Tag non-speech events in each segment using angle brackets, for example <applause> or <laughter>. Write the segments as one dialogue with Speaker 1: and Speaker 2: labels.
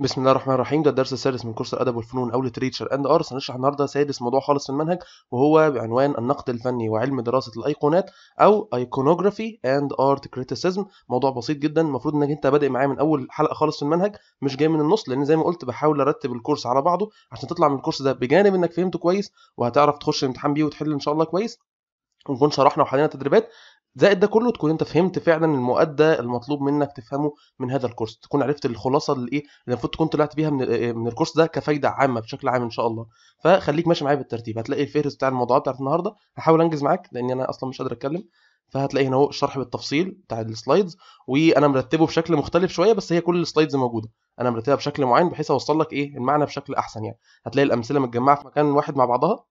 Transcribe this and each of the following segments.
Speaker 1: بسم الله الرحمن الرحيم ده الدرس السادس من كورس الادب والفنون او لتريتشر اند ارتس هنشرح النهارده سادس موضوع خالص في المنهج وهو بعنوان النقد الفني وعلم دراسه الايقونات او ايكونوجرافي اند ارت كريتيسيزم موضوع بسيط جدا المفروض انك انت بادئ معايا من اول حلقه خالص في المنهج مش جاي من النص لان زي ما قلت بحاول ارتب الكورس على بعضه عشان تطلع من الكورس ده بجانب انك فهمته كويس وهتعرف تخش الامتحان بيه وتحل ان شاء الله كويس ونكون شرحنا وحلينا تدريبات زائد ده كله تكون انت فهمت فعلا المؤدى المطلوب منك تفهمه من هذا الكورس تكون عرفت الخلاصه اللي ايه اللي المفروض تكون طلعت بيها من آه، من الكورس ده كفايده عامه بشكل عام ان شاء الله فخليك ماشي معايا بالترتيب هتلاقي الفهرس بتاع الموضوعات بتاعت النهارده هحاول انجز معاك لان انا اصلا مش قادر اتكلم فهتلاقي هنا اهو الشرح بالتفصيل بتاع السلايدز وانا مرتبه بشكل مختلف شويه بس هي كل السلايدز موجوده انا مرتبها بشكل معين بحيث اوصل لك ايه المعنى بشكل احسن يعني هتلاقي الامثله متجمعه في مكان واحد مع بعضها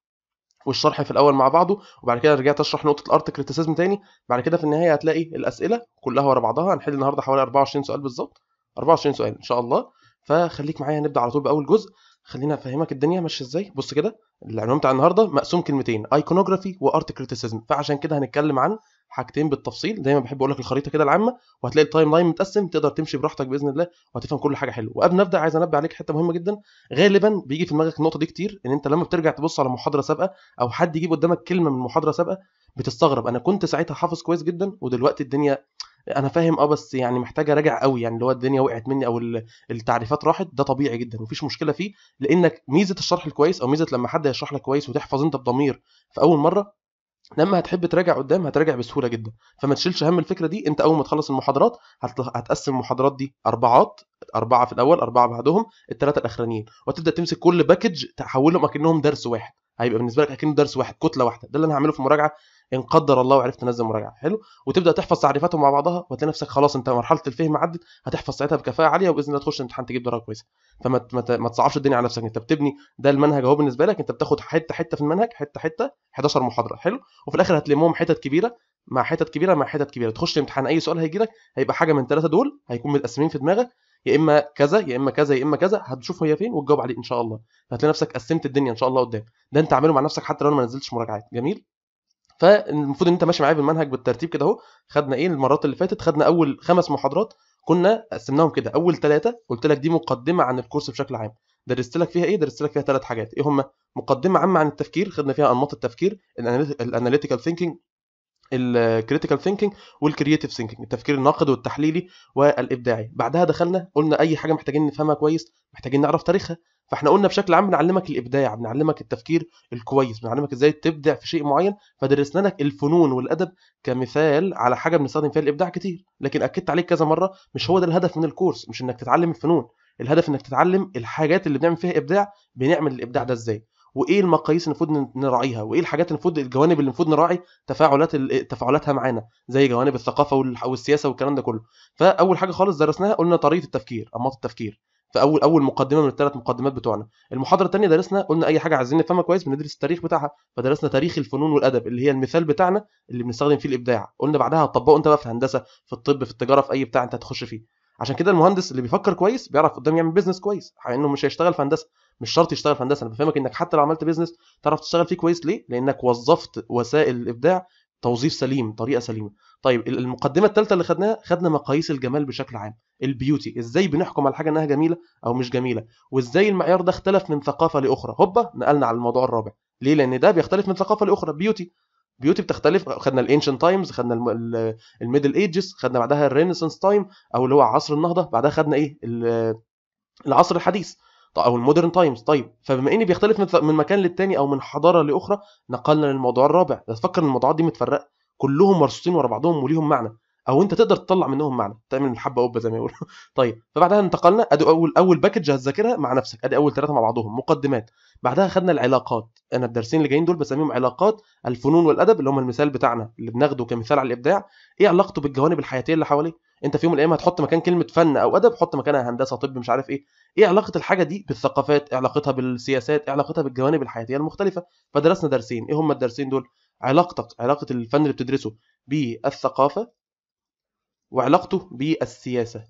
Speaker 1: والشرح في الاول مع بعضه وبعد كده رجعت اشرح نقطه الارت كريتيسيزم تاني بعد كده في النهايه هتلاقي الاسئله كلها ورا بعضها هنحل النهارده حوالي 24 سؤال بالظبط 24 سؤال ان شاء الله فخليك معايا نبدا على طول باول جزء خلينا افهمك الدنيا ماشيه ازاي بص كده العنوان بتاع النهارده مقسوم كلمتين ايكونوجرافي وارت كريتيسيزم فعشان كده هنتكلم عن حاجتين بالتفصيل دايما بحب اقول لك الخريطه كده العامه وهتلاقي التايم لاين متقسم تقدر تمشي براحتك باذن الله وهتفهم كل حاجه حلو وقبل ما ابدا عايز انبه عليك حته مهمه جدا غالبا بيجي في دماغك النقطه دي كتير ان انت لما بترجع تبص على محاضره سابقه او حد يجيب قدامك كلمه من محاضره سابقه بتستغرب انا كنت ساعتها حافظ كويس جدا ودلوقتي الدنيا انا فاهم اه بس يعني محتاج اراجع قوي يعني اللي هو الدنيا وقعت مني او التعريفات راحت ده طبيعي جدا مفيش مشكله فيه لانك ميزه الشرح الكويس او ميزه لما حد يشرح لك كويس وتحفظ انت بضمير في اول مره لما هتحب تراجع قدام هتراجع بسهوله جدا فما تشيلش هم الفكره دي انت اول ما تخلص المحاضرات هتقسم المحاضرات دي اربعات اربعه في الاول اربعه بعدهم الثلاثه الاخرانيين وتبدا تمسك كل باكج تحولهم اكنهم درس واحد هيبقى بالنسبه لك اكنه درس واحد كتله واحده ده اللي انا هعمله في المراجعه ان قدر الله وعرفت انزل مراجعه حلو وتبدا تحفظ تعريفاتهم مع بعضها وتلاقي نفسك خلاص انت مرحله الفهم عدت هتحفظ ساعتها بكفاءه عاليه وباذن الله تخش الامتحان تجيب درجه كويسه فما ما تصعبش الدنيا على نفسك انت بتبني ده المنهج اهو بالنسبه لك انت بتاخد حته حته في المنهج حته حته 11 محاضره حلو وفي الاخر هتلمهم حتت كبيره مع حتت كبيره مع حتت كبيره تخش الامتحان اي سؤال هيجي لك هيبقى حاجه من الثلاثه دول هيكون متقسمين في دماغك يا اما كذا يا اما كذا يا اما كذا هتشوف هي فين وتجاوب عليه ان شاء الله هتلاقي نفسك قسمت الدنيا ان شاء الله قدام ده انت عامله مع نفسك حتى لو انا ما نزلتش مراجعات جميل فالمفروض ان انت ماشي معايا بالمنهج بالترتيب كده اهو خدنا ايه المرات اللي فاتت خدنا اول خمس محاضرات كنا قسمناهم كده اول ثلاثه قلت لك دي مقدمه عن الكورس بشكل عام درست لك فيها ايه درست لك فيها ثلاث حاجات ايه هم مقدمه عامه عن التفكير خدنا فيها انماط التفكير الاناليتيكال ثينكينج الكريتيكال ثينكينج والكرييتيف ثينكينج التفكير الناقد والتحليلي والابداعي بعدها دخلنا قلنا اي حاجه محتاجين نفهمها كويس محتاجين نعرف تاريخها فاحنا قلنا بشكل عام بنعلمك الابداع بنعلمك التفكير الكويس بنعلمك ازاي تبدع في شيء معين فدرسنا لك الفنون والادب كمثال على حاجه بنستخدم فيها الابداع كتير لكن اكدت عليك كذا مره مش هو ده الهدف من الكورس مش انك تتعلم الفنون الهدف انك تتعلم الحاجات اللي بنعمل فيها ابداع بنعمل الابداع ده ازاي وايه المقاييس اللي المفروض نراعيها وايه الحاجات اللي المفروض الجوانب اللي المفروض نراعي تفاعلات تفاعلاتها معانا زي جوانب الثقافه والسياسه والكلام ده كله فاول حاجه خالص درسناها قلنا طريقه التفكير انماط التفكير فاول اول مقدمه من الثلاث مقدمات بتوعنا المحاضره الثانيه درسنا قلنا اي حاجه عايزين نفهمها كويس بندرس التاريخ بتاعها فدرسنا تاريخ الفنون والادب اللي هي المثال بتاعنا اللي بنستخدم فيه الابداع قلنا بعدها هتطبقه انت بقى في الهندسه في الطب في التجاره في اي بتاع انت هتخش فيه عشان كده المهندس اللي بيفكر كويس بيعرف قدام يعمل بيزنس كويس مع انه مش هيشتغل في هندسه مش شرط يشتغل في هندسه انا بفهمك انك حتى لو عملت بيزنس تعرف تشتغل فيه كويس ليه لانك وظفت وسائل الابداع توظيف سليم طريقه سليمه طيب المقدمه الثالثه اللي خدناها خدنا مقاييس الجمال بشكل عام البيوتي ازاي بنحكم على حاجه انها جميله او مش جميله وازاي المعيار ده اختلف من ثقافه لاخرى هوبا نقلنا على الموضوع الرابع ليه لان ده بيختلف من ثقافه لاخرى بيوتي بيوتي بتختلف خدنا الانشن تايمز خدنا الميدل ايجز خدنا بعدها الرينيسانس تايم او اللي هو عصر النهضه بعدها خدنا ايه العصر الحديث طيب، او المودرن تايمز طيب فبما ان بيختلف من مكان للتاني او من حضاره لاخرى نقلنا للموضوع الرابع تفكر ان الموضوعات دي متفرقه كلهم مرصوصين ورا بعضهم وليهم معنى او انت تقدر تطلع منهم معنى تعمل من الحبه قبه زي ما يقولوا <laughs> طيب فبعدها انتقلنا ادي اول اول باكج هتذاكرها مع نفسك ادي اول ثلاثه مع بعضهم مقدمات بعدها خدنا العلاقات انا الدرسين اللي جايين دول بسميهم علاقات الفنون والادب اللي هم المثال بتاعنا اللي بناخده كمثال على الابداع ايه علاقته بالجوانب الحياتيه اللي حواليه انت في يوم من الايام هتحط مكان كلمه فن او ادب حط مكانها هندسه طب مش عارف ايه ايه علاقه الحاجه دي بالثقافات إيه علاقتها بالسياسات علاقتها بالجوانب الحياتيه المختلفه فدرسنا درسين ايه هم الدرسين دول علاقتك علاقه الفن اللي بتدرسه بالثقافه وعلاقته بالسياسه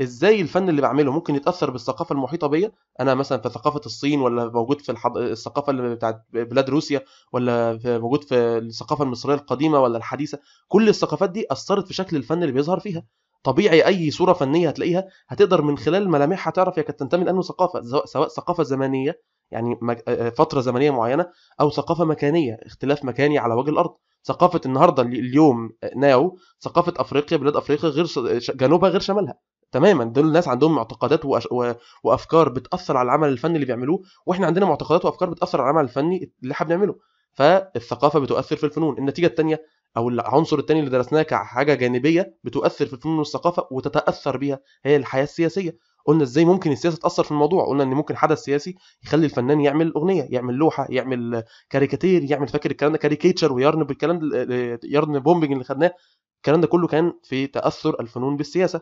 Speaker 1: ازاي الفن اللي بعمله ممكن يتاثر بالثقافه المحيطه بيا انا مثلا في ثقافه الصين ولا موجود في الحض... الثقافه اللي بتاعت بلاد روسيا ولا في موجود في الثقافه المصريه القديمه ولا الحديثه كل الثقافات دي اثرت في شكل الفن اللي بيظهر فيها طبيعي اي صوره فنيه هتلاقيها هتقدر من خلال ملامحها تعرف هي كانت تنتمي لانه ثقافه سواء ثقافه زمنيه يعني آه، فتره زمنيه معينه او ثقافه مكانيه اختلاف مكاني على وجه الارض ثقافه النهارده اليوم ناو ثقافه افريقيا بلاد افريقيا غير جنوبها غير شمالها تماما دول الناس عندهم معتقدات وأش... و... وافكار بتاثر على العمل الفني اللي بيعملوه واحنا عندنا معتقدات وافكار بتاثر على العمل الفني اللي احنا بنعمله فالثقافه بتؤثر في الفنون النتيجه الثانيه او العنصر الثاني اللي درسناه كحاجه جانبيه بتؤثر في الفنون والثقافه وتتاثر بيها هي الحياه السياسيه قلنا ازاي ممكن السياسه تاثر في الموضوع قلنا ان ممكن حدث سياسي يخلي الفنان يعمل اغنيه يعمل لوحه يعمل كاريكاتير يعمل فاكر الكلام ده كاريكاتشر ويرن بالكلام آه، آه، يرن بومبنج اللي خدناه الكلام ده كله كان في تاثر الفنون بالسياسه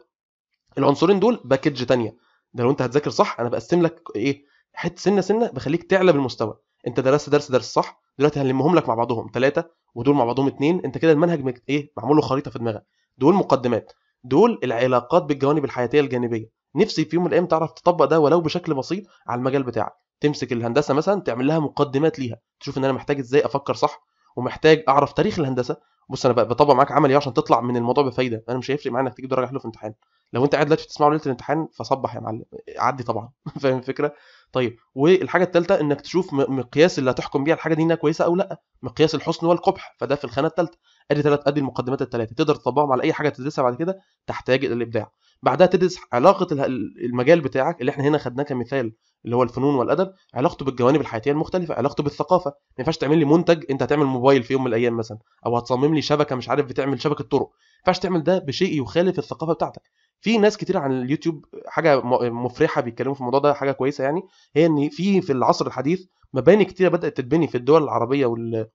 Speaker 1: العنصرين دول باكج تانية ده لو انت هتذاكر صح انا بقسم لك ايه حته سنه سنه بخليك تعلى بالمستوى انت درست درس درس صح دلوقتي هنلمهم لك مع بعضهم ثلاثه ودول مع بعضهم اثنين انت كده المنهج ايه معمول له خريطه في دماغك دول مقدمات دول العلاقات بالجوانب الحياتيه الجانبيه نفسي في يوم من الايام تعرف تطبق ده ولو بشكل بسيط على المجال بتاعك تمسك الهندسه مثلا تعمل لها مقدمات ليها تشوف ان انا محتاج ازاي افكر صح ومحتاج اعرف تاريخ الهندسه بص انا بطبق معاك عملي عشان تطلع من الموضوع بفايده انا مش هيفرق معايا انك تجيب درجه حلوه في الامتحان لو انت قاعد دلوقتي بتسمعه ليله الامتحان فصبح يا معلم عدي طبعا <laughs> فاهم الفكره طيب والحاجه الثالثه انك تشوف مقياس اللي هتحكم بيها الحاجه دي انها كويسه او لا مقياس الحسن والقبح فده في الخانه الثالثه ادي ثلاث ادي المقدمات الثلاثه تقدر تطبقهم على اي حاجه تدرسها بعد كده تحتاج الى الابداع بعدها تدرس علاقه المجال بتاعك اللي احنا هنا خدناه كمثال اللي هو الفنون والادب علاقته بالجوانب الحياتيه المختلفه علاقته بالثقافه ما ينفعش تعمل لي منتج انت هتعمل موبايل في يوم من الايام مثلا او هتصمم لي شبكه مش عارف بتعمل شبكه طرق ما ينفعش تعمل ده بشيء يخالف الثقافه بتاعتك في ناس كتير عن اليوتيوب حاجه مفرحه بيتكلموا في الموضوع ده حاجه كويسه يعني هي ان في في العصر الحديث مباني كتير بدات تتبني في الدول العربيه وال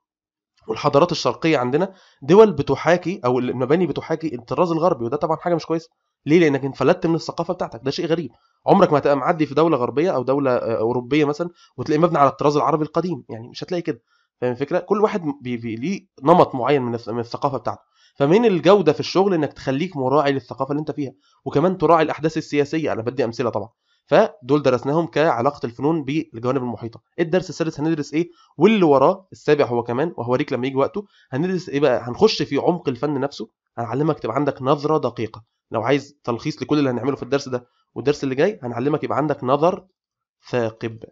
Speaker 1: والحضارات الشرقيه عندنا دول بتحاكي او المباني بتحاكي الطراز الغربي وده طبعا حاجه مش كويسه ليه لانك انفلتت من الثقافه بتاعتك ده شيء غريب عمرك ما هتبقى معدي في دوله غربيه او دوله آه، اوروبيه مثلا وتلاقي مبني على الطراز العربي القديم يعني مش هتلاقي كده فاهم الفكره كل واحد بي بي ليه نمط معين من الثقافه بتاعته فمن الجوده في الشغل انك تخليك مراعي للثقافه اللي انت فيها وكمان تراعي الاحداث السياسيه انا بدي امثله طبعا فدول درسناهم كعلاقه الفنون بالجوانب المحيطه الدرس السادس هندرس ايه واللي وراه السابع هو كمان وهوريك لما يجي وقته هندرس ايه بقى هنخش في عمق الفن نفسه هنعلمك تبقى عندك نظره دقيقه لو عايز تلخيص لكل اللي هنعمله في الدرس ده والدرس اللي جاي هنعلمك يبقى عندك نظر ثاقب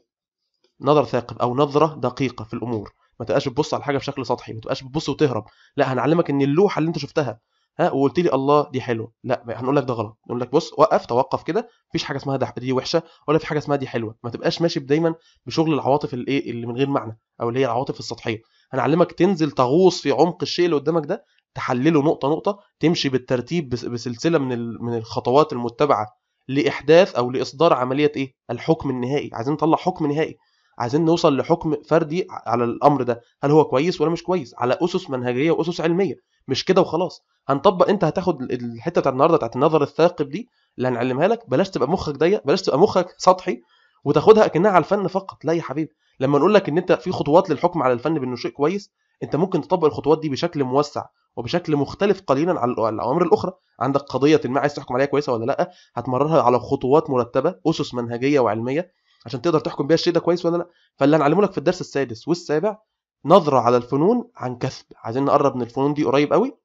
Speaker 1: نظر ثاقب او نظره دقيقه في الامور ما تبقاش بتبص على حاجه بشكل سطحي ما تبقاش بتبص وتهرب لا هنعلمك ان اللوحه اللي انت شفتها ها وقلت لي الله دي حلوه لا هنقول لك ده غلط نقول لك بص وقف توقف كده مفيش حاجه اسمها ده دي وحشه ولا في حاجه اسمها دي حلوه ما تبقاش ماشي دايما بشغل العواطف الايه اللي من غير معنى او اللي هي العواطف السطحيه هنعلمك تنزل تغوص في عمق الشيء اللي قدامك ده تحلله نقطه نقطه تمشي بالترتيب بسلسله من من الخطوات المتبعه لاحداث او لاصدار عمليه ايه الحكم النهائي عايزين نطلع حكم نهائي عايزين نوصل لحكم فردي على الامر ده هل هو كويس ولا مش كويس على اسس منهجيه واسس علميه مش كده وخلاص هنطبق انت هتاخد الحته بتاعت النهارده بتاعت النظر الثاقب دي اللي هنعلمها لك بلاش تبقى مخك ضيق بلاش تبقى مخك سطحي وتاخدها اكنها على الفن فقط لا يا حبيبي لما نقول لك ان انت في خطوات للحكم على الفن بانه شيء كويس انت ممكن تطبق الخطوات دي بشكل موسع وبشكل مختلف قليلا عن الاوامر الاخرى عندك قضيه ما عايز تحكم عليها كويسه ولا لا هتمررها على خطوات مرتبه اسس منهجيه وعلميه عشان تقدر تحكم بيها الشيء ده كويس ولا لا فاللي هنعلمه لك في الدرس السادس والسابع نظره على الفنون عن كثب عايزين نقرب من الفنون دي قريب قوي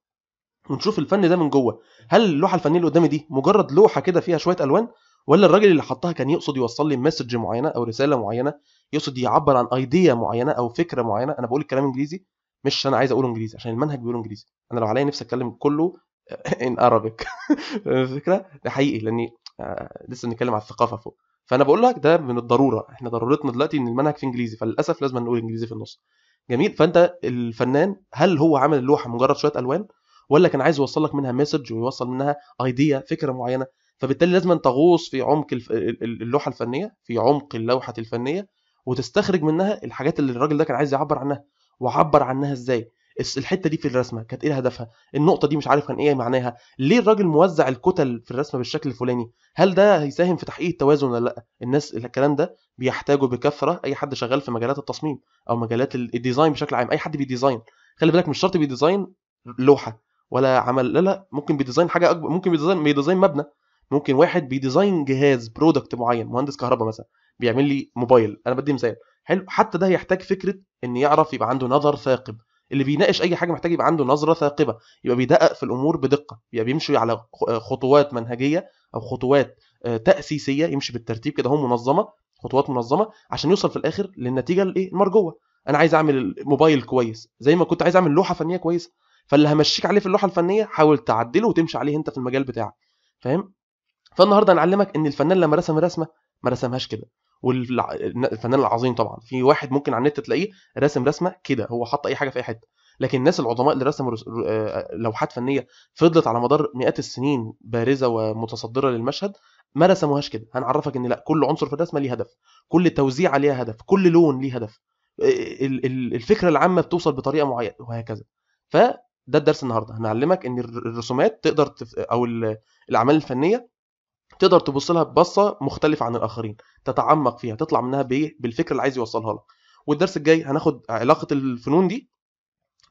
Speaker 1: ونشوف الفن ده من جوه هل اللوحه الفنيه اللي قدامي دي مجرد لوحه كده فيها شويه الوان ولا الراجل اللي حطها كان يقصد يوصل لي مسج معينه او رساله معينه يقصد يعبر عن ايديا معينه او فكره معينه انا بقول الكلام انجليزي مش انا عايز اقول انجليزي عشان المنهج بيقول انجليزي انا لو عليا نفسي اتكلم كله ان أرابيك فكره ده حقيقي لاني آه، لسه بنتكلم على الثقافه فوق فانا بقول لك ده من الضروره احنا ضرورتنا دلوقتي ان المنهج في انجليزي فللاسف لازم نقول انجليزي في النص جميل فانت الفنان هل هو عمل اللوحه مجرد شويه الوان ولا كان عايز يوصل لك منها مسج ويوصل منها ايديا فكره معينه فبالتالي لازم تغوص في عمق اللوحه الفنيه في عمق اللوحه الفنيه وتستخرج منها الحاجات اللي الراجل ده كان عايز يعبر عنها وعبر عنها ازاي الحته دي في الرسمه كانت ايه هدفها النقطه دي مش عارف كان ايه معناها ليه الراجل موزع الكتل في الرسمه بالشكل الفلاني هل ده هيساهم في تحقيق التوازن ولا لا الناس الكلام ده بيحتاجه بكثره اي حد شغال في مجالات التصميم او مجالات الديزاين بشكل عام اي حد بيديزاين خلي بالك مش شرط بيديزاين لوحه ولا عمل لا لا ممكن بيديزاين حاجه اكبر ممكن بيديزاين بيديزاين مبنى ممكن واحد بيديزاين جهاز برودكت معين مهندس كهرباء مثلا بيعمل لي موبايل انا بدي مثال حلو حتى ده يحتاج فكره ان يعرف يبقى عنده نظر ثاقب اللي بيناقش اي حاجه محتاج يبقى عنده نظره ثاقبه يبقى بيدقق في الامور بدقه يبقى بيمشي على آه، خطوات منهجيه او خطوات آه، تاسيسيه يمشي بالترتيب كده هو منظمه خطوات منظمه عشان يوصل في الاخر للنتيجه الايه المرجوه انا عايز اعمل موبايل كويس زي ما كنت عايز اعمل لوحه فنيه كويسه فاللي همشيك عليه في اللوحه الفنيه حاول تعدله وتمشي عليه انت في المجال بتاعك فاهم فالنهارده هنعلمك ان الفنان لما رسم رسمه ما رسمهاش كده والفنان العظيم طبعا في واحد ممكن على النت تلاقيه راسم رسمه كده هو حط اي حاجه في اي حته لكن الناس العظماء اللي رسموا لوحات فنيه فضلت على مدار مئات السنين بارزه ومتصدره للمشهد ما رسموهاش كده هنعرفك ان لا كل عنصر في الرسمه ليه هدف كل توزيعه ليها هدف كل لون ليه هدف الفكره العامه بتوصل بطريقه معينه وهكذا فده الدرس النهارده هنعلمك ان الرسومات تقدر تف... او الاعمال الفنيه تقدر تبص لها ببصه مختلفه عن الاخرين تتعمق فيها تطلع منها بايه بالفكره اللي عايز يوصلها لك والدرس الجاي هناخد علاقه الفنون دي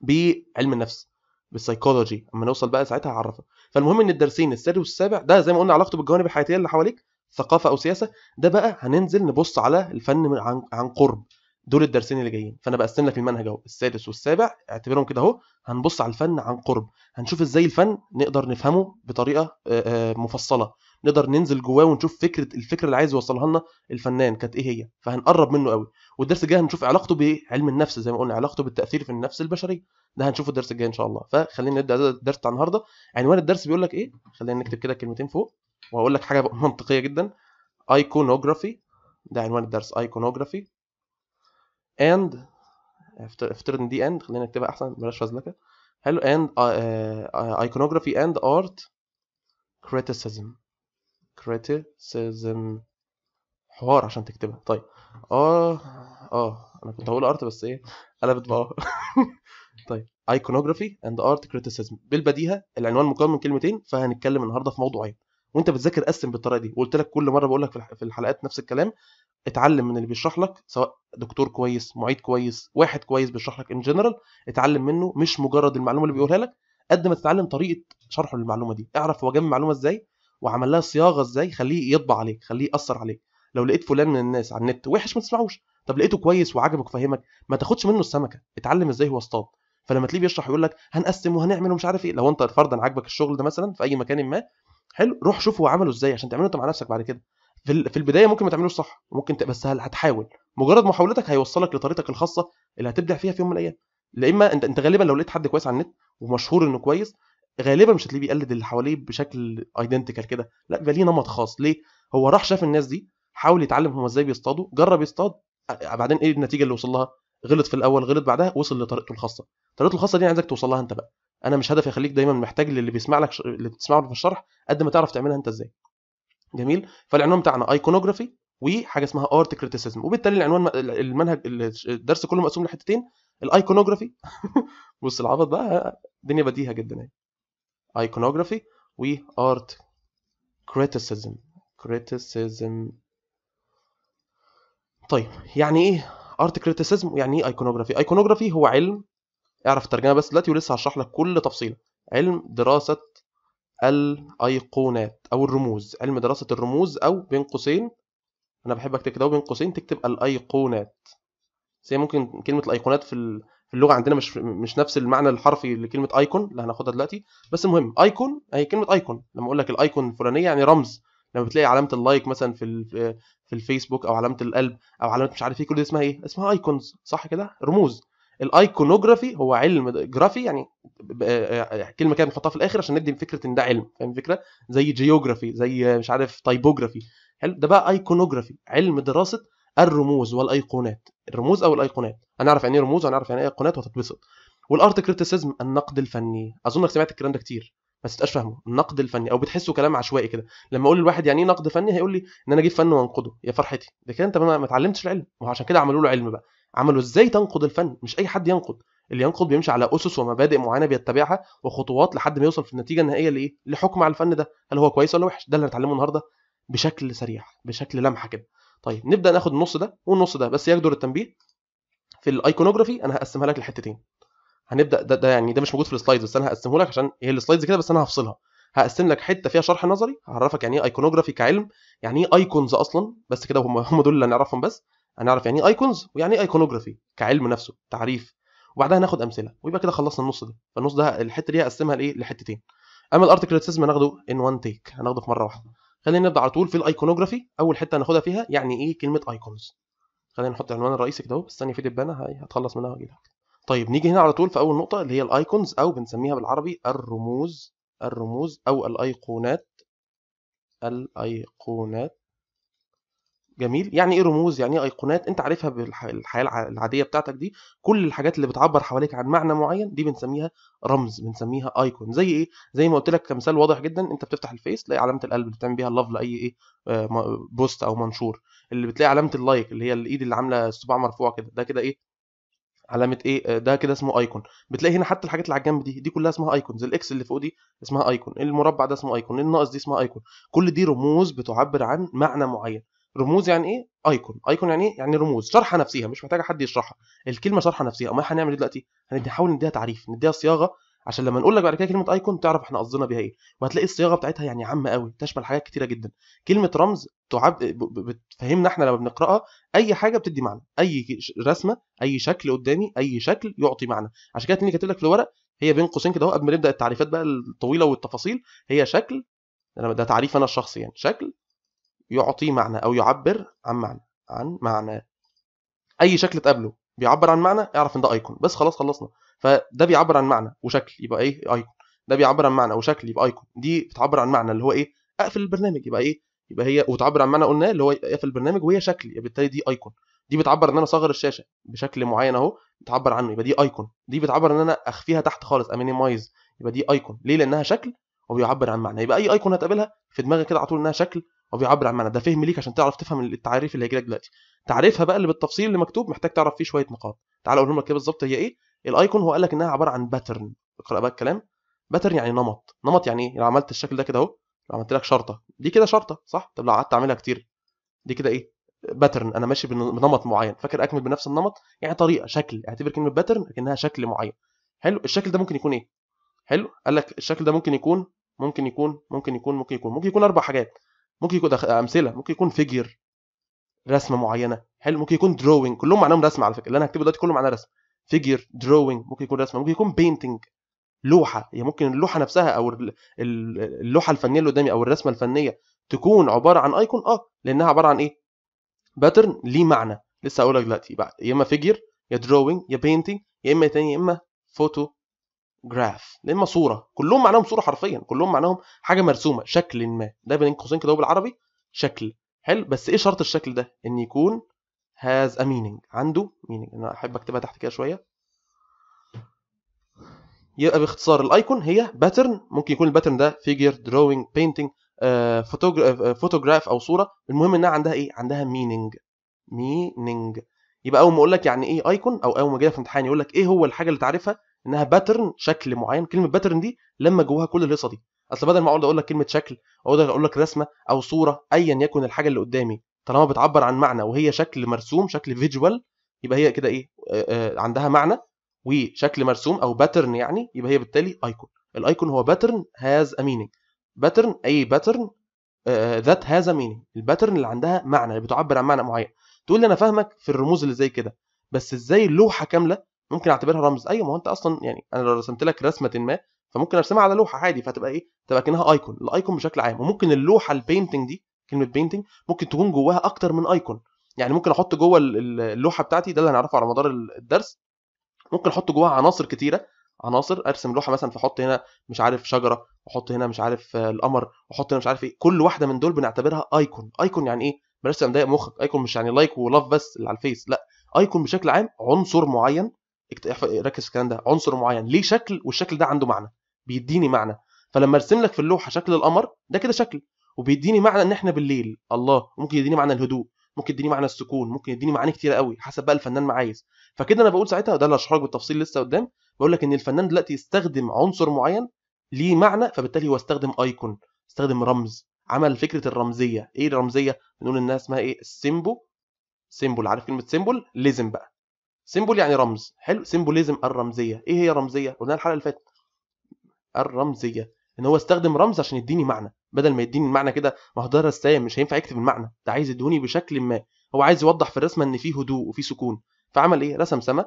Speaker 1: بعلم النفس بالسيكولوجي اما نوصل بقى ساعتها هعرفك فالمهم ان الدرسين السادس والسابع ده زي ما قلنا علاقته بالجوانب الحياتيه اللي حواليك ثقافه او سياسه ده بقى هننزل نبص على الفن عن, عن قرب دول الدرسين اللي جايين فانا بقسم لك المنهج اهو السادس والسابع اعتبرهم كده اهو هنبص على الفن عن قرب هنشوف ازاي الفن نقدر نفهمه بطريقه مفصله نقدر ننزل جواه ونشوف فكره الفكره اللي عايز يوصلها لنا الفنان كانت ايه هي فهنقرب منه قوي والدرس الجاي هنشوف علاقته بعلم النفس زي ما قلنا علاقته بالتاثير في النفس البشريه ده هنشوفه الدرس الجاي ان شاء الله فخلينا نبدا الدرس بتاع النهارده عنوان الدرس بيقول لك ايه خلينا نكتب كده كلمتين فوق وهقول لك حاجه <laughs> منطقيه جدا ايكونوجرافي ده عنوان الدرس ايكونوجرافي اند افترض ان دي اند خلينا نكتبها احسن بلاش فزلكه حلو اند ايكونوجرافي اند ارت كريتيسيزم criticism حوار عشان تكتبها طيب اه اه انا كنت هقول ارت بس ايه قلبت بقى <laughs> طيب ايكونوجرافي اند ارت criticism بالبديهه العنوان مكون من كلمتين فهنتكلم النهارده في موضوعين وانت بتذاكر قسم بالطريقه دي وقلت لك كل مره بقول لك في الحلقات نفس الكلام اتعلم من اللي بيشرح لك سواء دكتور كويس معيد كويس واحد كويس بيشرح لك ان جنرال اتعلم منه مش مجرد المعلومه اللي بيقولها لك قد ما تتعلم طريقه شرحه للمعلومه دي اعرف هو جمع المعلومه ازاي وعمل لها صياغه ازاي خليه يطبع عليك خليه ياثر عليك لو لقيت فلان من الناس على النت وحش ما تسمعوش طب لقيته كويس وعجبك وفهمك ما تاخدش منه السمكه اتعلم ازاي هو اصطاد فلما تلاقيه بيشرح يقول لك هنقسم وهنعمل ومش عارف ايه لو انت فرضا عاجبك الشغل ده مثلا في اي مكان ما حلو روح شوف هو عمله ازاي عشان تعمله انت مع نفسك بعد كده في, في البدايه ممكن ما تعملوش صح ممكن بس هتحاول مجرد محاولتك هيوصلك لطريقتك الخاصه اللي هتبدع فيها في يوم من الايام لا اما انت انت غالبا لو لقيت حد كويس على النت ومشهور انه كويس غالبا مش هتلاقيه بيقلد اللي حواليه بشكل ايدنتيكال كده لا بيبقى ليه نمط خاص ليه هو راح شاف الناس دي حاول يتعلم هم ازاي بيصطادوا جرب يصطاد بعدين ايه النتيجه اللي وصل لها غلط في الاول غلط بعدها وصل لطريقته الخاصه طريقته الخاصه دي عايزك توصل لها انت بقى انا مش هدفي اخليك دايما محتاج للي بيسمع لك ش... اللي بتسمعه في الشرح قد ما تعرف تعملها انت ازاي جميل فالعنوان بتاعنا ايكونوجرافي وحاجه اسمها ارت كريتيسيزم وبالتالي العنوان المنهج الدرس كله مقسوم لحتتين الايكونوجرافي <laughs> بص العبط بقى دنيا بديهه جدا يعني iconography و art criticism criticism طيب يعني ايه art criticism ويعني ايه iconography iconography هو علم اعرف الترجمه بس دلوقتي ولسه هشرح لك كل تفصيله علم دراسه الايقونات او الرموز علم دراسه الرموز او بين قوسين انا بحب اكتب كده بين قوسين تكتب الايقونات زي ممكن كلمه الايقونات في في اللغه عندنا مش مش نفس المعنى الحرفي لكلمه ايكون اللي هناخدها دلوقتي بس المهم ايكون هي كلمه ايكون لما اقول لك الايكون الفلانيه يعني رمز لما بتلاقي علامه اللايك مثلا في في الفيسبوك او علامه القلب او علامه مش عارف ايه كل دي اسمها ايه اسمها ايكونز صح كده رموز الايكونوجرافي هو علم جرافي يعني آه، كلمه كده بنحطها في الاخر عشان ندي فكره ان ده علم فاهم الفكره زي جيوجرافي زي مش عارف تايبوجرافي حلو ده بقى ايكونوجرافي علم دراسه الرموز والايقونات الرموز او الايقونات هنعرف يعني ايه رموز وهنعرف يعني ايه ايقونات وهتتبسط والارت كريتيسيزم النقد الفني اظنك سمعت الكلام ده كتير بس تبقاش فاهمه النقد الفني او بتحسه كلام عشوائي كده لما اقول لواحد يعني ايه نقد فني هيقول لي ان انا اجيب فن وانقده يا فرحتي ده كده انت ما اتعلمتش العلم ما هو عشان كده عملوا له علم بقى عملوا ازاي تنقد الفن مش اي حد ينقد اللي ينقد بيمشي على اسس ومبادئ معينه بيتبعها وخطوات لحد ما يوصل في النتيجه النهائيه لايه لحكم على الفن ده هل هو كويس ولا وحش ده اللي هنتعلمه النهارده بشكل سريع بشكل لمحه كده طيب نبدا ناخد النص ده والنص ده بس يجدر التنبيه في الايكونوجرافي انا هقسمها لك لحتتين هنبدا ده, ده يعني ده مش موجود في السلايدز بس انا هقسمه لك عشان هي السلايدز كده بس انا هفصلها هقسم لك حته فيها شرح نظري هعرفك يعني ايه ايكونوجرافي كعلم يعني ايه ايكونز اصلا بس كده هم هم دول اللي هنعرفهم بس هنعرف يعني ايه ايكونز ويعني ايه ايكونوجرافي كعلم نفسه تعريف وبعدها هناخد امثله ويبقى كده خلصنا النص ده فالنص ده الحته دي هقسمها لايه لحتتين اما الارتكل كريتيسيزم هناخده ان وان تيك هناخده في مره واحده خلينا نبدا على طول في الايكونوجرافي اول حته هناخدها فيها يعني ايه كلمه ايكونز خلينا نحط العنوان الرئيسي كده اهو استني في دبانه هاي هتخلص منها واجي طيب نيجي هنا على طول في اول نقطه اللي هي الايكونز او بنسميها بالعربي الرموز الرموز او الايقونات الايقونات جميل يعني ايه رموز يعني ايه ايقونات انت عارفها بالحياه العاديه بتاعتك دي كل الحاجات اللي بتعبر حواليك عن معنى معين دي بنسميها رمز بنسميها ايكون زي ايه زي ما قلت لك كمثال واضح جدا انت بتفتح الفيس تلاقي علامه القلب اللي بتعمل بيها اللاف لاي ايه آه، بوست او منشور اللي بتلاقي علامه اللايك اللي هي الايد اللي عامله الصباع مرفوعه كده ده كده ايه علامه ايه آه، ده كده اسمه ايكون بتلاقي هنا حتى الحاجات اللي على الجنب دي دي كلها اسمها ايكونز الاكس اللي فوق دي اسمها ايكون المربع ده اسمه ايكون الناقص دي اسمها ايكون كل دي رموز بتعبر عن معنى معين رموز يعني ايه ايكون ايكون يعني ايه يعني رموز شرحه نفسيها مش محتاجه حد يشرحها الكلمه شرحه نفسها امال هنعمل ايه دلوقتي هنحاول نديها تعريف نديها صياغه عشان لما نقول لك بعد كده كلمه ايكون تعرف احنا قصدنا بيها ايه وهتلاقي الصياغه بتاعتها يعني عامه قوي تشمل حاجات كتيره جدا كلمه رمز تعب بتفهمنا احنا لما بنقراها اي حاجه بتدي معنى اي رسمه اي شكل قدامي اي شكل يعطي معنى عشان كده اللي كاتب لك في الورق هي بين قوسين كده اهو قبل ما نبدا التعريفات بقى الطويله والتفاصيل هي شكل ده تعريف انا الشخصي يعني شكل يعطي معنى او يعبر عن معنى عن معنى اي شكل تقابله بيعبر عن معنى اعرف ان ده ايكون بس خلاص خلصنا فده بيعبر عن معنى وشكل يبقى ايه ايكون ده بيعبر عن معنى وشكل يبقى ايكون دي بتعبر عن معنى اللي هو ايه اقفل البرنامج يبقى ايه يبقى هي وتعبر عن معنى قلناه اللي هو اقفل البرنامج وهي شكل يبقى بالتالي دي ايكون دي بتعبر ان انا اصغر الشاشه بشكل معين اهو بتعبر عنه يبقى دي ايكون دي بتعبر ان انا اخفيها تحت خالص امينيمايز يبقى دي ايكون ليه لانها شكل وبيعبر عن معنى يبقى اي ايكون هتقابلها في دماغك كده على طول انها شكل هو بيعبر عن معنى ده فهم ليك عشان تعرف تفهم التعريف اللي هيجي لك دلوقتي تعريفها بقى اللي بالتفصيل اللي مكتوب محتاج تعرف فيه شويه نقاط تعال اقولهم لك كده بالظبط هي ايه الايكون هو قال لك انها عباره عن باترن اقرا بقى الكلام باترن يعني نمط نمط يعني ايه لو عملت الشكل ده كده اهو لو عملت لك شرطه دي كده شرطه صح طب لو قعدت اعملها كتير دي كده ايه باترن انا ماشي بنمط معين فاكر اكمل بنفس النمط يعني طريقه شكل اعتبر كلمه باترن كانها شكل معين حلو الشكل ده ممكن يكون ايه حلو قال لك الشكل ده ممكن يكون ممكن يكون ممكن يكون ممكن يكون ممكن يكون ممكن يكون اربع حاجات ممكن يكون امثله ممكن يكون فيجر رسمه معينه حلو ممكن يكون دروينج كلهم معناهم رسمه على فكره اللي انا هكتبه دلوقتي كله معناه رسم فيجر دروينج ممكن يكون رسمه ممكن يكون بينتنج لوحه هي يعني ممكن اللوحه نفسها او اللوحه الفنيه اللي قدامي او الرسمه الفنيه تكون عباره عن ايكون اه لانها عباره عن ايه باترن ليه معنى لسه هقول لك دلوقتي بقى يا اما فيجر يا دروينج يا بينتنج يا اما تاني يا اما فوتو جراف يا اما صوره كلهم معناهم صوره حرفيا كلهم معناهم حاجه مرسومه شكل ما ده بين قوسين كده بالعربي شكل حلو بس ايه شرط الشكل ده ان يكون هاز ا مينينج عنده مينينج انا احب اكتبها تحت كده شويه يبقى باختصار الايكون هي باترن ممكن يكون الباترن ده فيجر دروينج بينتنج فوتوغراف او صوره المهم انها عندها ايه عندها مينينج مينينج يبقى اول ما اقول لك يعني ايه ايكون او اول ما اجي في امتحان يقول لك ايه هو الحاجه اللي تعرفها انها باترن شكل معين كلمه باترن دي لما جواها كل الهيصه دي اصل بدل ما اقعد اقول لك كلمه شكل اقعد اقول لك رسمه او صوره ايا يكن الحاجه اللي قدامي طالما بتعبر عن معنى وهي شكل مرسوم شكل فيجوال يبقى هي كده ايه عندها معنى وشكل مرسوم او باترن يعني يبقى هي بالتالي ايكون الايكون هو باترن هاز ا مينينج باترن اي باترن ذات هاز ا مينينج الباترن اللي عندها معنى اللي بتعبر عن معنى معين تقول لي انا فاهمك في الرموز اللي زي كده بس ازاي لوحه كامله ممكن اعتبرها رمز ايوه ما هو انت اصلا يعني انا لو رسمت لك رسمه ما فممكن ارسمها على لوحه عادي فتبقى ايه تبقى كانها ايكون الايكون بشكل عام وممكن اللوحه البينتنج دي كلمه بينتنج ممكن تكون جواها اكتر من ايكون يعني ممكن احط جوه اللوحه بتاعتي ده اللي هنعرفه على مدار الدرس ممكن احط جواها عناصر كتيره عناصر ارسم لوحه مثلا فاحط هنا مش عارف شجره واحط هنا مش عارف آه، القمر واحط هنا مش عارف ايه كل واحده من دول بنعتبرها ايكون ايكون يعني ايه برسم ده مخك ايكون مش يعني لايك ولاف بس اللي على الفيس لا ايكون بشكل عام عنصر معين ركز في الكلام ده عنصر معين ليه شكل والشكل ده عنده معنى بيديني معنى فلما ارسم لك في اللوحه شكل القمر ده كده شكل وبيديني معنى ان احنا بالليل الله ممكن يديني معنى الهدوء ممكن يديني معنى السكون ممكن يديني معاني كتير قوي حسب بقى الفنان ما عايز فكده انا بقول ساعتها ده اللي هشرحه لك بالتفصيل لسه قدام بقول لك ان الفنان دلوقتي يستخدم عنصر معين ليه معنى فبالتالي هو استخدم ايكون استخدم رمز عمل فكره الرمزيه ايه الرمزيه بنقول الناس اسمها ايه السيمبو سيمبل عارف كلمه سيمبل لازم بقى سيمبول يعني رمز حلو سيمبوليزم الرمزيه ايه هي الرمزيه قلنا الحلقه اللي فاتت الرمزيه ان هو استخدم رمز عشان يديني معنى بدل ما يديني المعنى كده ما هو ده مش هينفع يكتب المعنى ده عايز يدوني بشكل ما هو عايز يوضح في الرسمه ان في هدوء وفي سكون فعمل ايه رسم سما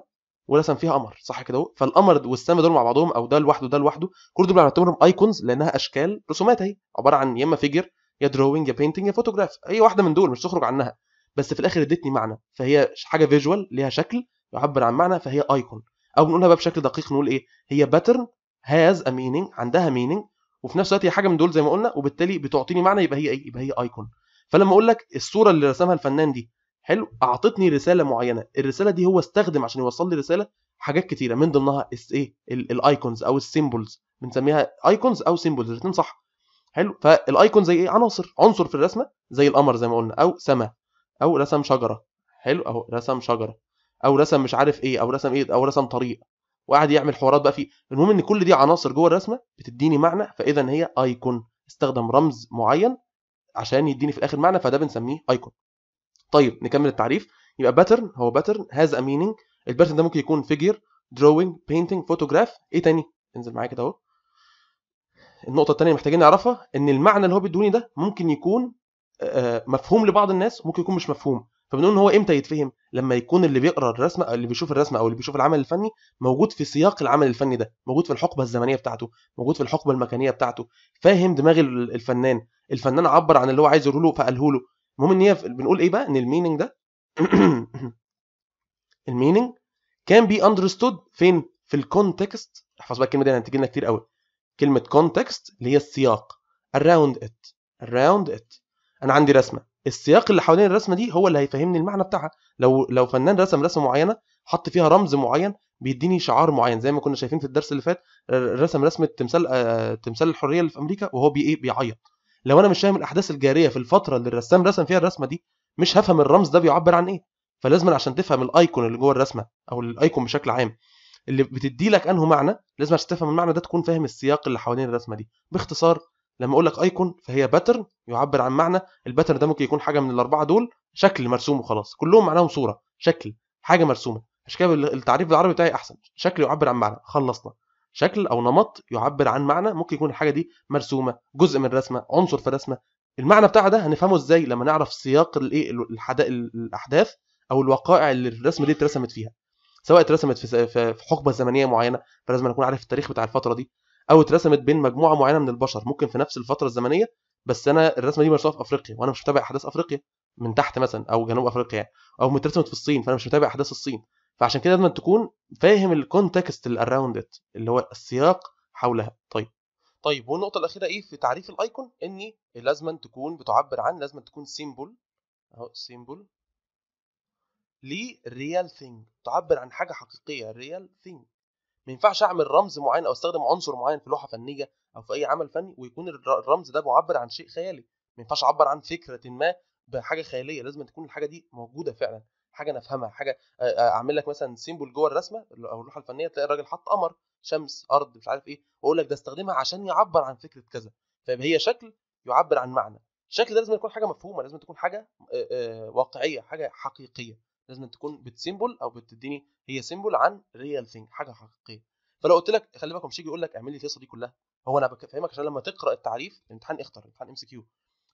Speaker 1: ورسم فيها قمر صح كده اهو فالقمر والسما دول مع بعضهم او ده لوحده ده لوحده كل دول بنعتبرهم ايكونز لانها اشكال رسومات اهي عباره عن يا اما فيجر يا دروينج يا بينتنج يا فوتوغراف اي واحده من دول مش تخرج عنها بس في الاخر ادتني معنى فهي حاجه فيجوال ليها شكل يعبر عن معنى فهي ايكون او بنقولها بقى بشكل دقيق نقول ايه هي باترن هاز ا مينينج عندها مينينج وفي نفس الوقت هي حاجه من دول زي ما قلنا وبالتالي بتعطيني معنى يبقى هي ايه يبقى هي ايكون فلما اقول لك الصوره اللي رسمها الفنان دي حلو اعطتني رساله معينه الرساله دي هو استخدم عشان يوصل لي رساله حاجات كتيره من ضمنها ايه الايكونز او السيمبلز بنسميها ايكونز او سيمبلز الاثنين صح حلو فالايكون زي ايه عناصر عنصر في الرسمه زي القمر زي ما قلنا او سما او رسم شجره حلو اهو رسم شجره او رسم مش عارف ايه او رسم ايه او رسم طريق وقعد يعمل حوارات بقى فيه المهم ان كل دي عناصر جوه الرسمه بتديني معنى فاذا هي ايكون استخدم رمز معين عشان يديني في الاخر معنى فده بنسميه ايكون طيب نكمل التعريف يبقى باترن هو باترن هاز ا مينينج الباترن ده ممكن يكون فيجر دروينج بينتنج فوتوغراف ايه تاني انزل معايا كده اهو النقطه الثانيه محتاجين نعرفها ان المعنى اللي هو بيدوني ده ممكن يكون مفهوم لبعض الناس وممكن يكون مش مفهوم فبنقول ان هو امتى يتفهم لما يكون اللي بيقرا الرسمه او اللي بيشوف الرسمه او اللي بيشوف العمل الفني موجود في سياق العمل الفني ده موجود في الحقبه الزمنيه بتاعته موجود في الحقبه المكانيه بتاعته فاهم دماغ الفنان الفنان عبر عن اللي هو عايز يقوله فقاله له المهم ان هي بنقول ايه بقى ان الميننج ده <clears throat> الميننج كان بي اندرستود فين في الكونتكست احفظ بقى الكلمه دي هتيجي لنا كتير قوي كلمه كونتكست اللي هي السياق اراوند ات اراوند ات انا عندي رسمه السياق اللي حوالين الرسمه دي هو اللي هيفهمني المعنى بتاعها لو لو فنان رسم رسمه معينه حط فيها رمز معين بيديني شعار معين زي ما كنا شايفين في الدرس اللي فات آه، رسم رسمه تمثال آه، تمثال الحريه اللي في امريكا وهو بي ايه بيعيط لو انا مش فاهم الاحداث الجاريه في الفتره اللي الرسام رسم فيها الرسمه دي مش هفهم الرمز ده بيعبر عن ايه فلازم عشان تفهم الايكون اللي جوه الرسمه او الايكون بشكل عام اللي بتدي لك انه معنى لازم عشان تفهم المعنى ده تكون فاهم السياق اللي حوالين الرسمه دي باختصار لما اقول لك ايكون فهي باترن يعبر عن معنى الباترن ده ممكن يكون حاجه من الاربعه دول شكل مرسوم وخلاص كلهم معناهم صوره شكل حاجه مرسومه عشان كده التعريف بالعربي بتاعي احسن شكل يعبر عن معنى خلصنا شكل او نمط يعبر عن معنى ممكن يكون الحاجه دي مرسومه جزء من رسمه عنصر في رسمه المعنى بتاعها ده هنفهمه ازاي لما نعرف سياق الايه الاحداث او الوقائع اللي الرسمه دي اترسمت فيها سواء اترسمت في حقبه زمنيه معينه فلازم نكون عارف التاريخ بتاع الفتره دي او اترسمت بين مجموعه معينه من البشر ممكن في نفس الفتره الزمنيه بس انا الرسمه دي مرسومه في افريقيا وانا مش متابع احداث افريقيا من تحت مثلا او جنوب افريقيا يعني، او مترسمت في الصين فانا مش متابع احداث الصين فعشان كده لازم تكون فاهم الكونتكست اللي ات اللي هو السياق حولها طيب طيب والنقطه الاخيره ايه في تعريف الايكون ان لازم تكون بتعبر عن لازم تكون سيمبل اهو سيمبل لريال ثينج تعبر عن حاجه حقيقيه ريال ثينج ما ينفعش اعمل رمز معين او استخدم عنصر معين في لوحه فنيه او في اي عمل فني ويكون الرمز ده معبر عن شيء خيالي ما ينفعش اعبر عن فكره ما بحاجه خياليه لازم تكون الحاجه دي موجوده فعلا حاجه نفهمها حاجه آه، آه، اعمل لك مثلا سيمبل جوه الرسمه او اللوحه الفنيه تلاقي الراجل حط قمر شمس ارض مش عارف ايه واقول لك ده استخدمها عشان يعبر عن فكره كذا فيبقى هي شكل يعبر عن معنى الشكل ده لازم يكون حاجه مفهومه لازم تكون حاجه آه، واقعيه حاجه حقيقيه لازم تكون بتسيمبل او بتديني هي سيمبل عن ريال ثينج حاجه حقيقيه فلو قلت لك خلي بالك مش يجي يقول لك اعمل لي القصه دي كلها هو انا بفهمك عشان لما تقرا التعريف الامتحان اختر امتحان ام سي كيو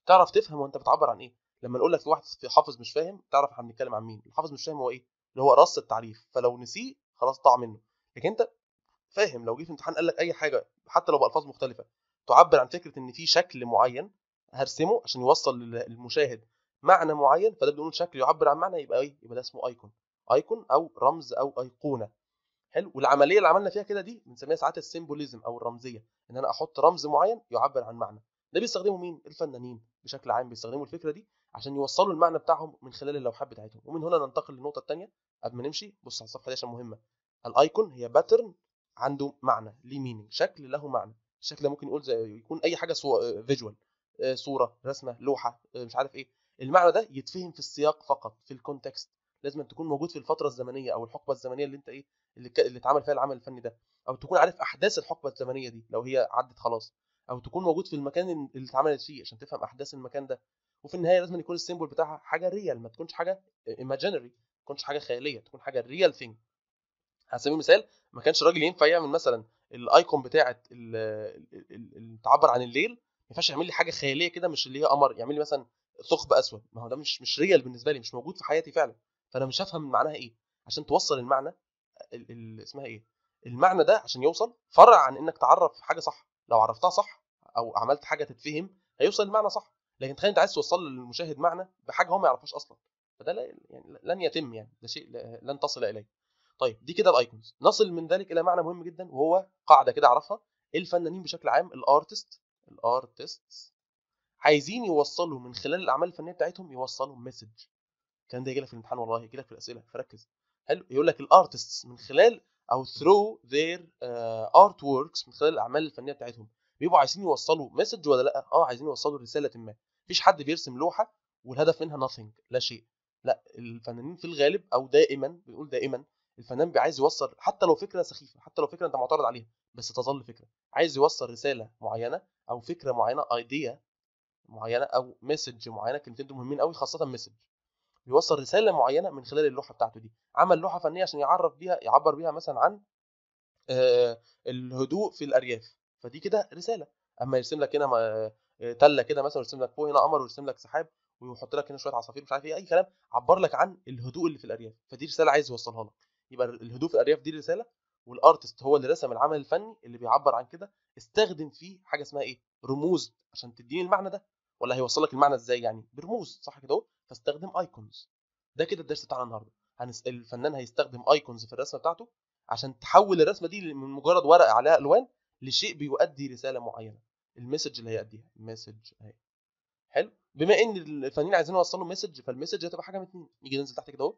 Speaker 1: تعرف تفهم وانت بتعبر عن ايه لما نقول لك في واحد في حافظ مش فاهم تعرف احنا بنتكلم عن مين الحافظ مش فاهم هو ايه اللي هو رص التعريف فلو نسيه خلاص ضاع منه لكن انت فاهم لو جه في امتحان قال لك اي حاجه حتى لو بالفاظ مختلفه تعبر عن فكره ان في شكل معين هرسمه عشان يوصل للمشاهد معنى معين فده بنقول شكل يعبر عن معنى يبقى ايه يبقى ده اسمه ايكون ايكون او رمز او ايقونه حلو والعمليه اللي عملنا فيها كده دي بنسميها ساعات السيمبوليزم او الرمزيه ان انا احط رمز معين يعبر عن معنى ده بيستخدمه مين الفنانين بشكل عام بيستخدموا الفكره دي عشان يوصلوا المعنى بتاعهم من خلال اللوحات بتاعتهم ومن هنا ننتقل للنقطه الثانيه قبل ما نمشي بص على الصفحه دي عشان مهمه الايكون هي باترن عنده معنى ليه مينينج شكل له معنى الشكل ده ممكن يقول زي يكون اي حاجه فيجوال آه، آه، صوره رسمه لوحه آه، مش عارف ايه المعنى ده يتفهم في السياق فقط في الكونتكست لازم أن تكون موجود في الفتره الزمنيه او الحقبه الزمنيه اللي انت ايه اللي, اللي اتعمل فيها العمل الفني ده او تكون عارف احداث الحقبه الزمنيه دي لو هي عدت خلاص او تكون موجود في المكان اللي اتعملت فيه عشان تفهم احداث المكان ده وفي النهايه لازم يكون السيمبل بتاعها حاجه ريال ما تكونش حاجه ايماجينري ما تكونش حاجه خياليه تكون حاجه ريال ثينج على سبيل المثال ما كانش راجل ينفع يعمل مثلا الايكون بتاعه اللي تعبر عن الليل ما ينفعش يعمل لي حاجه خياليه كده مش اللي هي قمر يعمل لي مثلا ثقب اسود ما هو ده مش مش ريال بالنسبه لي مش موجود في حياتي فعلا فانا مش هفهم معناها ايه عشان توصل المعنى ال اسمها ايه المعنى ده عشان يوصل فرع عن انك تعرف حاجه صح لو عرفتها صح او عملت حاجه تتفهم هيوصل المعنى صح لكن تخيل انت عايز توصل للمشاهد معنى بحاجه هو ما يعرفهاش اصلا فده لا يعني لن يتم يعني ده شيء لن تصل اليه طيب دي كده الايكونز نصل من ذلك الى معنى مهم جدا وهو قاعده كده اعرفها الفنانين بشكل عام الارتست الارتست عايزين يوصلوا من خلال الاعمال الفنيه بتاعتهم يوصلوا مسج الكلام ده هيجيلك في الامتحان والله هيجيلك في الاسئله فركز حلو يقول لك الارتستس من خلال او ثرو ذير ارت وركس من خلال الاعمال الفنيه بتاعتهم بيبقوا عايزين يوصلوا مسج ولا لا اه عايزين يوصلوا رساله ما مفيش حد بيرسم لوحه والهدف منها nothing لا شيء لا الفنانين في الغالب او دائما بنقول دائما الفنان عايز يوصل حتى لو فكره سخيفه حتى لو فكره انت معترض عليها بس تظل فكره عايز يوصل رساله معينه او فكره معينه ايديا معينه او مسج معينه كلمتين دول مهمين قوي خاصه مسج بيوصل رساله معينه من خلال اللوحه بتاعته دي عمل لوحه فنيه عشان يعرف بيها يعبر بيها مثلا عن آه، الهدوء في الارياف فدي كده رساله اما يرسم لك هنا آه، تله كده مثلا ويرسم لك فوق هنا قمر ويرسم لك سحاب ويحط لك هنا شويه عصافير مش عارف ايه اي كلام عبر لك عن الهدوء اللي في الارياف فدي رساله عايز يوصلها لك يبقى الهدوء في الارياف دي رساله والارتست هو اللي رسم العمل الفني اللي بيعبر عن كده استخدم فيه حاجه اسمها ايه رموز عشان تديني المعنى ده ولا هيوصل لك المعنى ازاي يعني برموز صح كده فاستخدم ايكونز ده كده الدرس بتاعنا النهارده هنس... الفنان هيستخدم ايكونز في الرسمه بتاعته عشان تحول الرسمه دي من مجرد ورقه عليها الوان لشيء بيؤدي رساله معينه المسج اللي هيأديها المسج اهي حلو بما ان الفنانين عايزين يوصلوا مسج فالمسج هتبقى حاجه من اتنين يجي ننزل تحت كده اهو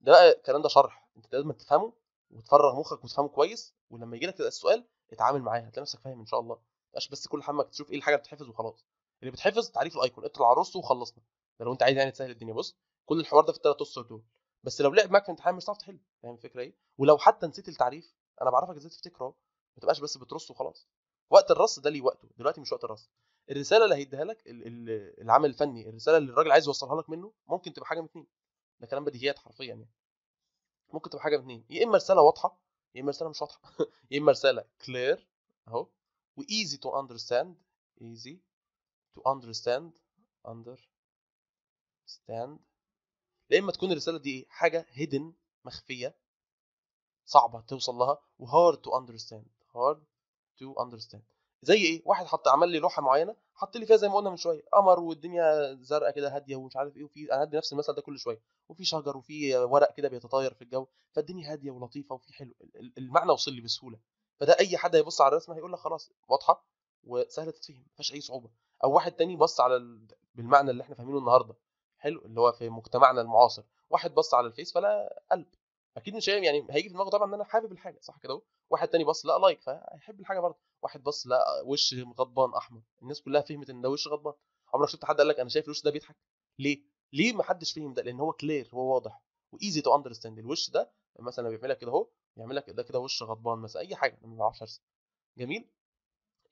Speaker 1: ده بقى الكلام ده شرح انت لازم تفهمه وتفرغ مخك وتفهمه كويس ولما يجي لك السؤال اتعامل معاه هتلاقي نفسك فاهم ان شاء الله مش بس كل حمك تشوف ايه الحاجه بتحفز وخلاص اللي بتحفظ تعريف الايكون اطلع رص وخلصنا ده لو انت عايز يعني تسهل الدنيا بص كل الحوار ده في الثلاث اسطر دول بس لو لعب معاك في امتحان مش هتعرف تحل فاهم الفكره ايه ولو حتى نسيت التعريف انا بعرفك ازاي تفتكره اهو ما تبقاش بس بترص وخلاص وقت الرص ده ليه وقته دلوقتي مش وقت الرص الرساله اللي هيديها لك العمل الفني الرساله اللي الراجل عايز يوصلها لك منه ممكن تبقى حاجه من اتنين ده كلام بديهيات حرفيا يعني ممكن تبقى حاجه من اتنين يا اما رساله واضحه يا اما رساله مش واضحه <laughs> يا اما رساله كلير اهو وايزي تو اندرستاند ايزي to understand understand لا اما تكون الرساله دي حاجه hidden مخفيه صعبه توصل لها وهارد تو اندرستاند هارد تو اندرستاند زي ايه واحد حط عمل لي لوحه معينه حط لي فيها زي ما قلنا من شويه قمر والدنيا زرقاء كده هاديه ومش عارف ايه وفي انا هدي نفس المثل ده كل شويه وفي شجر وفي ورق كده بيتطاير في الجو فالدنيا هاديه ولطيفه وفي حلو المعنى وصل لي بسهوله فده اي حد هيبص على الرسمه هيقول لك خلاص واضحه وسهل تتفهم ما فيهاش اي صعوبه او واحد تاني بص على ال... بالمعنى اللي احنا فاهمينه النهارده حلو اللي هو في مجتمعنا المعاصر واحد بص على الفيس فلا قلب اكيد مش يعني هيجي في دماغه طبعا ان انا حابب الحاجه صح كده واحد تاني بص لا لايك فهيحب الحاجه برضه واحد بص لا وش غضبان احمر الناس كلها فهمت ان ده وش غضبان عمرك شفت حد قال لك انا شايف الوش ده بيضحك ليه ليه ما حدش فهم ده لان هو كلير هو واضح وايزي تو اندرستاند الوش ده مثلا لك كده اهو يعمل لك ده كده وش غضبان مثلا اي حاجه انا ما بعرفش جميل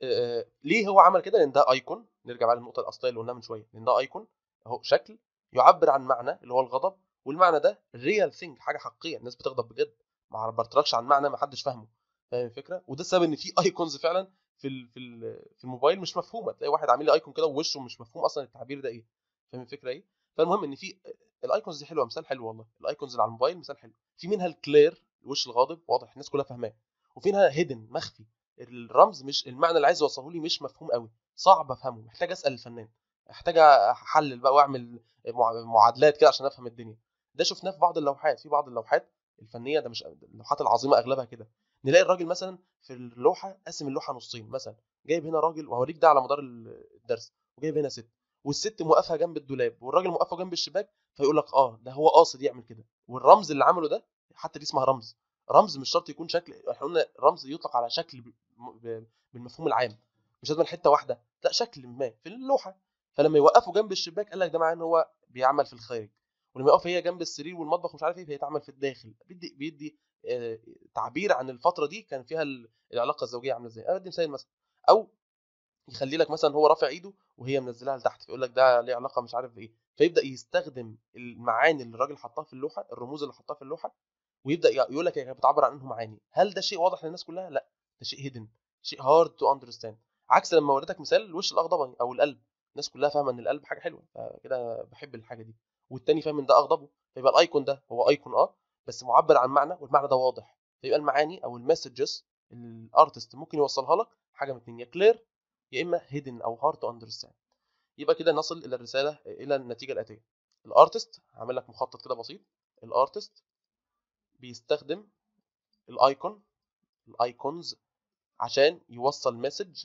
Speaker 1: آه، ليه هو عمل كده؟ لان ده ايكون نرجع بقى للنقطه الاصليه اللي قلناها من شويه لان ده ايكون اهو شكل يعبر عن معنى اللي هو الغضب والمعنى ده ريال ثينج حاجه حقيقيه الناس بتغضب بجد ما عبرتلكش عن معنى ما حدش فاهمه فاهم الفكره؟ وده السبب ان في <laughs> ايكونز فعلا في ال في ال في الموبايل مش مفهومه تلاقي واحد عامل لي ايكون كده ووشه مش مفهوم اصلا التعبير ده ايه فاهم الفكره ايه؟ فالمهم ان في آه، الايكونز دي حلوه مثال حلو والله الايكونز اللي على الموبايل مثال حلو في منها الكلير الوش الغاضب واضح الناس كلها فاهماه وفي منها هيدن مخفي الرمز مش المعنى اللي عايز يوصله لي مش مفهوم قوي صعب افهمه محتاج اسال الفنان محتاج احلل بقى واعمل معادلات كده عشان افهم الدنيا ده شفناه في بعض اللوحات في بعض اللوحات الفنيه ده مش اللوحات العظيمه اغلبها كده نلاقي الراجل مثلا في اللوحه قاسم اللوحه نصين مثلا جايب هنا راجل وهوريك ده على مدار الدرس وجايب هنا ست والست موقفه جنب الدولاب والراجل موقفه جنب الشباك فيقول لك اه ده هو قاصد يعمل كده والرمز اللي عمله ده حتى دي اسمها رمز رمز مش شرط يكون شكل احنا قلنا رمز يطلق على شكل بالمفهوم العام مش لازم حته واحده لا شكل ما في اللوحه فلما يوقفوا جنب الشباك قال لك ده معناه ان هو بيعمل في الخارج ولما يقف هي جنب السرير والمطبخ ومش عارف ايه فهي تعمل في الداخل بيدي بيدي آه تعبير عن الفتره دي كان فيها العلاقه الزوجيه عامله ازاي انا بدي مثال مثلا او يخلي لك مثلا هو رافع ايده وهي منزلها لتحت فيقول لك ده ليه علاقه مش عارف بايه فيبدا يستخدم المعاني اللي الراجل حطها في اللوحه الرموز اللي حطها في اللوحه ويبدا يقول لك هي كانت بتعبر عن انه معاني هل ده شيء واضح للناس كلها لا ده شيء هيدن شيء هارد تو اندرستاند عكس لما وريتك مثال الوش الاغضبني يعني، او القلب الناس كلها فاهمه ان القلب حاجه حلوه فكده بحب الحاجه دي والتاني فاهم ان ده اغضبه فيبقى الايكون ده هو ايكون اه بس معبر عن معنى والمعنى ده واضح فيبقى المعاني او المسجز الارتست ممكن يوصلها لك حاجه من اتنين يا كلير يا اما هيدن او هارد تو اندرستاند يبقى كده نصل الى الرساله الى النتيجه الاتيه الارتست عامل لك مخطط كده بسيط الارتست بيستخدم الايكون الايكونز عشان يوصل مسج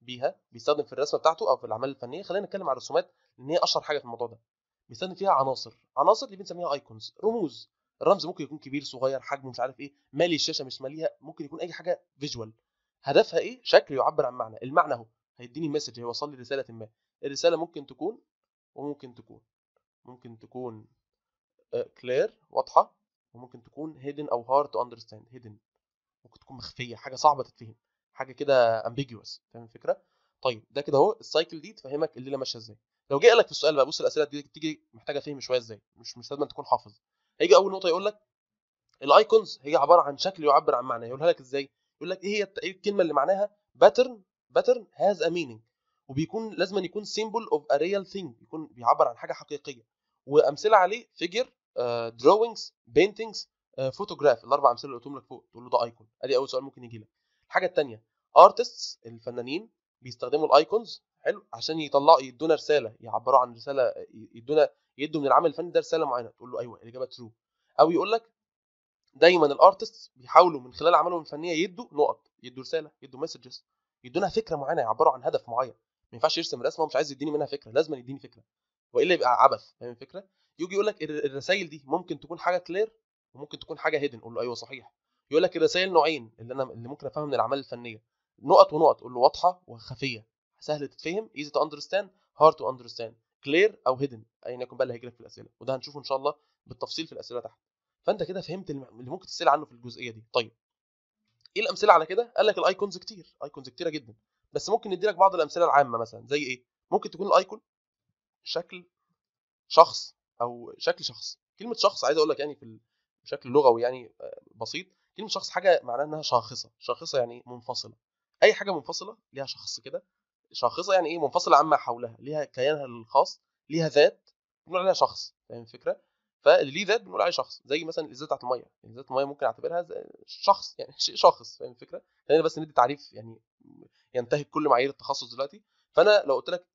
Speaker 1: بيها بيستخدم في الرسمه بتاعته او في الاعمال الفنيه خلينا نتكلم عن الرسومات لان هي اشهر حاجه في الموضوع ده بيستخدم فيها عناصر عناصر اللي بنسميها ايكونز رموز الرمز ممكن يكون كبير صغير حجمه مش عارف ايه مالي الشاشه مش ماليها ممكن يكون اي حاجه فيجوال هدفها ايه شكل يعبر عن معنى المعنى اهو هيديني مسج هيوصل لي رساله ما الرساله ممكن تكون وممكن تكون ممكن تكون كلير آه، واضحه وممكن تكون هيدن او هارد تو اندرستاند هيدن ممكن تكون مخفيه حاجه صعبه تتفهم حاجه كده امبيجوس فاهم الفكره طيب ده كده اهو السايكل دي تفهمك الليله ماشيه ازاي لو جه لك في السؤال بقى بص الاسئله دي بتيجي محتاجه فهم شويه ازاي مش مش لازم تكون حافظ هيجي اول نقطه يقول لك الايكونز هي عباره عن شكل يعبر عن معنى يقولها لك ازاي يقول لك ايه هي إيه الكلمه اللي معناها باترن باترن هاز ا مينينج وبيكون لازم يكون سيمبل اوف ا ريال ثينج يكون بيعبر عن حاجه حقيقيه وامثله عليه فيجر دروينجز بينتنجز فوتوغراف الاربع امثله اللي قلتهم لك فوق تقول له ده ايكون ادي اول سؤال ممكن يجي لك الحاجه الثانيه ارتستس الفنانين بيستخدموا الايكونز حلو عشان يطلعوا يدونا رساله يعبروا عن رساله يدونا يدوا من العمل الفني ده رساله معينه تقول له ايوه الاجابه ترو او يقول لك دايما الارتست بيحاولوا من خلال اعمالهم الفنيه يدوا نقط يدوا رساله يدوا مسجز يدونا فكره معينه يعبروا عن هدف معين ما ينفعش يرسم رسمه ومش عايز يديني منها فكره لازم يديني فكره والا إيه يبقى عبث فاهم الفكره يجي يقول لك الرسائل دي ممكن تكون حاجه كلير وممكن تكون حاجه هيدن قول له ايوه صحيح يقول لك الرسائل نوعين اللي انا اللي ممكن افهم من الاعمال الفنيه نقط ونقط قول له واضحه وخفيه سهل تتفهم ايزي تو اندرستاند هارد تو اندرستاند كلير او هيدن ايا يكن بقى اللي لك في الاسئله وده هنشوفه ان شاء الله بالتفصيل في الاسئله تحت فانت كده فهمت اللي ممكن تسال عنه في الجزئيه دي طيب ايه الامثله على كده قال لك الايكونز كتير ايكونز كتيره جدا بس ممكن ندي لك بعض الامثله العامه مثلا زي ايه ممكن تكون الايكون شكل شخص او شكل شخص كلمه شخص عايز اقول لك يعني في بشكل لغوي يعني آه، بسيط كلمه شخص حاجه معناها انها شاخصه شاخصه يعني منفصله اي حاجه منفصله ليها شخص كده شاخصه يعني ايه منفصله عما حولها ليها كيانها الخاص ليها ذات بنقول عليها شخص فاهم الفكره فاللي ليه ذات بنقول عليه شخص زي مثلا الازازه بتاعت الميه يعني ازازه الميه ممكن اعتبرها شخص يعني <laughs> شيء شاخص فاهم الفكره خلينا بس ندي تعريف يعني ينتهي كل معايير التخصص دلوقتي فانا لو قلت لك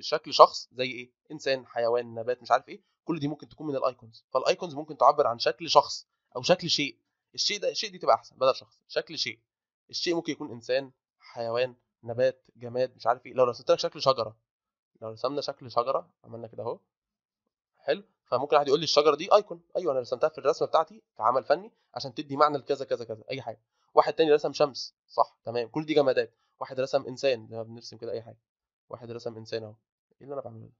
Speaker 1: شكل شخص زي ايه انسان حيوان نبات مش عارف ايه كل دي ممكن تكون من الايكونز فالايكونز ممكن تعبر عن شكل شخص او شكل شيء الشيء ده الشيء دي تبقى احسن بدل شخص شكل شيء الشيء ممكن يكون انسان حيوان نبات جماد مش عارف ايه لو رسمت لك شكل شجره لو رسمنا شكل شجره عملنا كده اهو حلو فممكن واحد يقول لي الشجره دي ايكون ايوه انا رسمتها في الرسمه بتاعتي كعمل فني عشان تدي معنى لكذا كذا كذا اي حاجه واحد تاني رسم شمس صح تمام كل دي جمادات واحد رسم انسان ده بنرسم كده اي حاجه واحد رسم انسان اهو ايه اللي انا بعمله ده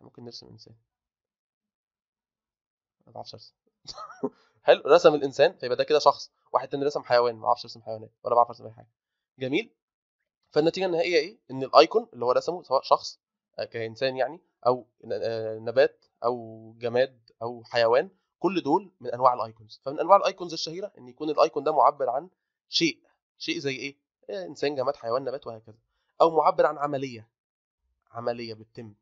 Speaker 1: ممكن نرسم انسان ما بعرفش ارسم حلو <laughs> رسم الانسان فيبقى ده كده شخص واحد تاني رسم حيوان ما بعرفش ارسم حيوانات ولا بعرف ارسم اي حاجه جميل فالنتيجه النهائيه ايه ان الايكون اللي هو رسمه سواء شخص آه، كانسان يعني او آه، نبات او جماد او حيوان كل دول من انواع الايكونز فمن انواع الايكونز الشهيره ان يكون الايكون ده معبر عن شيء شيء زي ايه انسان جماد حيوان نبات وهكذا او معبر عن عمليه عمليه بتتم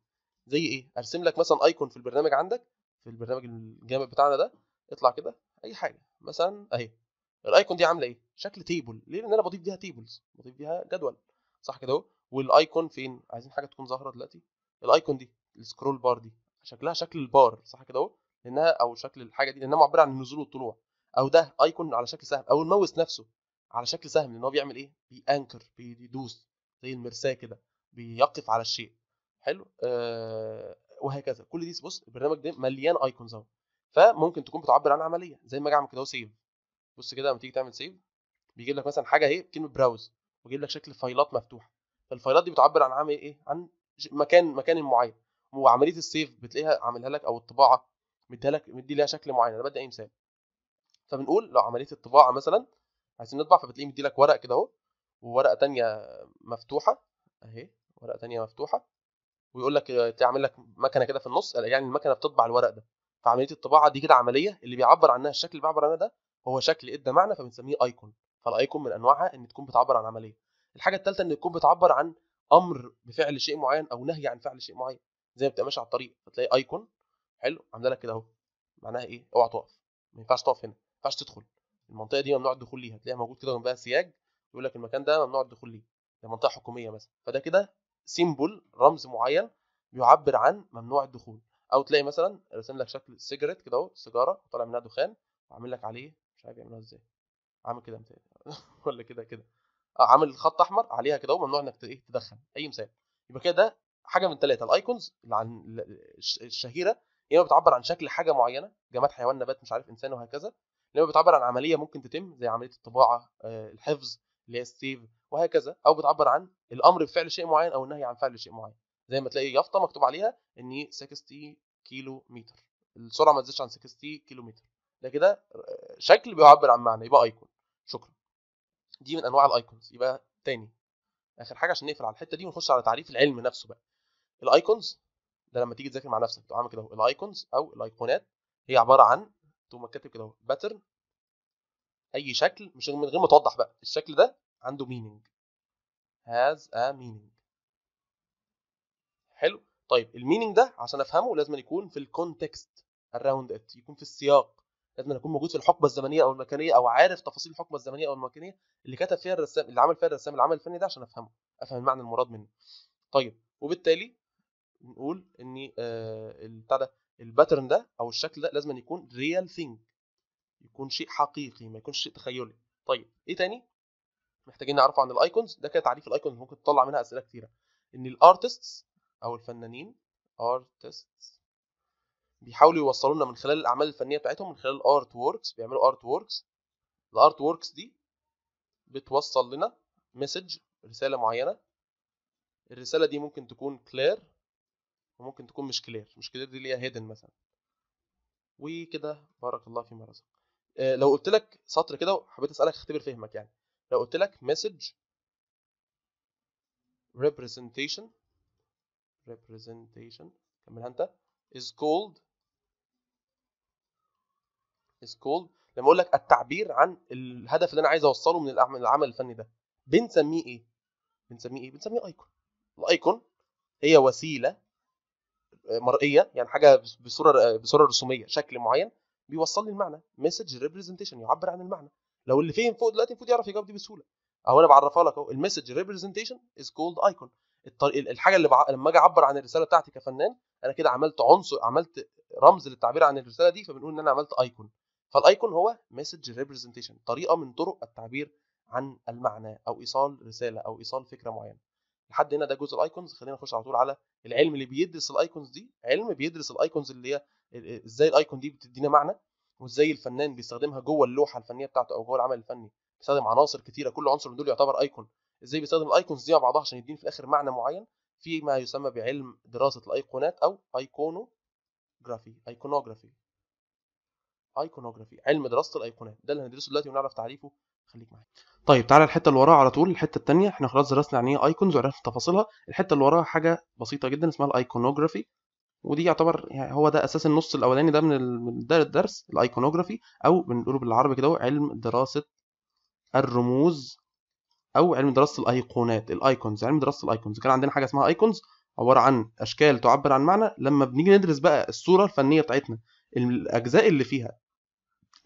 Speaker 1: زي ايه ارسم لك مثلا ايكون في البرنامج عندك في البرنامج الجامد بتاعنا ده اطلع كده اي حاجه مثلا اهي الايكون دي عامله ايه شكل تيبل ليه لان انا بضيف ليها تيبلز بضيف ليها جدول صح كده اهو والايكون فين عايزين حاجه تكون ظاهره دلوقتي الايكون دي السكرول بار دي شكلها شكل البار صح كده اهو لانها او شكل الحاجه دي لانها معبره عن النزول والطلوع او ده ايكون على شكل سهم او الماوس نفسه على شكل سهم لان هو بيعمل ايه بيانكر بيدوس زي المرساه كده بيقف على الشيء حلو آه وهكذا كل دي بص البرنامج ده مليان ايكونز اهو فممكن تكون بتعبر عن عمليه زي ما اجي اعمل كده سيف بص كده لما تيجي تعمل سيف بيجيب لك مثلا حاجه اهي كلمه براوز ويجيب لك شكل فايلات مفتوحه فالفايلات دي بتعبر عن عامل ايه عن مكان مكان معين وعمليه السيف بتلاقيها عاملها لك او الطباعه مديها لك مدي لها شكل معين انا بدي اي مثال فبنقول لو عمليه الطباعه مثلا عايزين نطبع فبتلاقيه مديلك ورق كده اهو وورقه تانية مفتوحه اهي ورقه تانية مفتوحه ويقول لك آه، تعمل لك مكنه كده في النص يعني المكنه بتطبع الورق ده فعمليه الطباعه دي كده عمليه اللي بيعبر عنها الشكل اللي بيعبر عنها ده هو شكل ادى إيه معنى فبنسميه ايكون فالايكون من انواعها ان تكون بتعبر عن عمليه الحاجه الثالثه ان تكون بتعبر عن امر بفعل شيء معين او نهي عن فعل شيء معين زي ما بتبقى ماشي على الطريق فتلاقي ايكون حلو عامله لك كده اهو معناها ايه اوعى تقف ما ينفعش تقف هنا ما ينفعش تدخل المنطقه دي ممنوع الدخول ليها تلاقيها موجود كده جنبها سياج يقول لك المكان ده ممنوع الدخول ليه ده منطقه حكوميه مثلا فده كده سيمبل رمز معين بيعبر عن ممنوع الدخول او تلاقي مثلا راسم لك شكل سيجرت كده اهو سيجاره طالع منها دخان وعامل لك عليه مش عارف يعملوها ازاي عامل كده مثال <laughs> ولا كده كده اه عامل خط احمر عليها كده اهو ممنوع انك ايه تدخن اي مثال يبقى كده ده حاجه من ثلاثه الايكونز اللي عن الشهيره يا اما بتعبر عن شكل حاجه معينه جماد حيوان نبات مش عارف انسان وهكذا لما بتعبر عن عمليه ممكن تتم زي عمليه الطباعه آه، الحفظ اللي هي السيف وهكذا او بتعبر عن الامر بفعل شيء معين او النهي عن فعل شيء معين زي ما تلاقي يافطه مكتوب عليها ان 60 كيلو متر السرعه ما تزيدش عن 60 كيلو متر ده كده آه، شكل بيعبر عن معنى يبقى ايكون شكرا دي من انواع الايكونز يبقى تاني اخر حاجه عشان نقفل على الحته دي ونخش على تعريف العلم نفسه بقى الايكونز ده لما تيجي تذاكر مع نفسك تبقى عامل كده الايكونز او الايقونات هي عباره عن تقوم كاتب كده اهو باترن اي شكل مش من غير ما توضح بقى الشكل ده عنده مينينج هاز ا مينينج حلو طيب المينينج ده عشان افهمه لازم يكون في الكونتكست اراوند ات يكون في السياق لازم اكون موجود في الحقبه الزمنيه او المكانيه او عارف تفاصيل الحقبه الزمنيه او المكانيه اللي كتب فيها الرسام اللي عمل فيها الرسام العمل الفني ده عشان افهمه افهم المعنى المراد منه طيب وبالتالي نقول ان آه، البتاع ده الباترن ده او الشكل ده لازم يكون ريال ثينج يكون شيء حقيقي ما يكونش شيء تخيلي طيب ايه تاني محتاجين نعرفه عن الايكونز ده كده تعريف الايكونز ممكن تطلع منها اسئله كتيره ان الارتستس او الفنانين ارتستس بيحاولوا يوصلوا لنا من خلال الاعمال الفنيه بتاعتهم من خلال الارت ووركس بيعملوا ارت ووركس الارت ووركس دي بتوصل لنا مسج رساله معينه الرساله دي ممكن تكون كلير وممكن تكون مش كلير مش كلير دي ليها هيدن مثلا وكده بارك الله فيما رزق آه، لو قلت لك سطر كده حبيت اسالك اختبر فهمك يعني لو قلت لك مسج representation representation كملها انت is called is called لما اقول لك التعبير عن الهدف اللي انا عايز اوصله من العمل الفني ده بنسميه ايه بنسميه ايه بنسميه ايكون الايكون هي وسيله مرئيه يعني حاجه بصوره بصوره رسوميه شكل معين بيوصل لي المعنى مسج ريبريزنتيشن يعبر عن المعنى لو اللي فين فوق دلوقتي المفروض يعرف يجاوب دي بسهوله اهو انا بعرفها لك اهو المسج ريبريزنتيشن از كولد ايكون الحاجه اللي بع... لما اجي اعبر عن الرساله بتاعتي كفنان انا كده عملت عنصر عملت رمز للتعبير عن الرساله دي فبنقول ان انا عملت ايكون فالايكون هو مسج ريبريزنتيشن طريقه من طرق التعبير عن المعنى او ايصال رساله او ايصال فكره معينه لحد هنا ده جزء الايكونز خلينا نخش على طول على العلم اللي بيدرس الايكونز دي علم بيدرس الايكونز اللي هي ازاي الايكون دي بتدينا معنى وازاي الفنان بيستخدمها جوه اللوحه الفنيه بتاعته او جوه العمل الفني بيستخدم عناصر كتيره كل عنصر من دول يعتبر ايكون ازاي بيستخدم الايكونز دي مع بعضها عشان يديني في الاخر معنى معين في ما يسمى بعلم دراسه الايقونات او ايكونوجرافي ايكونوجرافي ايكونوجرافي علم دراسه الايقونات ده اللي هندرسه دلوقتي ونعرف تعريفه خليك معايا طيب تعالى الحته اللي وراها على طول الحته الثانيه احنا خلاص درسنا يعني ايه ايكونز وعرفنا تفاصيلها الحته اللي وراها حاجه بسيطه جدا اسمها الايكونوجرافي ودي يعتبر يعني هو ده اساس النص الاولاني ده من الدرس الايكونوجرافي او بنقوله بالعربي كده علم دراسه الرموز او علم دراسه الايقونات الايكونز علم دراسه الايكونز كان عندنا حاجه اسمها ايكونز عباره عن اشكال تعبر عن معنى لما بنيجي ندرس بقى الصوره الفنيه بتاعتنا الاجزاء اللي فيها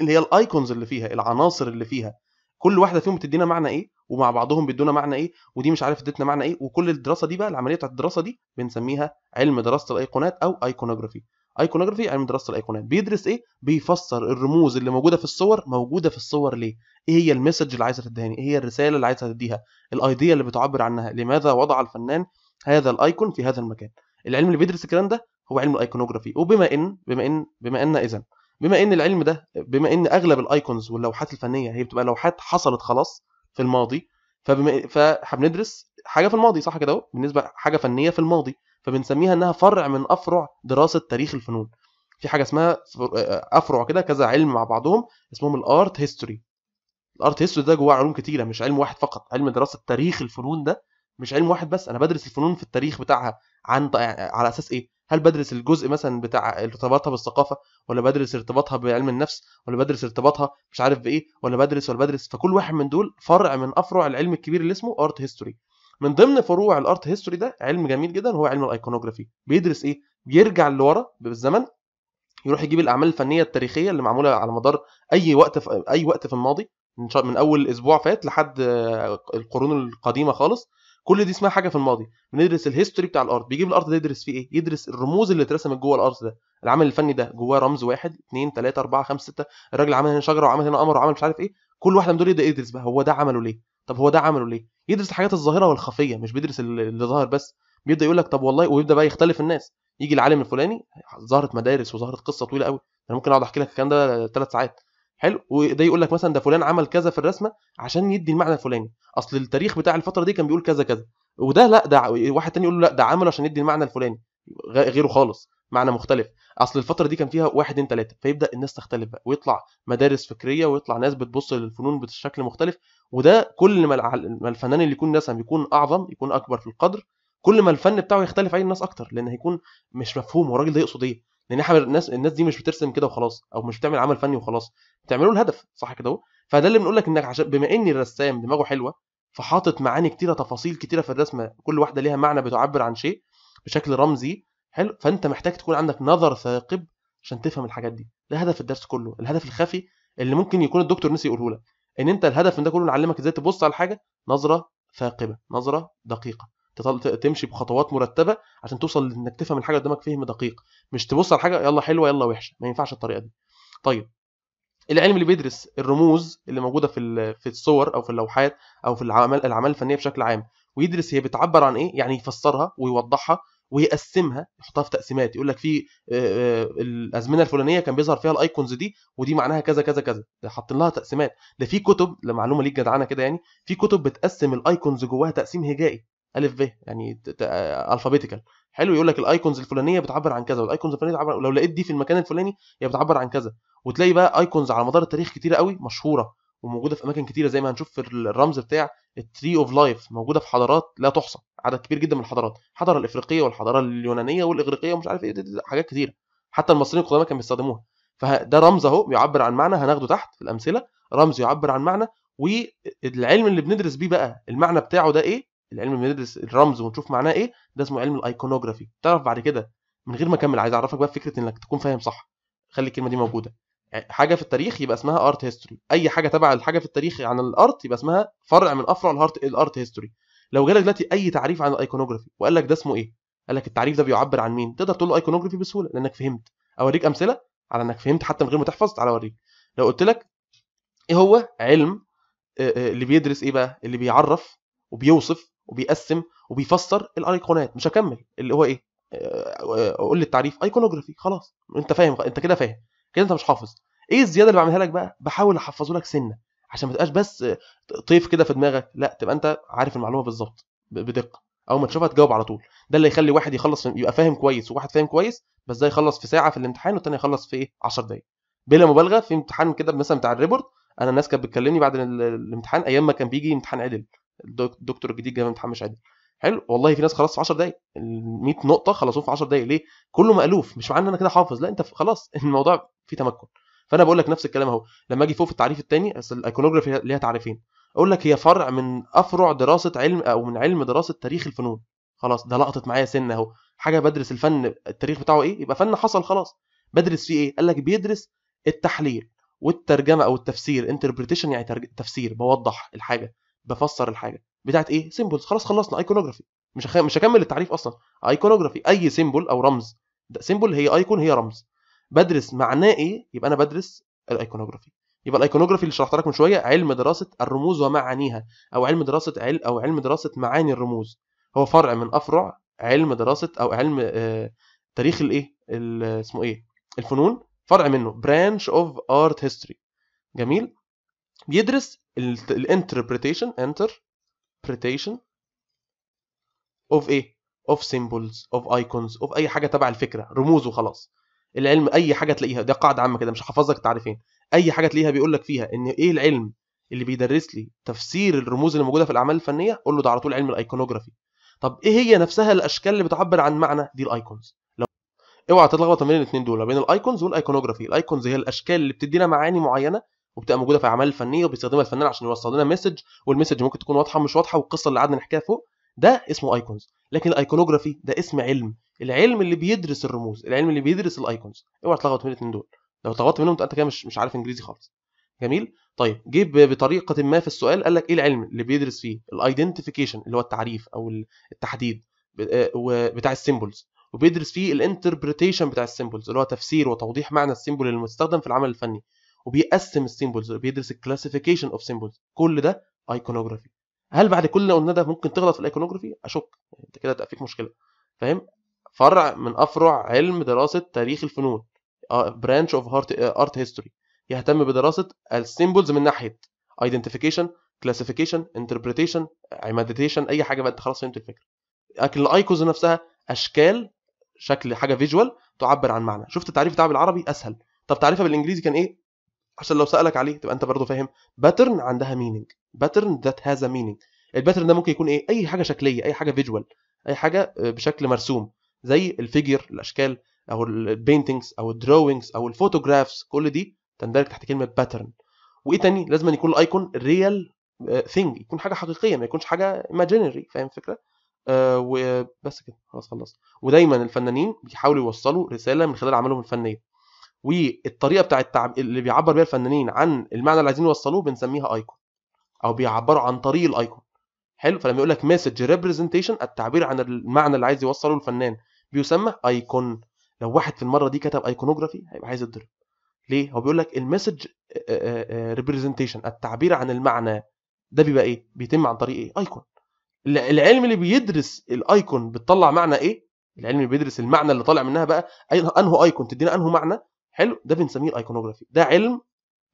Speaker 1: اللي هي الايكونز اللي فيها العناصر اللي فيها كل واحده فيهم بتدينا معنى ايه ومع بعضهم بيدونا معنى ايه ودي مش عارف ادتنا معنى ايه وكل الدراسه دي بقى العمليه بتاعت الدراسه دي بنسميها علم دراسه الايقونات او ايكونوجرافي ايكونوجرافي علم دراسه الايقونات بيدرس ايه بيفسر الرموز اللي موجوده في الصور موجوده في الصور ليه ايه هي المسج اللي عايزه تديها ايه هي الرساله اللي عايزه تديها الايديا اللي بتعبر عنها لماذا وضع الفنان هذا الايكون في هذا المكان العلم اللي بيدرس الكلام ده هو علم الايكونوجرافي وبما ان بما ان بما ان اذا بما ان العلم ده بما ان اغلب الايكونز واللوحات الفنيه هي بتبقى لوحات حصلت خلاص في الماضي فبما بندرس حاجه في الماضي صح كده بالنسبه حاجه فنيه في الماضي فبنسميها انها فرع من افرع دراسه تاريخ الفنون في حاجه اسمها آه، افرع كده كذا علم مع بعضهم اسمهم الارت هيستوري الارت هيستوري ده جواه علوم كتيره مش علم واحد فقط علم دراسه تاريخ الفنون ده مش علم واحد بس انا بدرس الفنون في التاريخ بتاعها عن يعني على اساس ايه هل بدرس الجزء مثلا بتاع ارتباطها بالثقافه ولا بدرس ارتباطها بعلم النفس ولا بدرس ارتباطها مش عارف بايه ولا بدرس ولا بدرس فكل واحد من دول فرع من افرع العلم الكبير اللي اسمه ارت هيستوري من ضمن فروع الارت هيستوري ده علم جميل جدا هو علم الايكونوجرافي بيدرس ايه بيرجع لورا بالزمن يروح يجيب الاعمال الفنيه التاريخيه اللي معموله على مدار اي وقت في اي وقت في الماضي من اول اسبوع فات لحد القرون القديمه خالص كل دي اسمها حاجه في الماضي بندرس الهيستوري بتاع الارض بيجيب الارض ده يدرس فيه ايه يدرس الرموز اللي اترسمت جوه الارض ده العمل الفني ده جواه رمز واحد اثنين ثلاثه اربعه خمسه سته الراجل عمل هنا شجره وعمل هنا قمر وعمل مش عارف ايه كل واحده من دول يبدا يدرس بقى هو ده عمله ليه طب هو ده عمله ليه يدرس الحاجات الظاهره والخفيه مش بيدرس اللي ظاهر بس بيبدا يقول لك طب والله ويبدا بقى يختلف الناس يجي العالم الفلاني ظهرت مدارس وظهرت قصه طويله قوي انا ممكن اقعد احكي لك الكلام ده ثلاث ساعات حلو وده يقول لك مثلا ده فلان عمل كذا في الرسمه عشان يدي المعنى الفلاني اصل التاريخ بتاع الفتره دي كان بيقول كذا كذا وده لا ده واحد تاني يقول له لا ده عمله عشان يدي المعنى الفلاني غيره خالص معنى مختلف اصل الفتره دي كان فيها واحد اتنين تلاته فيبدا الناس تختلف بقى ويطلع مدارس فكريه ويطلع ناس بتبص للفنون بشكل مختلف وده كل ما الفنان اللي يكون نسم يكون اعظم يكون اكبر في القدر كل ما الفن بتاعه يختلف عن الناس اكتر لان هيكون مش مفهوم هو الراجل ده يقصد ايه لان احنا الناس الناس دي مش بترسم كده وخلاص او مش بتعمل عمل فني وخلاص بتعمله الهدف صح كده اهو فده اللي بنقول لك انك عشان بما ان الرسام دماغه حلوه فحاطط معاني كتيره تفاصيل كتيره في الرسمه كل واحده ليها معنى بتعبر عن شيء بشكل رمزي حلو فانت محتاج تكون عندك نظر ثاقب عشان تفهم الحاجات دي ده هدف الدرس كله الهدف الخفي اللي ممكن يكون الدكتور نسي يقوله لك ان انت الهدف من ده كله نعلمك ازاي تبص على الحاجه نظره ثاقبه نظره دقيقه تمشي بخطوات مرتبه عشان توصل انك تفهم الحاجه قدامك فهم دقيق مش تبص على حاجه يلا حلوه يلا وحشه ما ينفعش الطريقه دي طيب العلم اللي بيدرس الرموز اللي موجوده في في الصور او في اللوحات او في العمل الاعمال الفنيه بشكل عام ويدرس هي بتعبر عن ايه يعني يفسرها ويوضحها ويقسمها يحطها في تقسيمات يقول لك في آه، آه، الازمنه الفلانيه كان بيظهر فيها الايكونز دي ودي معناها كذا كذا كذا حاطين لها تقسيمات ده في كتب لمعلومه ليك جدعانه كده يعني في كتب بتقسم الايكونز جواها تقسيم هجائي الف ب يعني الفابيتيكال آه، حلو يقول لك الايكونز الفلانيه بتعبر عن كذا والايكونز الفلانيه بتعبر لو لقيت دي في المكان الفلاني هي بتعبر عن كذا وتلاقي بقى ايكونز على مدار التاريخ كتيره قوي مشهوره وموجوده في اماكن كتيره زي ما هنشوف في الرمز بتاع التري اوف لايف موجوده في حضارات لا تحصى عدد كبير جدا من الحضارات الحضاره الافريقيه والحضاره اليونانيه والاغريقيه ومش عارف ايه حاجات كتيره حتى المصريين القدامى كانوا بيستخدموها فده رمز اهو بيعبر عن معنى هناخده تحت في الامثله رمز يعبر عن معنى والعلم اللي بندرس بيه بقى المعنى بتاعه ده ايه العلم اللي بندرس الرمز ونشوف معناه ايه ده اسمه علم الايكونوجرافي تعرف بعد كده من غير ما اكمل عايز اعرفك بقى فكره انك تكون فاهم صح خلي الكلمه دي موجوده يعني حاجه في التاريخ يبقى اسمها ارت هيستوري اي حاجه تبع الحاجه في التاريخ عن الارت يبقى اسمها فرع من افرع الارت الارت هيستوري لو جالك دلوقتي اي تعريف عن الايكونوجرافي وقال لك ده اسمه ايه قال لك التعريف ده بيعبر عن مين تقدر تقول له ايكونوجرافي بسهوله لانك فهمت اوريك امثله على انك فهمت حتى من غير ما تحفظ تعالى اوريك لو قلت لك ايه هو علم اللي بيدرس ايه بقى اللي بيعرف وبيوصف وبيقسم وبيفسر الايقونات مش هكمل اللي هو ايه آه، قول لي التعريف ايكونوجرافي خلاص انت فاهم انت كده فاهم كده انت مش حافظ ايه الزياده اللي بعملها لك بقى بحاول احفظه لك سنه عشان ما تبقاش بس طيف كده في دماغك لا تبقى انت عارف المعلومه بالظبط بدقه او ما تشوفها تجاوب على طول ده اللي يخلي واحد يخلص يبقى فاهم كويس وواحد فاهم كويس بس ده يخلص في ساعه في الامتحان والتاني يخلص في ايه 10 دقايق بلا مبالغه في امتحان كده مثلا بتاع الريبورت انا الناس كانت بتكلمني بعد الامتحان ايام ما كان بيجي امتحان عدل الدكتور الجديد جمال محمد عادي حلو والله في ناس خلاص في 10 دقايق ال 100 نقطه خلصوه في 10 دقايق ليه كله مالوف مش معنى ان انا كده حافظ لا انت خلاص <laughs> الموضوع فيه تمكن فانا بقول لك نفس الكلام اهو لما اجي فوق في التعريف الثاني اصل الايكونوجرافي ليها تعريفين اقول لك هي فرع من افرع دراسه علم او من علم دراسه تاريخ الفنون خلاص ده لقطت معايا سنه اهو حاجه بدرس الفن التاريخ بتاعه ايه يبقى فن حصل خلاص بدرس فيه ايه قال لك بيدرس التحليل والترجمه او التفسير انتربريتيشن يعني تفسير بوضح الحاجه بفسر الحاجه بتاعت ايه سيمبلز خلاص خلصنا ايكونوجرافي مش هخ... مش هكمل التعريف اصلا ايكونوجرافي اي سيمبل او رمز ده سيمبل هي ايكون هي رمز بدرس معناه ايه يبقى انا بدرس الايكونوجرافي يبقى الايكونوجرافي اللي شرحت لك من شويه علم دراسه الرموز ومعانيها او علم دراسه عل... او علم دراسه معاني الرموز هو فرع من افرع علم دراسه او علم آه... تاريخ الايه اسمه ايه الفنون فرع منه برانش اوف ارت هيستوري جميل بيدرس الانتربريتيشن انتربريتيشن اوف ايه اوف سيمبلز اوف ايكونز اوف اي حاجه تبع الفكره رموز وخلاص العلم اي حاجه تلاقيها ده قاعده عامه كده مش هحفظ لك اي حاجه تلاقيها بيقول لك فيها ان ايه العلم اللي بيدرس لي تفسير الرموز اللي موجوده في الاعمال الفنيه قول له ده على طول علم الايكونوجرافي طب ايه هي نفسها الاشكال اللي بتعبر عن معنى دي الايكونز اوعى تتلخبط ما بين الاثنين دول بين الايكونز والايكونوجرافي الايكونز هي الاشكال اللي بتدينا معاني معينه وبتبقى موجوده في الاعمال الفنيه وبيستخدمها الفنان عشان يوصل لنا مسج والمسج ممكن تكون واضحه مش واضحه والقصه اللي قعدنا نحكيها فوق ده اسمه ايكونز لكن الايكونوجرافي ده اسم علم العلم اللي بيدرس الرموز العلم اللي بيدرس الايكونز اوعى تلخبط بين الاثنين دول لو اتلخبطت منهم انت كده مش مش عارف انجليزي خالص جميل طيب جه بطريقه ما في السؤال قال لك ايه العلم اللي بيدرس فيه الايدنتيفيكيشن اللي هو التعريف او التحديد آه، بتاع السيمبلز وبيدرس فيه الانتربريتيشن بتاع السيمبلز اللي هو تفسير وتوضيح معنى السيمبل المستخدم في العمل الفني وبيقسم السيمبلز وبيدرس الكلاسيفيكيشن اوف سيمبلز كل ده ايكونوجرافي هل بعد كل اللي قلنا ده ممكن تغلط في الايكونوجرافي اشك يعني انت كده هتبقى فيك مشكله فاهم فرع من افرع علم دراسه تاريخ الفنون برانش اوف ارت هيستوري يهتم بدراسه السيمبلز من ناحيه ايدنتيفيكيشن كلاسيفيكيشن انتربريتيشن عماديتيشن اي حاجه بقى انت خلاص فهمت الفكره لكن الايكوز نفسها اشكال شكل حاجه فيجوال تعبر عن معنى شفت التعريف ده بالعربي اسهل طب تعريفها بالانجليزي كان ايه عشان لو سالك عليه تبقى انت برضه فاهم باترن عندها مينينج باترن ذات هاز مينينج الباترن ده ممكن يكون ايه اي حاجه شكليه اي حاجه فيجوال اي حاجه آه، بشكل مرسوم زي الفيجر الاشكال او البينتنجز او الدروينجز او الفوتوغرافز كل دي تندرج تحت كلمه باترن وايه تاني لازم أن يكون الايكون ريال آه، ثينج يكون حاجه حقيقيه ما يكونش حاجه ايماجينري فاهم الفكره آه وبس كده خلاص خلصت ودايما الفنانين بيحاولوا يوصلوا رساله من خلال اعمالهم الفنيه والطريقه بتاعه التعب... اللي بيعبر بيها الفنانين عن المعنى اللي عايزين يوصلوه بنسميها ايكون او بيعبروا عن طريق الايكون حلو فلما يقول لك مسج ريبريزنتيشن التعبير عن المعنى اللي عايز يوصله الفنان بيسمى ايكون لو واحد في المره دي كتب ايكونوجرافي هيبقى عايز يتضرب ليه هو بيقول لك المسج ريبريزنتيشن التعبير عن المعنى ده بيبقى ايه بيتم عن طريق ايه ايكون العلم اللي بيدرس الايكون بتطلع معنى ايه العلم اللي بيدرس المعنى اللي طالع منها بقى انه ايكون تدينا انه معنى حلو ده بنسميه الايكونوجرافي ده علم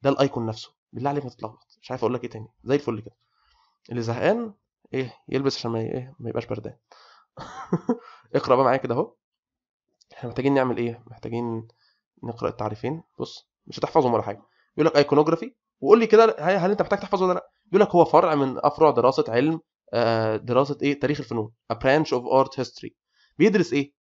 Speaker 1: ده الايكون نفسه بالله عليك ما تتلخبط مش عارف اقول لك ايه تاني زي الفل كده اللي زهقان ايه يلبس عشان ما ايه ما يبقاش بردان <laughs> اقرا بقى معايا كده اهو احنا محتاجين نعمل ايه محتاجين نقرا التعريفين بص مش هتحفظهم ولا حاجه يقول لك ايكونوجرافي وقول لي كده هل انت محتاج تحفظه ولا لا يقول لك هو فرع من افرع دراسه علم آه، دراسه ايه تاريخ الفنون a branch of art history بيدرس ايه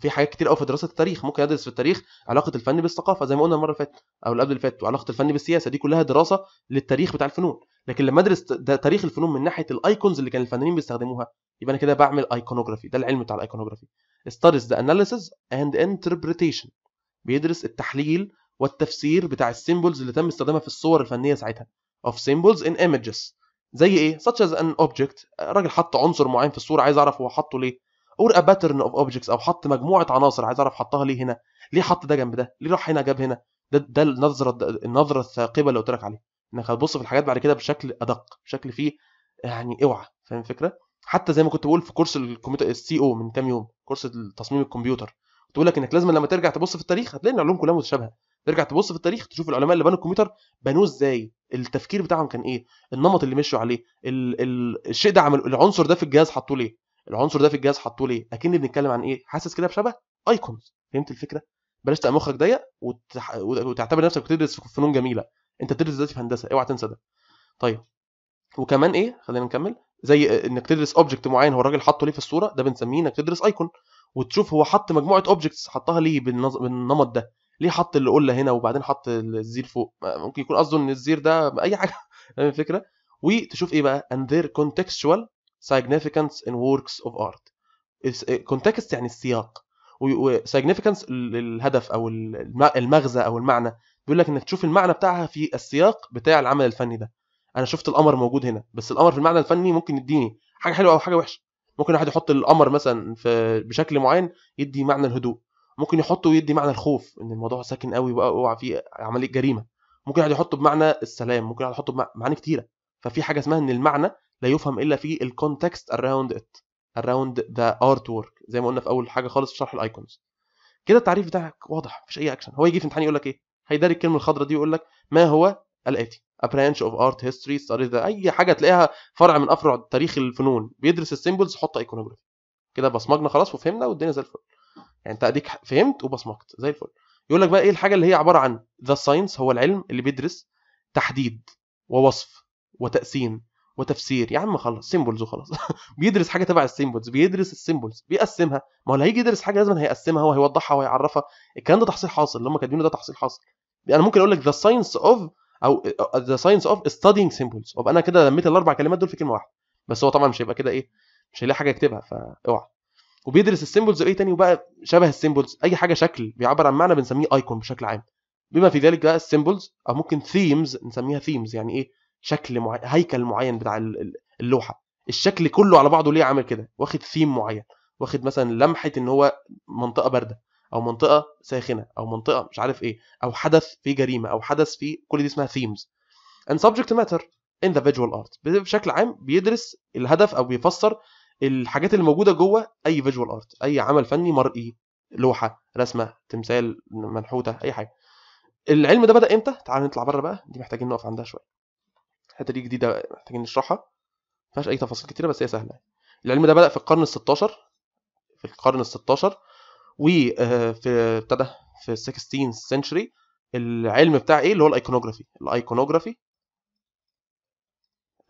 Speaker 1: في حاجات كتير قوي في دراسه التاريخ ممكن ادرس في التاريخ علاقه الفن بالثقافه زي ما قلنا المره اللي فاتت او اللي قبل اللي فاتت وعلاقه الفن بالسياسه دي كلها دراسه للتاريخ بتاع الفنون لكن لما ادرس تاريخ الفنون من ناحيه الايكونز اللي كان الفنانين بيستخدموها يبقى انا كده بعمل ايكونوجرافي ده العلم بتاع الايكونوجرافي studies the analysis and interpretation بيدرس التحليل والتفسير بتاع السيمبلز اللي تم استخدامها في الصور الفنيه ساعتها of symbols in images زي ايه such as an object راجل حط عنصر معين في الصوره عايز اعرف هو حطه ليه اور ا باترن اوف اوبجكتس او حط مجموعه عناصر عايز اعرف حطها ليه هنا ليه حط ده جنب ده ليه راح هنا جاب هنا ده ده النظره النظره الثاقبه اللي قلت لك عليها انك هتبص في الحاجات بعد كده بشكل ادق بشكل فيه يعني اوعى فاهم الفكره حتى زي ما كنت بقول في كورس الكمبيوتر السي او من كام يوم كورس تصميم الكمبيوتر كنت بقول لك انك لازم لما ترجع تبص في التاريخ هتلاقي ان العلوم كلها متشابهه ترجع تبص في التاريخ تشوف العلماء اللي بنوا الكمبيوتر بنوه ازاي التفكير بتاعهم كان ايه النمط اللي مشوا عليه ال... ال... الشيء ده عمل العنصر ده في الجهاز حطوه ليه العنصر ده في الجهاز حطوه ليه اكن بنتكلم عن ايه حاسس كده بشبه ايكونز فهمت الفكره بلاش تبقى مخك ضيق وتح... وتعتبر نفسك بتدرس في فنون جميله انت بتدرس دلوقتي في هندسه اوعى تنسى ده طيب وكمان ايه خلينا نكمل زي انك تدرس اوبجكت معين هو الراجل حاطه ليه في الصوره ده بنسميه انك تدرس ايكون وتشوف هو حط مجموعه اوبجكتس حطها ليه بالنظ... بالنمط ده ليه حط القله هنا وبعدين حط الزير فوق آه، ممكن يكون قصده ان الزير ده اي حاجه <laughs> فاهم الفكره وتشوف ايه بقى and their contextual significance in works of art context يعني السياق وsignificance الهدف او المغزى او المعنى بيقول لك انك تشوف المعنى بتاعها في السياق بتاع العمل الفني ده انا شفت القمر موجود هنا بس القمر في المعنى الفني ممكن يديني حاجه حلوه او حاجه وحشه ممكن واحد يحط القمر مثلا في بشكل معين يدي معنى الهدوء ممكن يحطه ويدي معنى الخوف ان الموضوع ساكن قوي بقى اوعى فيه عمليه جريمه ممكن واحد يحطه بمعنى السلام ممكن واحد يحطه بمعاني كتيره ففي حاجه اسمها ان المعنى لا يفهم الا في الكونتكست اراوند ات اراوند ذا ارت ورك زي ما قلنا في اول حاجه خالص في شرح الايكونز كده التعريف بتاعك واضح مفيش اي اكشن هو يجي في امتحان يقول لك ايه هيداري الكلمه الخضراء دي ويقول لك ما هو الاتي a اوف ارت هيستوري history ذا اي حاجه تلاقيها فرع من افرع تاريخ الفنون بيدرس السيمبلز حط ايكونوجرافي كده بصمجنا خلاص وفهمنا والدنيا زي الفل يعني انت اديك فهمت وبصمجت زي الفل يقول لك بقى ايه الحاجه اللي هي عباره عن ذا ساينس هو العلم اللي بيدرس تحديد ووصف وتقسيم وتفسير يا عم خلص سيمبلز وخلاص <laughs> بيدرس حاجه تبع السيمبلز بيدرس السيمبلز بيقسمها ما هو اللي هيجي يدرس حاجه لازم هيقسمها وهيوضحها وهيعرفها الكلام ده تحصيل حاصل اللي هم كاتبينه ده تحصيل حاصل يعني انا ممكن اقول لك ذا ساينس اوف او ذا ساينس اوف ستادينج سيمبلز وابقى انا كده لميت الاربع كلمات دول في كلمه واحده بس هو طبعا مش هيبقى كده ايه مش هيلاقي حاجه يكتبها فاوعى وبيدرس السيمبلز وايه تاني وبقى شبه السيمبلز اي حاجه شكل بيعبر عن معنى بنسميه ايكون بشكل عام بما في ذلك بقى السيمبلز او ممكن ثيمز نسميها ثيمز يعني ايه شكل معين هيكل معين بتاع اللوحه الشكل كله على بعضه ليه عامل كده واخد ثيم معين واخد مثلا لمحه ان هو منطقه بارده او منطقه ساخنه او منطقه مش عارف ايه او حدث في جريمه او حدث في كل دي اسمها ثيمز and subject matter in the visual art بشكل عام بيدرس الهدف او بيفسر الحاجات اللي موجوده جوه اي فيجوال ارت اي عمل فني مرئي لوحه رسمه تمثال منحوته اي حاجه العلم ده بدا امتى تعال نطلع بره بقى دي محتاجين نقف عندها شويه الحته دي جديده محتاجين نشرحها ما اي تفاصيل كتيره بس هي سهله العلم ده بدا في القرن ال16 في القرن ال16 وفي ابتدى آه، في 16 century العلم بتاع ايه اللي هو الايكونوجرافي الايكونوجرافي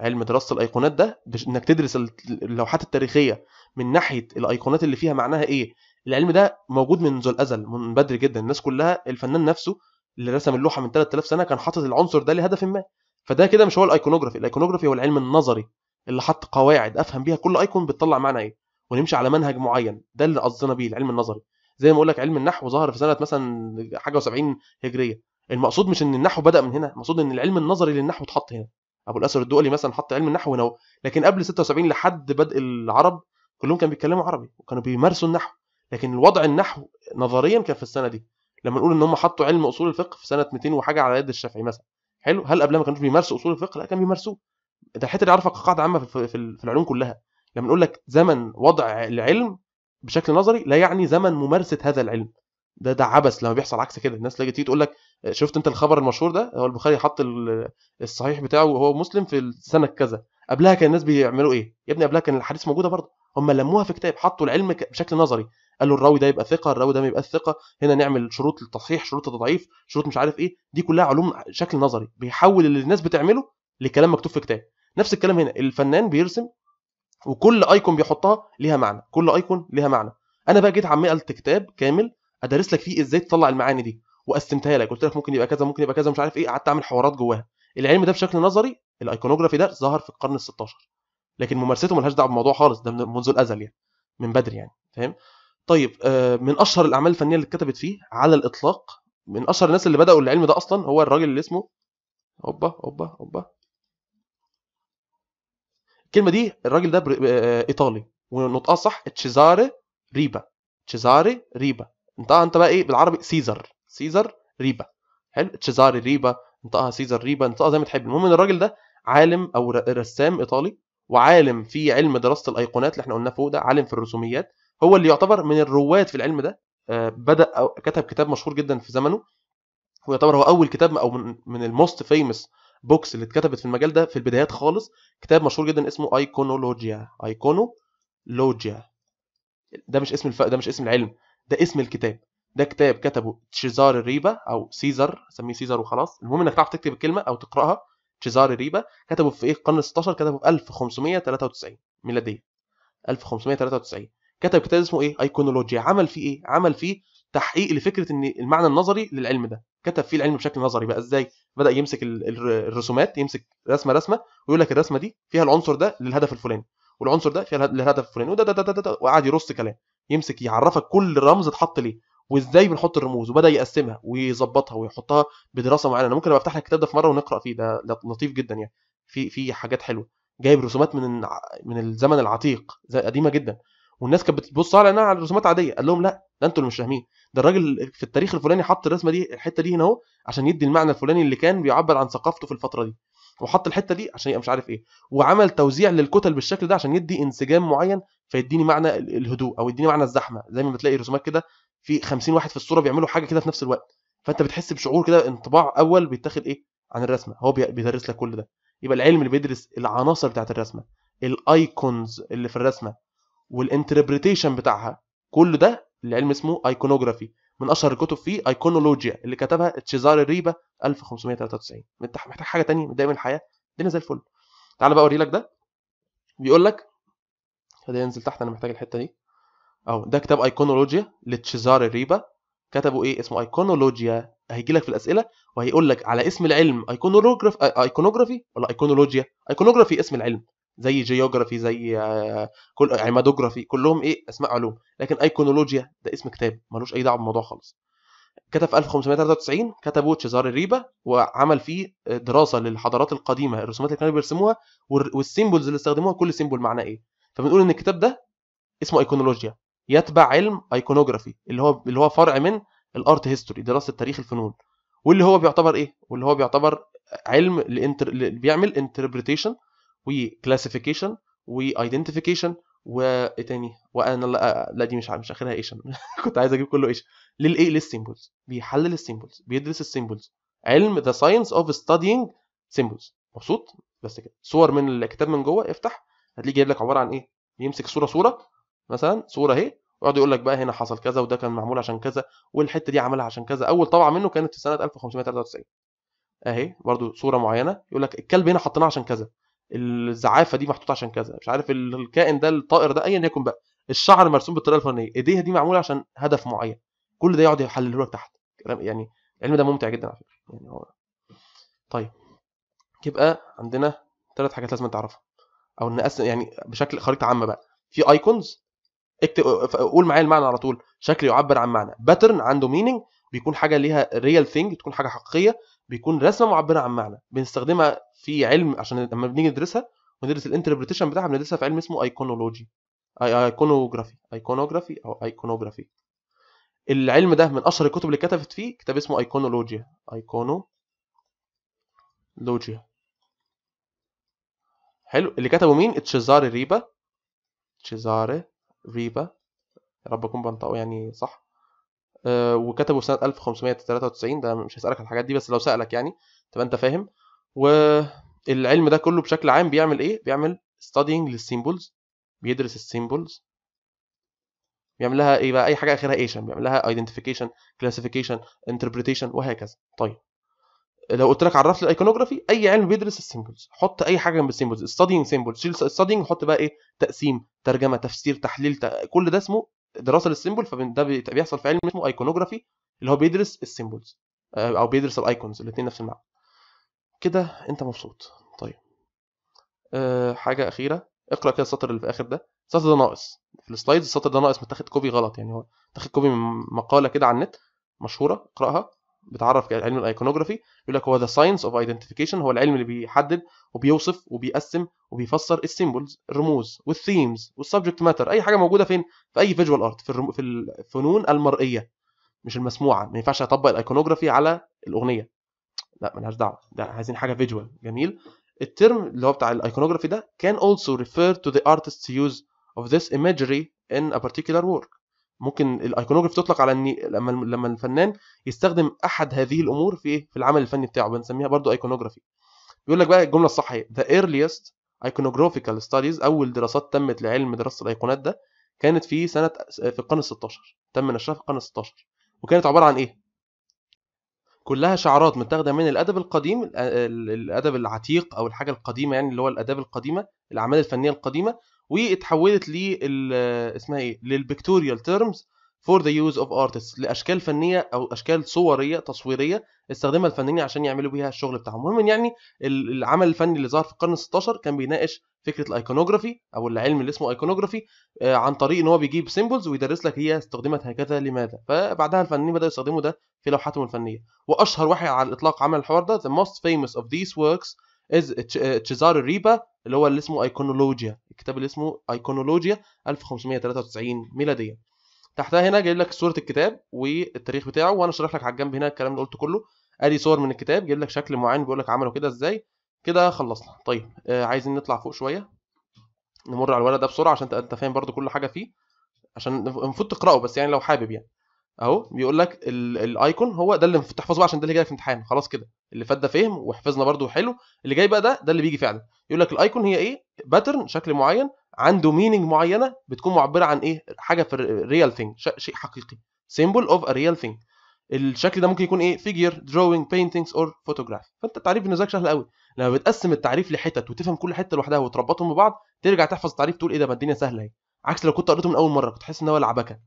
Speaker 1: علم دراسه الايقونات ده انك تدرس اللوحات التاريخيه من ناحيه الايقونات اللي فيها معناها ايه العلم ده موجود منذ الازل من بدري جدا الناس كلها الفنان نفسه اللي رسم اللوحه من 3000 سنه كان حاطط العنصر ده لهدف ما فده كده مش هو الايكونوجرافي الايكونوجرافي هو العلم النظري اللي حط قواعد افهم بيها كل ايكون بتطلع معنى ايه ونمشي على منهج معين ده اللي قصدنا بيه العلم النظري زي ما اقول لك علم النحو ظهر في سنه مثلا حاجه و70 هجريه المقصود مش ان النحو بدا من هنا المقصود ان العلم النظري للنحو اتحط هنا ابو الاسر الدؤلي مثلا حط علم النحو هنا لكن قبل 76 لحد بدء العرب كلهم كانوا بيتكلموا عربي وكانوا بيمارسوا النحو لكن الوضع النحو نظريا كان في السنه دي لما نقول ان هم حطوا علم اصول الفقه في سنه 200 وحاجه على يد الشافعي مثلا حلو هل قبلها ما كانوش بيمارسوا اصول الفقه لا كانوا بيمارسوه ده الحته دي عارفه قاعده عامه في العلوم كلها لما نقول لك زمن وضع العلم بشكل نظري لا يعني زمن ممارسه هذا العلم ده ده عبث لما بيحصل عكس كده الناس تيجي تقول لك شفت انت الخبر المشهور ده هو البخاري حط الصحيح بتاعه وهو مسلم في السنه كذا قبلها كان الناس بيعملوا ايه يا ابني قبلها كان الحديث موجوده برضه هم لموها في كتاب حطوا العلم بشكل نظري قال له الراوي ده يبقى ثقه الراوي ده ما يبقاش ثقه هنا نعمل شروط التصحيح شروط التضعيف شروط مش عارف ايه دي كلها علوم شكل نظري بيحول اللي الناس بتعمله لكلام مكتوب في كتاب نفس الكلام هنا الفنان بيرسم وكل ايكون بيحطها ليها معنى كل ايكون ليها معنى انا بقى جيت عملت كتاب كامل ادرس لك فيه ازاي تطلع المعاني دي وقسمتها لك قلت لك ممكن يبقى كذا ممكن يبقى كذا مش عارف ايه قعدت اعمل حوارات جواها العلم ده بشكل نظري الايكونوجرافي ده ظهر في القرن ال 16 لكن ممارسته ملهاش دعوه بالموضوع خالص ده منذ الازل يعني من بدري يعني فاهم طيب آه، من اشهر الاعمال الفنيه اللي اتكتبت فيه على الاطلاق من اشهر الناس اللي بداوا العلم ده اصلا هو الراجل اللي اسمه اوبا اوبا اوبا الكلمه دي الراجل ده آه، ايطالي ونطقها صح تشيزاري ريبا تشيزاري ريبا انطقها انت بقى ايه بالعربي سيزر سيزر ريبا حلو تشيزاري ريبا انطقها سيزر ريبا انطقها زي ما تحب المهم ان الراجل ده عالم او رسام ايطالي وعالم في علم دراسه الايقونات اللي احنا قلناه فوق ده عالم في الرسوميات هو اللي يعتبر من الرواد في العلم ده آه، بدا أو كتب كتاب مشهور جدا في زمنه ويعتبر هو اول كتاب او من, من الموست فيمس بوكس اللي اتكتبت في المجال ده في البدايات خالص كتاب مشهور جدا اسمه ايكونولوجيا ايكونولوجيا ده مش اسم الف... ده مش اسم العلم ده اسم الكتاب ده كتاب كتبه تشيزار ريبا او سيزر سميه سيزر وخلاص المهم انك تعرف تكتب الكلمه او تقراها تشيزار ريبا كتبه في ايه القرن ال 16 كتبه في 1593 ميلاديه 1593 كتب كتاب اسمه ايه ايكونولوجيا عمل فيه ايه عمل فيه تحقيق لفكره ان المعنى النظري للعلم ده كتب فيه العلم بشكل نظري بقى ازاي بدا يمسك الرسومات يمسك رسمه رسمه ويقول لك الرسمه دي فيها العنصر ده للهدف الفلاني والعنصر ده فيها للهدف الفلاني وده ده ده ده, ده وقعد يرص كلام يمسك يعرفك كل رمز اتحط ليه وازاي بنحط الرموز وبدا يقسمها ويظبطها ويحطها بدراسه معينه انا ممكن ابقى افتح لك الكتاب ده في مره ونقرا فيه ده لطيف جدا يعني في في حاجات حلوه جايب رسومات من من الزمن العتيق قديمه جدا والناس كانت بتبص انها على رسومات عاديه قال لهم لا ده انتوا اللي مش فاهمين ده الراجل في التاريخ الفلاني حط الرسمه دي الحته دي هنا اهو عشان يدي المعنى الفلاني اللي كان بيعبر عن ثقافته في الفتره دي وحط الحته دي عشان يبقى مش عارف ايه وعمل توزيع للكتل بالشكل ده عشان يدي انسجام معين فيديني معنى الهدوء او يديني معنى الزحمه زي ما بتلاقي رسومات كده في 50 واحد في الصوره بيعملوا حاجه كده في نفس الوقت فانت بتحس بشعور كده انطباع اول بيتاخد ايه عن الرسمه هو بيدرس لك كل ده يبقى العلم اللي بيدرس العناصر بتاعت الرسمه الايكونز اللي في الرسمه والانتربريتيشن بتاعها كل ده العلم اسمه ايكونوجرافي من اشهر الكتب فيه ايكونولوجيا اللي كتبها تشيزار ريبا 1593 محتاج حاجه ثانيه من دايما الحياه الدنيا زي الفل تعالى بقى اوري لك ده بيقول لك خلينا ننزل تحت انا محتاج الحته دي اهو ده كتاب ايكونولوجيا لتشيزار ريبا كتبوا ايه اسمه ايكونولوجيا هيجي لك في الاسئله وهيقول لك على اسم العلم ايكونولوجرافي ايكونوجرافي آه، ولا ايكونولوجيا ايكونوجرافي اسم العلم زي جيوغرافي زي آه، كل عمادوجرافي كلهم ايه اسماء علوم لكن ايكونولوجيا ده اسم كتاب ملوش اي دعوه بالموضوع خالص كتب في 1593 كتبه تشيزار ريبا وعمل فيه آه، دراسه للحضارات القديمه الرسومات اللي كانوا بيرسموها والسيمبلز اللي استخدموها كل سيمبل معناه ايه فبنقول ان الكتاب ده اسمه ايكونولوجيا يتبع علم ايكونوجرافي اللي هو اللي هو فرع من الارت هيستوري دراسه تاريخ الفنون واللي هو بيعتبر ايه واللي هو بيعتبر علم اللي بيعمل انتربريتيشن وكلاسيفيكيشن وايدنتيفيكيشن وايه تاني وانا لا, لا دي مش مش اخرها ايشن <laughs> كنت عايز اجيب كله ايشن للايه للسيمبلز بيحلل السيمبلز بيدرس السيمبلز علم ذا ساينس اوف ستادينج سيمبلز مبسوط بس كده صور من الكتاب من جوه افتح هتلاقيه جايب لك عباره عن ايه يمسك صوره صوره مثلا صوره اهي ويقعد يقول لك بقى هنا حصل كذا وده كان معمول عشان كذا والحته دي عملها عشان كذا اول طبعه منه كانت في سنه 1593 اهي برضو صوره معينه يقول لك الكلب هنا حطيناه عشان كذا الزعافه دي محطوطه عشان كذا مش عارف الكائن ده الطائر ده ايا يكن بقى الشعر مرسوم بالطريقه الفلانيه ايديها دي معموله عشان هدف معين كل ده يقعد يحلله لك تحت يعني العلم ده ممتع جدا على فكره يعني هو طيب يبقى عندنا ثلاث حاجات لازم تعرفها او نقسم يعني بشكل خريطه عامه بقى في ايكونز اكتب قول معايا المعنى على طول شكل يعبر عن معنى باترن عنده مينينج بيكون حاجه ليها ريال ثينج تكون حاجه حقيقيه بيكون رسمه معبره عن معنى بنستخدمها في علم عشان لما بنيجي ندرسها وندرس الانتربريتيشن بتاعها بندرسها في علم اسمه ايكونولوجي ايكونوجرافي ايكونوجرافي او ايكونوجرافي العلم ده من اشهر الكتب اللي كتبت فيه كتاب اسمه ايكونولوجيا ايكونولوجيا حلو اللي كتبه مين تشيزاري ريبا تشيزاري ريبا يا رب اكون بنطقه يعني صح آه، وكتبه سنه 1593 ده مش هسالك على الحاجات دي بس لو سالك يعني تبقى انت فاهم والعلم ده كله بشكل عام بيعمل ايه بيعمل studying للسيمبلز بيدرس السيمبلز بيعمل لها ايه بقى اي حاجه اخرها ايشن بيعمل لها identification classification interpretation وهكذا طيب لو قلت لك عرف لي الايكونوجرافي اي علم بيدرس السيمبلز حط اي حاجه جنب السيمبلز studying سيمبلز شيل studying وحط بقى ايه تقسيم ترجمه تفسير تحليل كل ده اسمه دراسه للسيمبل فده بيحصل في علم اسمه ايكونوجرافي اللي هو بيدرس السيمبلز آه، او بيدرس الايكونز الاثنين نفس المعنى كده انت مبسوط طيب أه حاجه اخيره اقرا كده السطر اللي في الاخر ده السطر ده ناقص في السلايدز السطر ده ناقص متاخد كوبي غلط يعني هو متاخد كوبي من مقاله كده على النت مشهوره اقراها بتعرف علم الايكونوجرافي يقول لك هو ذا ساينس اوف ايدنتيفيكيشن هو العلم اللي بيحدد وبيوصف وبيقسم وبيفسر السيمبلز الرموز والثيمز والسبجكت ماتر اي حاجه موجوده فين في اي فيجوال ارت في الرم... في الفنون المرئيه مش المسموعه ما ينفعش اطبق الايكونوجرافي على الاغنيه لا مالهاش دعوه ده عايزين حاجه فيجوال جميل الترم اللي هو بتاع الايكونوجرافي ده can also refer to the artist's use of this imagery in a particular work ممكن الايكونوجرافي تطلق على ان لما لما الفنان يستخدم احد هذه الامور في ايه في العمل الفني بتاعه بنسميها برضو ايكونوجرافي بيقول لك بقى الجمله الصح هي the earliest iconographical studies اول دراسات تمت لعلم دراسه الايقونات ده كانت في سنه في القرن ال16 تم نشرها في القرن ال16 وكانت عباره عن ايه كلها شعارات متاخده من الادب القديم الادب العتيق او الحاجه القديمه يعني اللي هو الاداب القديمه الاعمال الفنيه القديمه واتحولت ل آه، اسمها ايه للبيكتوريال تيرمز فور ذا يوز اوف ارتست لاشكال فنيه او اشكال صوريه تصويريه استخدمها الفنانين عشان يعملوا بيها الشغل بتاعهم المهم يعني العمل الفني اللي ظهر في القرن ال16 كان بيناقش فكره الايكونوجرافي او العلم اللي اسمه ايكونوجرافي آه، عن طريق ان هو بيجيب سيمبلز ويدرس لك هي استخدمت هكذا لماذا فبعدها الفنانين بداوا يستخدموا ده في لوحاتهم الفنيه واشهر واحد على الاطلاق عمل الحوار ده the most famous of these works is تشيزارو آه، ريبا اللي هو اللي اسمه ايكونولوجيا الكتاب اللي اسمه ايكونولوجيا 1593 ميلاديه تحتها هنا جايب لك صوره الكتاب والتاريخ بتاعه وانا شارح لك على الجنب هنا الكلام اللي قلته كله ادي صور من الكتاب جايب لك شكل معين بيقول لك عمله كده ازاي كده خلصنا طيب آه عايزين نطلع فوق شويه نمر على الورق ده بسرعه عشان انت فاهم برده كل حاجه فيه عشان المفروض تقراه بس يعني لو حابب يعني اهو بيقول لك الايكون هو ده اللي تحفظه عشان ده اللي جاي في الامتحان خلاص كده اللي فات ده فهم وحفظنا برده حلو اللي جاي بقى ده ده اللي بيجي فعلا يقول لك الايكون هي ايه باترن شكل معين عنده ميننج معينه بتكون معبره عن ايه حاجه في الريال ثينج شيء حقيقي سيمبل اوف ا ريال ثينج الشكل ده ممكن يكون ايه فيجر دروينج بينتينجز اور فوتوغراف فانت التعريف بالنسبه لك سهل قوي لما بتقسم التعريف لحتت وتفهم كل حته لوحدها وتربطهم ببعض ترجع تحفظ التعريف تقول ايه ده ما الدنيا سهله اهي عكس لو كنت قريته من اول مره كنت تحس ان هو لعبكه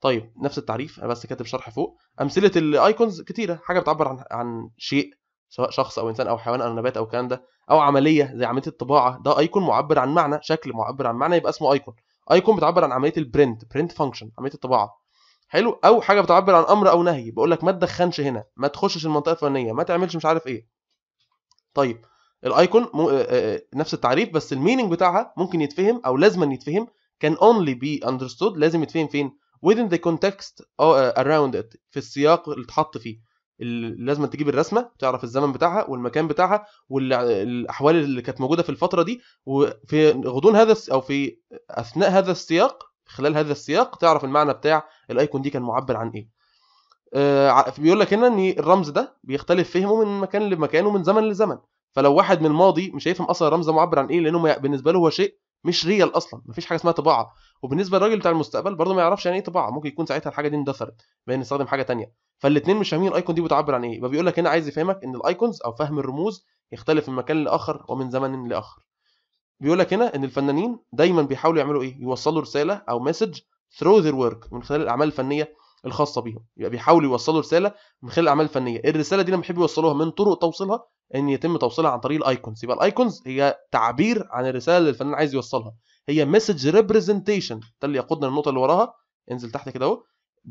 Speaker 1: طيب نفس التعريف انا بس كاتب شرح فوق امثله الايكونز كتيره حاجه بتعبر عن عن شيء سواء شخص او انسان او حيوان او نبات او الكلام ده او عمليه زي عمليه الطباعه ده ايكون معبر عن معنى شكل معبر عن معنى يبقى اسمه ايكون ايكون بتعبر عن عمليه البرنت برنت فانكشن عمليه الطباعه حلو او حاجه بتعبر عن امر او نهي بقول لك ما تدخنش هنا ما تخشش المنطقه الفلانيه ما تعملش مش عارف ايه طيب الايكون مو... آه، آه، آه، نفس التعريف بس الميننج بتاعها ممكن يتفهم او لازما يتفهم كان اونلي بي اندرستود لازم يتفهم فين within the context uh, around it في السياق اللي اتحط فيه لازم تجيب الرسمه تعرف الزمن بتاعها والمكان بتاعها والاحوال اللي كانت موجوده في الفتره دي وفي غضون هذا او في اثناء هذا السياق خلال هذا السياق تعرف المعنى بتاع الايكون دي كان معبر عن ايه آه، بيقول لك هنا ان الرمز ده بيختلف فهمه من مكان لمكان ومن زمن لزمن فلو واحد من الماضي مش هيفهم اصلا الرمز ده معبر عن ايه لانه بالنسبه له هو شيء مش ريال اصلا مفيش حاجه اسمها طباعه وبالنسبه للراجل بتاع المستقبل برضه ما يعرفش يعني ايه طباعه ممكن يكون ساعتها الحاجه دي اندثرت بان نستخدم حاجه ثانيه فالاثنين مش فاهمين الايكون دي بتعبر عن ايه فبيقول لك هنا عايز يفهمك ان الايكونز او فهم الرموز يختلف من مكان لاخر ومن زمن لاخر بيقول لك هنا ان الفنانين دايما بيحاولوا يعملوا ايه يوصلوا رساله او مسج ثرو ذير ورك من خلال الاعمال الفنيه الخاصه بيهم يبقى يعني بيحاولوا يوصلوا رساله من خلال الاعمال الفنيه الرساله دي لما بيحبوا يوصلوها من طرق توصيلها ان يتم توصيلها عن طريق الايكونز يبقى الايكونز هي تعبير عن الرساله اللي الفنان عايز يوصلها هي مسج ريبريزنتيشن ده اللي يقودنا للنقطه اللي وراها انزل تحت كده اهو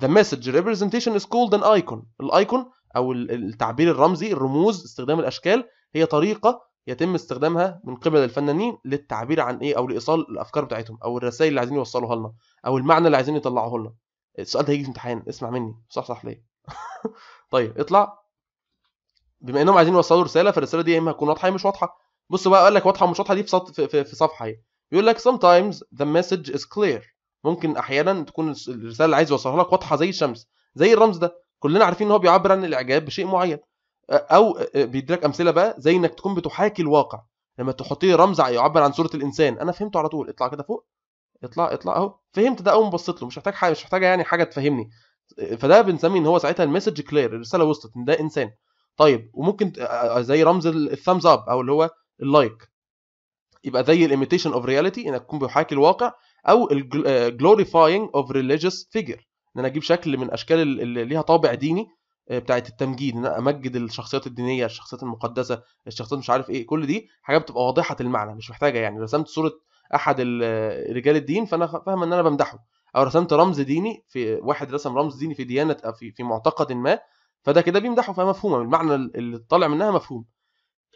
Speaker 1: the message ريبريزنتيشن is called an ايكون الايكون او التعبير الرمزي الرموز استخدام الاشكال هي طريقه يتم استخدامها من قبل الفنانين للتعبير عن ايه او لايصال الافكار بتاعتهم او الرسائل اللي عايزين يوصلوها لنا او المعنى اللي عايزين يطلعوه لنا السؤال ده هيجي في امتحان اسمع مني صح صح ليه <laughs> طيب اطلع بما انهم عايزين يوصلوا رساله فالرساله دي يا اما هتكون واضحه يا مش واضحه بص بقى قال لك واضحه ومش واضحه دي في في, صفحه اهي بيقول لك sometimes the message is clear ممكن احيانا تكون الرساله اللي عايز يوصلها لك واضحه زي الشمس زي الرمز ده كلنا عارفين ان هو بيعبر عن الاعجاب بشيء معين او بيديلك امثله بقى زي انك تكون بتحاكي الواقع لما تحط لي رمز يعبر عن صوره الانسان انا فهمته على طول اطلع كده فوق اطلع اطلع اهو فهمت ده اول ما بصيت له مش محتاج حاجه مش محتاجه يعني حاجه تفهمني فده بنسميه ان هو ساعتها المسج كلير الرساله وصلت ان ده انسان طيب وممكن زي رمز الثامز اب او اللي هو اللايك يبقى زي الايميتيشن اوف رياليتي انك تكون بحاكي الواقع او الجلوريفاينج اوف ريليجيوس فيجر ان انا اجيب شكل من اشكال اللي ليها طابع ديني آه، بتاعه التمجيد ان انا امجد الشخصيات الدينيه الشخصيات المقدسه الشخصيات مش عارف ايه كل دي حاجات بتبقى واضحه المعنى مش محتاجه يعني رسمت صوره احد رجال الدين فانا فاهم ان انا بمدحه او رسمت رمز ديني في واحد رسم رمز ديني في ديانه في في معتقد ما فده كده بيمدحه فهي مفهومه المعنى اللي طالع منها مفهوم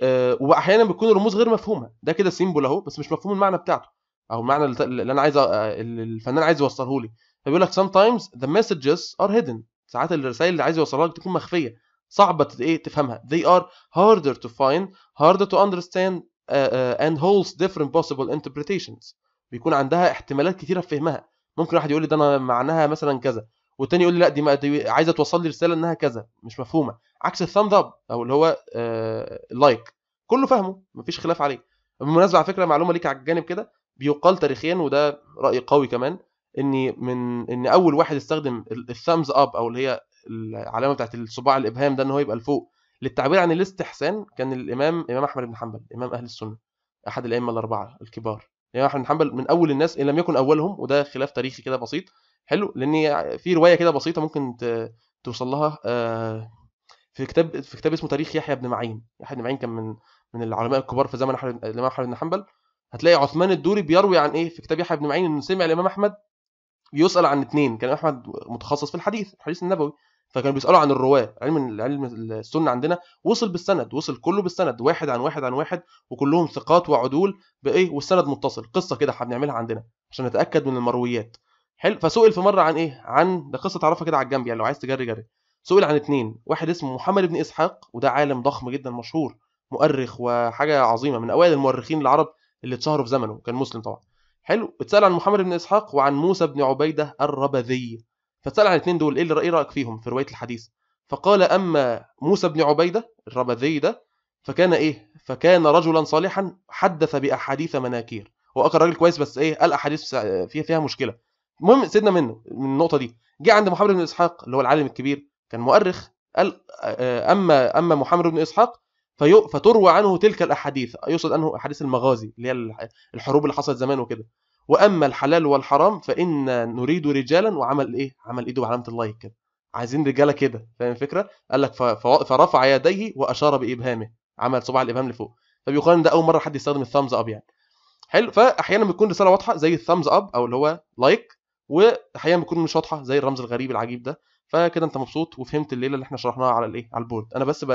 Speaker 1: أه واحيانا بتكون الرموز غير مفهومه ده كده سيمبل اهو بس مش مفهوم المعنى بتاعته او المعنى اللي انا عايز اللي الفنان عايز يوصله لي فبيقول لك sometimes the messages are hidden ساعات الرسائل اللي عايز يوصلها لك تكون مخفيه صعبه ايه تفهمها they are harder to find harder to understand uh, uh, and holds different possible interpretations بيكون عندها احتمالات كثيره في فهمها ممكن واحد يقول لي ده انا معناها مثلا كذا والتاني يقول لي لا دي, ما دي عايزه توصل لي رساله انها كذا مش مفهومه عكس الثامز اب او اللي هو اللايك آه، كله فاهمه مفيش خلاف عليه بالمناسبه على فكره معلومه ليك على الجانب كده بيقال تاريخيا وده راي قوي كمان ان من ان اول واحد استخدم الثامز اب او اللي هي العلامه بتاعت الصباع الابهام ده ان هو يبقى لفوق للتعبير عن الاستحسان كان الامام امام احمد بن حنبل امام اهل السنه احد الائمه الاربعه الكبار الامام احمد بن حنبل من اول الناس ان لم يكن اولهم وده خلاف تاريخي كده بسيط حلو لان في روايه كده بسيطه ممكن توصل لها آه، في كتاب في كتاب اسمه تاريخ يحيى بن معين يحيى بن معين كان من من العلماء الكبار في زمن الامام احمد بن حنبل هتلاقي عثمان الدوري بيروي عن ايه في كتاب يحيى بن معين انه سمع الامام احمد بيسال عن اثنين كان احمد متخصص في الحديث الحديث النبوي فكانوا بيسالوا عن الرواه علم علم السنه عندنا وصل بالسند وصل كله بالسند واحد عن واحد عن واحد وكلهم ثقات وعدول بايه والسند متصل قصه كده احنا بنعملها عندنا عشان نتاكد من المرويات حلو فسئل في مره عن ايه عن ده قصه تعرفها كده على الجنب يعني لو عايز تجري جري سئل عن اثنين، واحد اسمه محمد بن اسحاق وده عالم ضخم جدا مشهور مؤرخ وحاجه عظيمه من اوائل المؤرخين العرب اللي اتشهروا في زمنه كان مسلم طبعا حلو اتسال عن محمد بن اسحاق وعن موسى بن عبيده الربذي فاتسال عن الاثنين دول ايه اللي إيه رايك فيهم في روايه الحديث فقال اما موسى بن عبيده الربذي ده فكان ايه فكان رجلا صالحا حدث باحاديث مناكير هو اقرا راجل كويس بس ايه قال احاديث فيها فيها مشكله المهم سيدنا منه من النقطه دي جه عند محمد بن اسحاق اللي هو العالم الكبير كان مؤرخ قال آه، اما اما محمد بن اسحاق فتروى عنه تلك الاحاديث يقصد انه احاديث المغازي اللي هي الحروب اللي حصلت زمان وكده واما الحلال والحرام فان نريد رجالا وعمل ايه عمل ايده بعلامه اللايك كده عايزين رجاله كده فاهم الفكره قال لك فرفع يديه واشار بابهامه عمل صباع الابهام لفوق فبيقال ان ده اول مره حد يستخدم الثامز اب يعني حلو فاحيانا بتكون رساله واضحه زي الثامز اب او اللي هو لايك وحقيقه بتكون مش واضحه زي الرمز الغريب العجيب ده فكده انت مبسوط وفهمت الليله اللي احنا شرحناها على الايه على البورد انا بس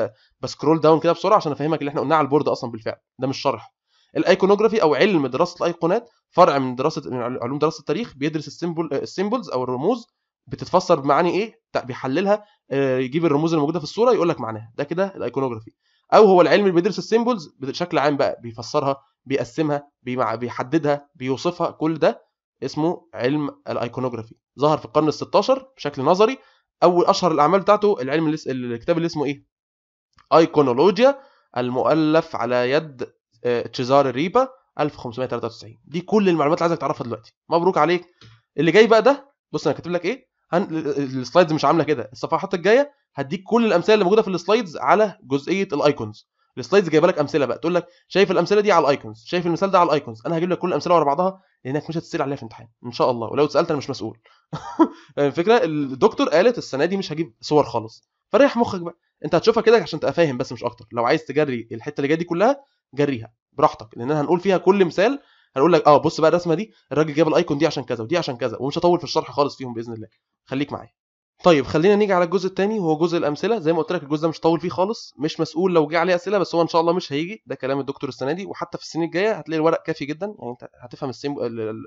Speaker 1: بسكرول داون كده بسرعه عشان افهمك اللي احنا قلناه على البورد اصلا بالفعل ده مش شرح الايكونوجرافي او علم دراسه الايقونات فرع من دراسه من علوم دراسه التاريخ بيدرس السيمبل آه، السيمبلز او الرموز بتتفسر بمعاني ايه بيحللها آه، يجيب الرموز الموجوده في الصوره يقول لك معناها ده كده الايكونوجرافي او هو العلم اللي بيدرس السيمبلز بشكل عام بقى بيفسرها بيقسمها بيحددها بيوصفها كل ده اسمه علم الايكونوجرافي ظهر في القرن ال16 بشكل نظري اول اشهر الاعمال بتاعته العلم اللي الكتاب اللي اسمه ايه ايكونولوجيا المؤلف على يد آه، تشيزار ريبا 1593 دي كل المعلومات اللي عايزك تعرفها دلوقتي مبروك عليك اللي جاي بقى ده بص انا كاتب لك ايه هن... السلايدز مش عامله كده الصفحات الجايه هديك كل الامثله اللي موجوده في السلايدز على جزئيه الايكونز السلايدز جايبه لك امثله بقى تقول لك شايف الامثله دي على الايكونز شايف المثال ده على الايكونز انا هجيب لك كل الامثله ورا بعضها لانك مش هتسال عليها في امتحان ان شاء الله ولو اتسالت انا مش مسؤول <laughs> الفكره الدكتور قالت السنه دي مش هجيب صور خالص فريح مخك بقى انت هتشوفها كده عشان تبقى فاهم بس مش اكتر لو عايز تجري الحته اللي جايه دي كلها جريها براحتك لان هنقول فيها كل مثال هنقول لك اه بص بقى الرسمه دي الراجل جاب الايكون دي عشان كذا ودي عشان كذا ومش هطول في الشرح خالص فيهم باذن الله خليك معايا طيب خلينا نيجي على الجزء الثاني وهو جزء الامثله زي ما قلت لك الجزء ده مش طول فيه خالص مش مسؤول لو جه عليه اسئله بس هو ان شاء الله مش هيجي ده كلام الدكتور السنه دي وحتى في السنين الجايه هتلاقي الورق كافي جدا يعني انت هتفهم السيم...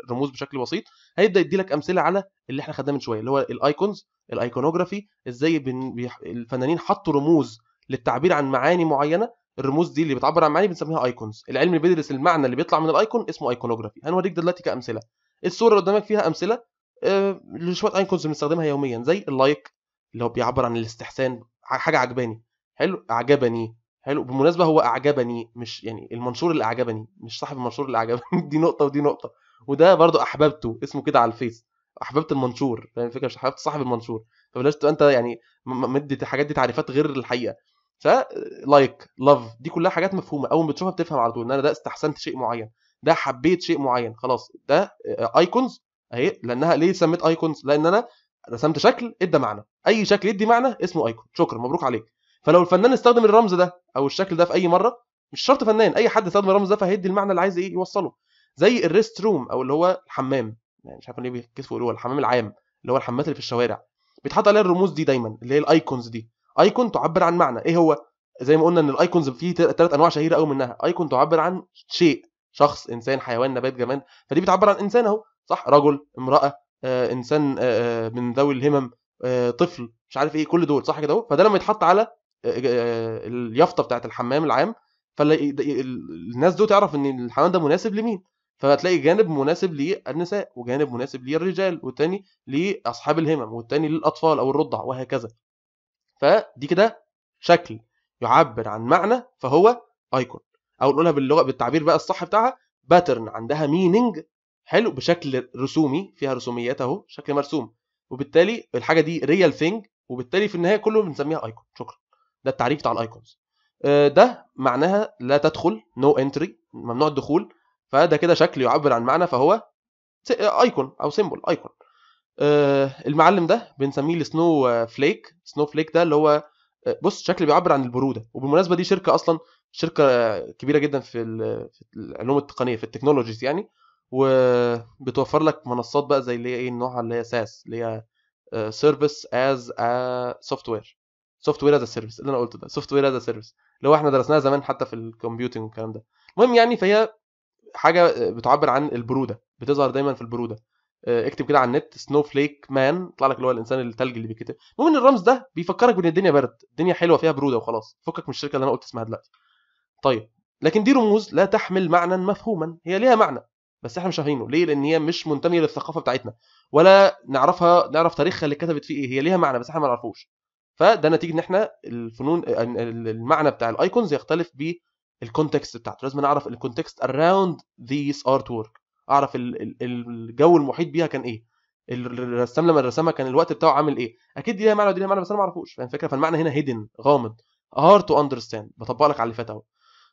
Speaker 1: الرموز بشكل بسيط هيبدا يدي لك امثله على اللي احنا خدناه من شويه اللي هو الايكونز الايكونوجرافي ازاي بن... بيح... الفنانين حطوا رموز للتعبير عن معاني معينه الرموز دي اللي بتعبر عن معاني بنسميها ايكونز العلم اللي بيدرس المعنى اللي بيطلع من الايكون اسمه ايكونوجرافي هنوريك دلوقتي كامثله الصوره اللي قدامك فيها امثله آه، شويه ايكونز بنستخدمها يوميا زي اللايك اللي هو بيعبر عن الاستحسان حاجه عجباني حلو اعجبني حلو بالمناسبه هو اعجبني مش يعني المنشور اللي اعجبني مش صاحب المنشور اللي اعجبني <laughs> دي نقطه ودي نقطه وده برضو احببته اسمه كده على الفيس احببت المنشور فاهم الفكره مش احببت صاحب المنشور فبلاش تبقى انت يعني مدي الحاجات دي تعريفات غير الحقيقه فلايك لاف دي كلها حاجات مفهومه اول ما بتشوفها بتفهم على طول ان انا ده استحسنت شيء معين ده حبيت شيء معين خلاص ده ايكونز آه، اهي لانها ليه سميت ايكونز لان انا رسمت شكل ادى معنى اي شكل يدي معنى اسمه ايكون شكرا مبروك عليك فلو الفنان استخدم الرمز ده او الشكل ده في اي مره مش شرط فنان اي حد استخدم الرمز ده فهيدي المعنى اللي عايز ايه يوصله زي الريست روم او اللي هو الحمام يعني مش عارف ليه بيتكسفوا هو الحمام العام اللي هو الحمامات اللي في الشوارع بيتحط عليها الرموز دي دايما اللي هي الايكونز دي ايكون تعبر عن معنى ايه هو زي ما قلنا ان الايكونز فيه ثلاث انواع شهيره قوي منها ايكون تعبر عن شيء شخص انسان حيوان نبات جماد فدي بتعبر عن انسان اهو صح رجل امراه آه انسان آه،, آه من ذوي الهمم آه طفل مش عارف ايه كل دول صح كده اهو فده لما يتحط على آه، آه، اليافطه بتاعه الحمام العام فالناس دول تعرف ان الحمام ده مناسب لمين فهتلاقي جانب مناسب للنساء وجانب مناسب للرجال والتاني لاصحاب الهمم والتاني للاطفال او الرضع وهكذا فدي كده شكل يعبر عن معنى فهو ايكون او نقولها باللغه بالتعبير بقى الصح بتاعها باترن عندها ميننج حلو بشكل رسومي فيها رسوميات اهو شكل مرسوم وبالتالي الحاجه دي ريال ثينج وبالتالي في النهايه كله بنسميها ايكون شكرا ده التعريف بتاع الايكونز آه، ده معناها لا تدخل نو no انتري ممنوع الدخول فده كده شكل يعبر عن معنى فهو ايكون آه، او سيمبل ايكون آه، المعلم ده بنسميه السنو فليك سنو فليك ده اللي هو بص شكل بيعبر عن البروده وبالمناسبه دي شركه اصلا شركه كبيره جدا في العلوم التقنيه في التكنولوجيز يعني وبتوفر لك منصات بقى زي اللي هي ايه النوع اللي هي ساس اللي هي سيرفيس از ا سوفت وير سوفت وير از ا سيرفيس اللي انا قلته ده سوفت وير از ا سيرفيس اللي هو احنا درسناها زمان حتى في الكمبيوتنج والكلام ده المهم يعني فهي حاجه آه، بتعبر عن البروده بتظهر دايما في البروده آه، اكتب كده على النت سنو فليك مان يطلع لك اللي هو الانسان الثلج اللي بيتكتب المهم ان الرمز ده بيفكرك بان الدنيا برد الدنيا حلوه فيها بروده وخلاص فكك من الشركه اللي انا قلت اسمها دلوقتي طيب لكن دي رموز لا تحمل معنى مفهوما هي ليها معنى بس احنا مش فاهمينه ليه لان هي مش منتميه للثقافه بتاعتنا ولا نعرفها نعرف تاريخها اللي كتبت فيه ايه هي ليها معنى بس احنا ما نعرفوش فده نتيجه ان احنا الفنون المعنى بتاع الايكونز يختلف بالكونتكست بتاعته لازم نعرف الكونتكست اراوند ذيس ارت ورك اعرف الجو المحيط بيها كان ايه الرسام لما رسمها كان الوقت بتاعه عامل ايه اكيد دي ليها معنى ودي ليها معنى بس انا ما اعرفوش فاهم الفكره فالمعنى هنا هيدن غامض هارد تو اندرستاند بطبق لك على اللي فات اهو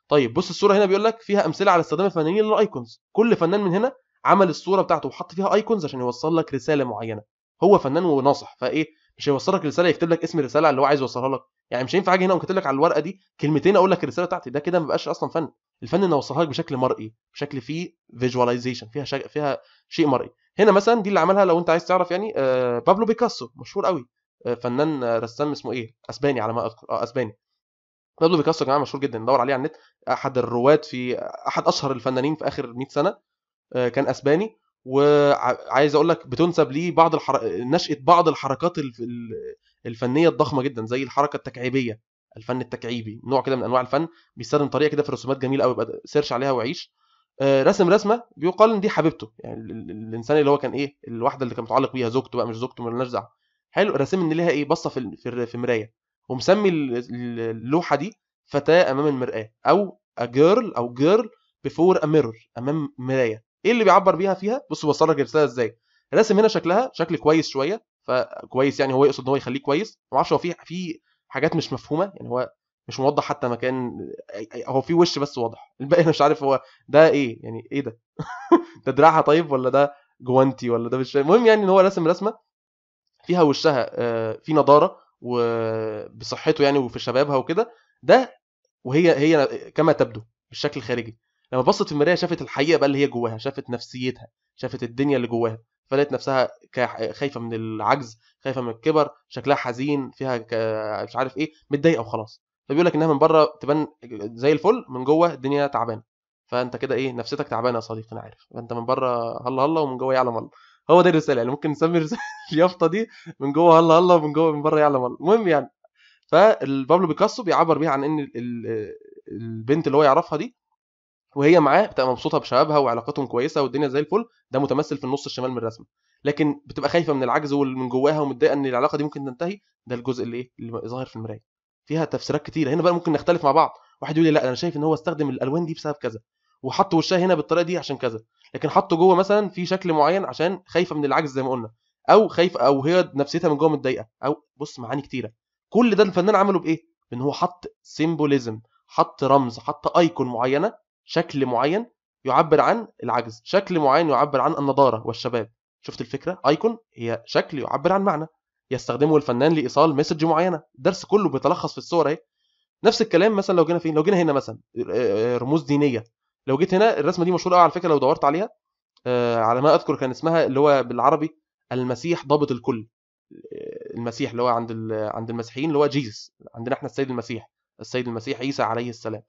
Speaker 1: طيب بص الصوره هنا بيقول لك فيها امثله على استخدام الفنانين للايكونز كل فنان من هنا عمل الصوره بتاعته وحط فيها ايكونز عشان يوصل لك رساله معينه هو فنان وناصح فايه مش هيوصل لك رساله يكتب لك اسم الرساله اللي هو عايز يوصلها لك يعني مش هينفع اجي هنا وكاتب لك على الورقه دي كلمتين اقول لك الرساله بتاعتي ده كده ما بقاش اصلا فن الفن ان اوصلها لك بشكل مرئي بشكل فيه فيجواليزيشن فيها شا... فيها شيء مرئي هنا مثلا دي اللي عملها لو انت عايز تعرف يعني آه بابلو بيكاسو مشهور قوي آه فنان آه رسام اسمه ايه اسباني على ما اذكر اه اسباني بابلو بيكاسو يا جماعه مشهور جدا ندور عليه على النت احد الرواد في احد اشهر الفنانين في اخر 100 سنه آه، كان اسباني وعايز اقول لك بتنسب ليه بعض الحر... نشاه بعض الحركات الفنيه الضخمه جدا زي الحركه التكعيبيه الفن التكعيبي نوع كده من انواع الفن بيستخدم طريقه كده في الرسومات جميله قوي يبقى سيرش عليها وعيش آه، رسم رسمه بيقال ان دي حبيبته يعني الانسان اللي هو كان ايه الواحده اللي كان متعلق بيها زوجته بقى مش زوجته مالناش دعوه حلو رسم ان ليها ايه بصه في في المرايه ومسمي اللوحه دي فتاه امام المراه او a girl او girl before a mirror امام مرايه ايه اللي بيعبر بيها فيها بصوا بوصل لك الرساله ازاي رسم هنا شكلها شكل كويس شويه فكويس يعني هو يقصد ان هو يخليه كويس ما اعرفش هو في في حاجات مش مفهومه يعني هو مش موضح حتى مكان هو في وش بس واضح الباقي انا مش عارف هو ده ايه يعني ايه ده <laughs> ده دراعها طيب ولا ده جوانتي ولا ده مش المهم يعني ان هو رسم رسمه فيها وشها آه، في نضاره وبصحته يعني وفي شبابها وكده ده وهي هي كما تبدو بالشكل الخارجي لما بصت في المرايه شافت الحقيقه بقى اللي هي جواها شافت نفسيتها شافت الدنيا اللي جواها فلقت نفسها خايفه من العجز خايفه من الكبر شكلها حزين فيها مش عارف ايه متضايقه وخلاص فبيقول لك انها من بره تبان زي الفل من جوه الدنيا تعبانه فانت كده ايه نفسيتك تعبانه يا صديقي انا عارف فانت من بره هلا هلا ومن جوه يعلم الله هو ده الرساله يعني ممكن نسمي الرساله <laughs> اليافطه دي من جوه الله الله ومن جوه من بره يعلم الله المهم يعني فبابلو بيكاسو بيعبر بيها عن ان البنت اللي هو يعرفها دي وهي معاه بتبقى مبسوطه بشبابها وعلاقتهم كويسه والدنيا زي الفل ده متمثل في النص الشمال من الرسمه لكن بتبقى خايفه من العجز ومن جواها ومتضايقه ان العلاقه دي ممكن تنتهي ده الجزء اللي ايه اللي ظاهر في المرايه فيها تفسيرات كتيره هنا بقى ممكن نختلف مع بعض واحد يقول لي لا انا شايف ان هو استخدم الالوان دي بسبب كذا وحط وشها هنا بالطريقه دي عشان كذا لكن حطه جوه مثلا في شكل معين عشان خايفه من العجز زي ما قلنا او خايفه او هي نفسيتها من جوه متضايقه او بص معاني كتيره كل ده الفنان عمله بايه بان هو حط سيمبوليزم حط رمز حط ايكون معينه شكل معين يعبر عن العجز شكل معين يعبر عن النضاره والشباب شفت الفكره ايكون هي شكل يعبر عن معنى يستخدمه الفنان لايصال مسج معينه الدرس كله بيتلخص في الصور اهي نفس الكلام مثلا لو جينا فين لو جينا هنا مثلا آه، آه، رموز دينيه لو جيت هنا الرسمه دي مشهوره قوي على فكره لو دورت عليها آه على ما اذكر كان اسمها اللي هو بالعربي المسيح ضابط الكل آه، المسيح اللي هو عند عند المسيحيين اللي هو جيسس عندنا احنا السيد المسيح السيد المسيح عيسى عليه السلام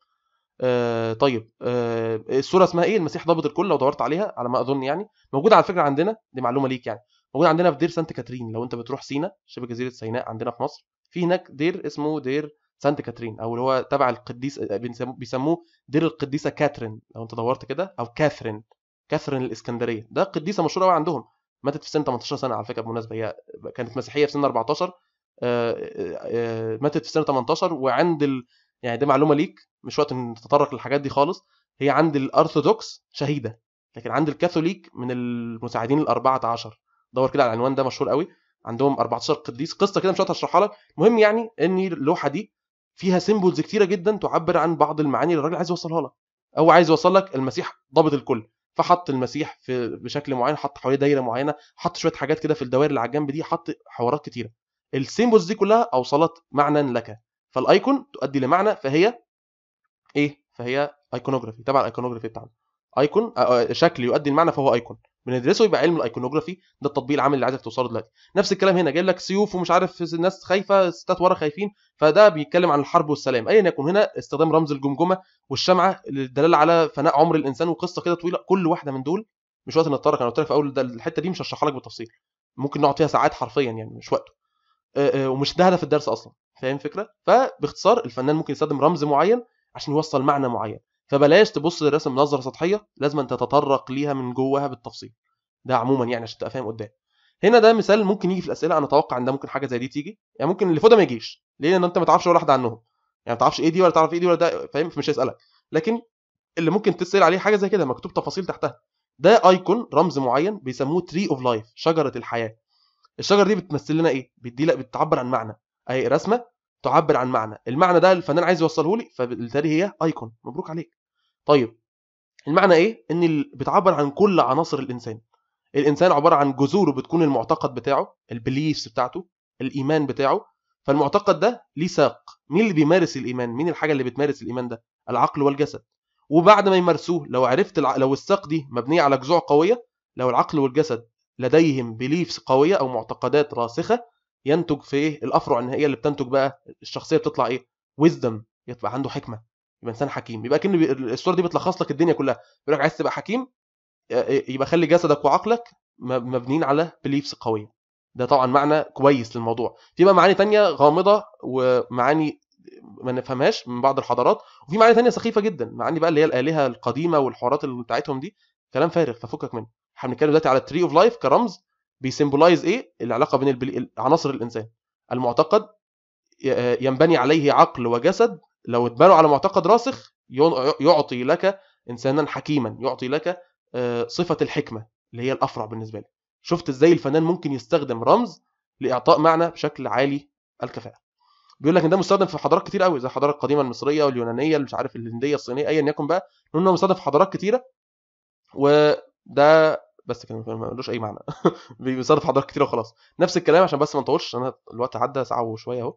Speaker 1: آه طيب آه الصوره اسمها ايه المسيح ضابط الكل لو دورت عليها على ما اظن يعني موجوده على فكره عندنا دي معلومه ليك يعني موجود عندنا في دير سانت كاترين لو انت بتروح سينا شبه جزيره سيناء عندنا في مصر في هناك دير اسمه دير سانت كاترين او اللي هو تبع القديس بيسموه دير القديسه كاترين لو انت دورت كده او كاثرين كاثرين الاسكندريه ده قديسه مشهوره قوي عندهم ماتت في سن 18 سنه على فكره بالمناسبه هي كانت مسيحيه في سن 14 آه، آه، آه، ماتت في سن 18 وعند ال... يعني دي معلومه ليك مش وقت نتطرق للحاجات دي خالص هي عند الارثوذكس شهيده لكن عند الكاثوليك من المساعدين ال 14 دور كده على العنوان ده مشهور قوي عندهم 14 قديس قصه كده مش اشرحها لك المهم يعني ان اللوحه دي فيها سيمبولز كتيره جدا تعبر عن بعض المعاني اللي الراجل عايز يوصلها لك او عايز يوصل لك المسيح ضابط الكل فحط المسيح في بشكل معين حط حواليه دايره معينه حط شويه حاجات كده في الدوائر اللي على الجنب دي حط حوارات كتيره السيمبولز دي كلها اوصلت معنى لك فالايكون تؤدي لمعنى فهي ايه فهي ايكونوجرافي تبع الايكونوجرافي بتاعنا ايكون آه، آه، شكل يؤدي المعنى فهو ايكون بندرسه يبقى علم الايكونوجرافي ده التطبيق العام اللي عايزك توصله دلوقتي نفس الكلام هنا جايب لك سيوف ومش عارف الناس خايفه الستات ورا خايفين فده بيتكلم عن الحرب والسلام ايا يكن هنا استخدام رمز الجمجمه والشمعه للدلاله على فناء عمر الانسان وقصه كده طويله كل واحده من دول مش وقت نتطرق انا قلت لك في اول الحته دي مش هشرحها لك بالتفصيل ممكن نقعد فيها ساعات حرفيا يعني مش وقته ومش ده هدف الدرس اصلا فاهم الفكره فباختصار الفنان ممكن يستخدم رمز معين عشان يوصل معنى معين فبلاش تبص للرسم نظره سطحيه لازم أن تتطرق ليها من جواها بالتفصيل ده عموما يعني عشان تبقى فاهم قدام هنا ده مثال ممكن يجي في الاسئله انا اتوقع ان ده ممكن حاجه زي دي تيجي يعني ممكن اللي فوق ده ما يجيش ليه لان انت ما تعرفش ولا واحد عنهم يعني ما تعرفش ايه دي ولا تعرف ايه دي ولا ده فاهم فمش هيسالك لكن اللي ممكن تسال عليه حاجه زي كده مكتوب تفاصيل تحتها ده ايكون رمز معين بيسموه تري اوف لايف شجره الحياه الشجره دي بتمثل لنا ايه بتدي لك بتعبر عن معنى اي رسمه تعبر عن معنى المعنى ده الفنان عايز يوصله لي فبالتالي هي ايكون مبروك عليك طيب المعنى ايه ان بتعبر عن كل عناصر الانسان الانسان عباره عن جذوره بتكون المعتقد بتاعه البليفز بتاعته الايمان بتاعه فالمعتقد ده ليه ساق مين اللي بيمارس الايمان مين الحاجه اللي بتمارس الايمان ده العقل والجسد وبعد ما يمارسوه لو عرفت الع... لو الساق دي مبنيه على جذوع قويه لو العقل والجسد لديهم بليفز قويه او معتقدات راسخه ينتج في ايه الافرع النهائيه اللي بتنتج بقى الشخصيه بتطلع ايه ويزدم يبقى عنده حكمه يبقى انسان حكيم يبقى كان الصوره دي بتلخص لك الدنيا كلها يقول لك عايز تبقى حكيم آه، آه، يبقى خلي جسدك وعقلك مبنيين على بليفز قويه ده طبعا معنى كويس للموضوع في بقى معاني تانية غامضه ومعاني ما نفهمهاش من بعض الحضارات وفي معاني تانية سخيفه جدا معاني بقى اللي هي الالهه القديمه والحوارات اللي بتاعتهم دي كلام فارغ ففكك منه احنا بنتكلم دلوقتي على تري اوف لايف كرمز بيسمبولايز ايه العلاقه بين البلي... عناصر الانسان المعتقد آه، ينبني عليه عقل وجسد لو اتبنوا على معتقد راسخ يعطي لك انسانا حكيما يعطي لك آه، صفه الحكمه اللي هي الافرع بالنسبه لي شفت ازاي الفنان ممكن يستخدم رمز لاعطاء معنى بشكل عالي الكفاءه بيقول لك ان ده مستخدم في حضارات كتير قوي زي الحضاره القديمه المصريه واليونانيه مش عارف الهنديه الصينيه ايا يكن بقى انه مستخدم في حضارات كتيره وده بس كان ملوش اي معنى <laughs> بيستخدم في حضارات كتيره وخلاص نفس الكلام عشان بس ما نطولش انا الوقت عدى ساعه وشويه اهو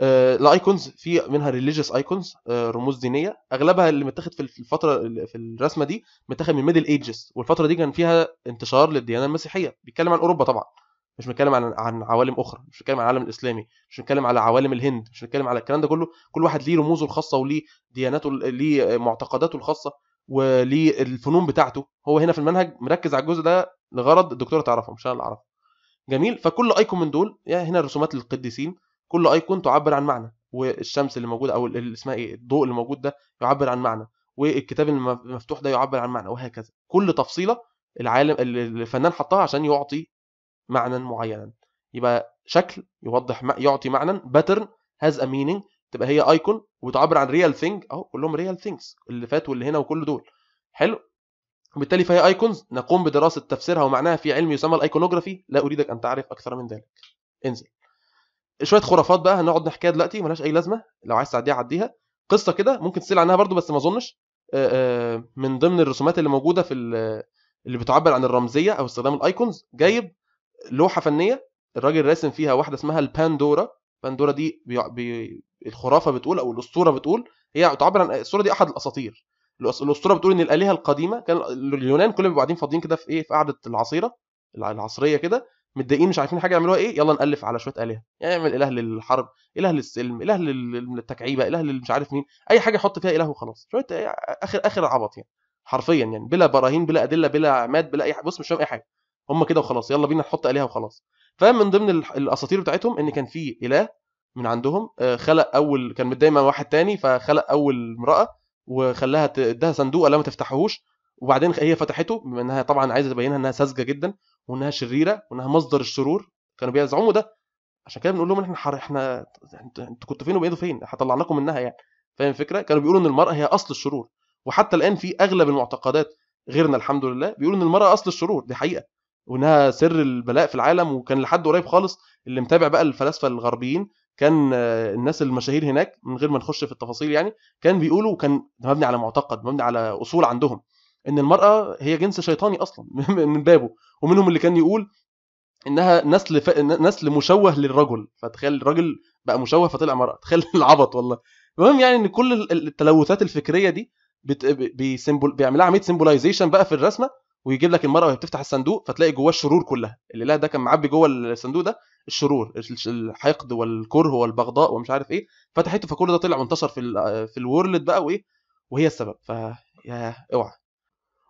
Speaker 1: الايكونز آه، في منها ريليجيوس ايكونز آه، رموز دينيه اغلبها اللي متاخد في الفتره في الرسمه دي متاخد من ميدل ايجز والفتره دي كان فيها انتشار للديانه المسيحيه بيتكلم عن اوروبا طبعا مش بنتكلم عن عن عوالم اخرى مش بنتكلم عن العالم الاسلامي مش بنتكلم على عوالم الهند مش بنتكلم على الكلام ده كله كل واحد ليه رموزه الخاصه وليه دياناته ليه معتقداته الخاصه وليه الفنون بتاعته هو هنا في المنهج مركز على الجزء ده لغرض الدكتوره تعرفه مش انا اللي اعرفه جميل فكل ايكون من دول يعني هنا رسومات للقديسين كل ايكون تعبر عن معنى والشمس اللي موجوده او اللي اسمها ايه الضوء اللي موجود ده يعبر عن معنى والكتاب المفتوح ده يعبر عن معنى وهكذا كل تفصيله العالم الفنان حطها عشان يعطي معنى معينا يبقى شكل يوضح يعطي معنى باترن هاز ا مينينج تبقى هي ايكون وتعبر عن ريال ثينج اهو كلهم ريال ثينجز اللي فات واللي هنا وكل دول حلو وبالتالي فهي ايكونز نقوم بدراسه تفسيرها ومعناها في علم يسمى الايكونوجرافي لا اريدك ان تعرف اكثر من ذلك انزل شويه خرافات بقى هنقعد نحكيها دلوقتي ملهاش اي لازمه لو عايز تعديها عديها قصه كده ممكن تسال عنها برضو بس ما اظنش آه، آه، من ضمن الرسومات اللي موجوده في اللي بتعبر عن الرمزيه او استخدام الايكونز جايب لوحه فنيه الراجل راسم فيها واحده اسمها الباندورا باندورا دي بي... بي... الخرافه بتقول او الاسطوره بتقول هي تعبر عن الصوره دي احد الاساطير الاسطوره بتقول ان الالهه القديمه كان اليونان كلهم بيبقوا قاعدين فاضيين كده في ايه في قعده العصيره العصريه كده متضايقين مش عارفين حاجه يعملوها ايه يلا نالف على شويه الهه يعني يعمل اله للحرب اله للسلم اله للتكعيبه اله للمش عارف مين اي حاجه يحط فيها اله وخلاص شويه آه، اخر اخر عبط يعني حرفيا يعني بلا براهين بلا ادله بلا عماد بلا اي حاجة. بص مش فاهم اي حاجه هم كده وخلاص يلا بينا نحط الهه وخلاص فمن ضمن الاساطير بتاعتهم ان كان في اله من عندهم آه، خلق اول كان متضايق مع واحد تاني فخلق اول امراه وخلاها اداها صندوق قال ما تفتحهوش وبعدين هي فتحته بما انها طبعا عايزه تبينها انها ساذجه جدا وانها شريره وانها مصدر الشرور كانوا بيزعموا ده عشان كده بنقول لهم احنا حر... احنا انتوا كنتوا فين وبقيتوا فين لكم منها يعني فاهم الفكره كانوا بيقولوا ان المراه هي اصل الشرور وحتى الان في اغلب المعتقدات غيرنا الحمد لله بيقولوا ان المراه اصل الشرور دي حقيقه وانها سر البلاء في العالم وكان لحد قريب خالص اللي متابع بقى الفلاسفه الغربيين كان آه، الناس المشاهير هناك من غير ما نخش في التفاصيل يعني كان بيقولوا كان مبني على معتقد مبني على اصول عندهم ان المراه هي جنس شيطاني اصلا <laughs> من بابه ومنهم اللي كان يقول انها نسل ف... نسل مشوه للرجل فتخيل الراجل بقى مشوه فطلع مرأة تخيل <laughs> العبط والله المهم يعني ان كل التلوثات الفكريه دي بت... بيسمبول... بيعملها عمليه سيمبولايزيشن بقى في الرسمه ويجيب لك المرأة وهي بتفتح الصندوق فتلاقي جواه الشرور كلها اللي لها ده كان معبي جوه الصندوق ده الشرور الحقد والكره والبغضاء ومش عارف ايه فتحته فكل ده طلع منتشر في ال... في الورلد بقى وايه وهي السبب ف يا اوعى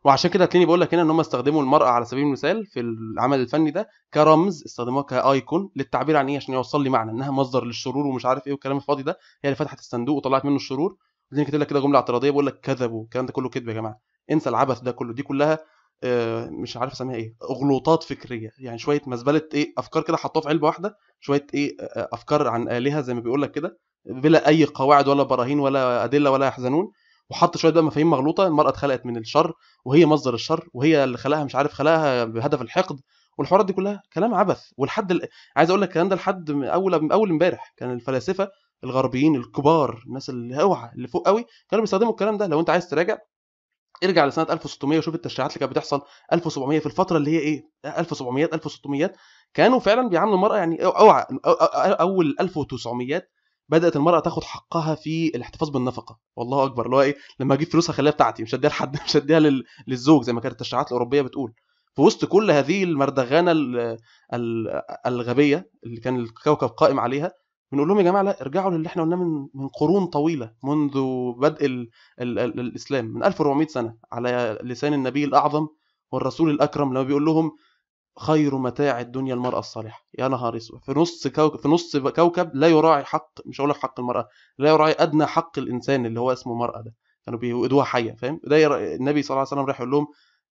Speaker 1: وعشان كده هتلاقيني بقول لك هنا ان هم استخدموا المرأة على سبيل المثال في العمل الفني ده كرمز استخدموها كايكون للتعبير عن ايه عشان يوصل لي معنى انها مصدر للشرور ومش عارف ايه والكلام الفاضي ده هي اللي فتحت الصندوق وطلعت منه الشرور بعدين كاتب لك كده جملة اعتراضية بقول لك كذبوا الكلام ده كله كذب يا جماعة انسى العبث ده كله دي كلها آه، مش عارف اسميها ايه اغلوطات فكريه يعني شويه مزبله ايه افكار كده حطوها في علبه واحده شويه ايه آه، آه، افكار عن الهه زي ما بيقول لك كده بلا اي قواعد ولا براهين ولا ادله ولا يحزنون وحط شويه بقى مفاهيم مغلوطه المراه اتخلقت من الشر وهي مصدر الشر وهي اللي خلقها مش عارف خلقها بهدف الحقد والحوارات دي كلها كلام عبث ولحد ال... عايز اقول لك الكلام ده لحد من اول من اول امبارح كان الفلاسفه الغربيين الكبار الناس اللي اوعى اللي فوق قوي كانوا بيستخدموا الكلام ده لو انت عايز تراجع ارجع لسنه 1600 وشوف التشريعات اللي كانت بتحصل 1700 في الفتره اللي هي ايه 1700 1600 كانوا فعلا بيعاملوا المراه يعني اوعى اول 1900 بدات المراه تاخد حقها في الاحتفاظ بالنفقه والله اكبر اللي هو ايه لما اجيب فلوس هخليها بتاعتي مش هديها لحد مش هديها للزوج زي ما كانت التشريعات الاوروبيه بتقول في وسط كل هذه المردغانه الغبيه اللي كان الكوكب قائم عليها بنقول لهم يا جماعه لا ارجعوا للي احنا قلناه من من قرون طويله منذ بدء الـ الـ الـ الاسلام من 1400 سنه على لسان النبي الاعظم والرسول الاكرم لما بيقول لهم خير متاع الدنيا المرأة الصالحة يا نهار اسود في نص كوكب في نص كوكب لا يراعي حق مش هقول حق المرأة لا يراعي ادنى حق الانسان اللي هو اسمه المرأة ده كانوا يعني بيوقدوها حية فاهم ده النبي صلى الله عليه وسلم راح يقول لهم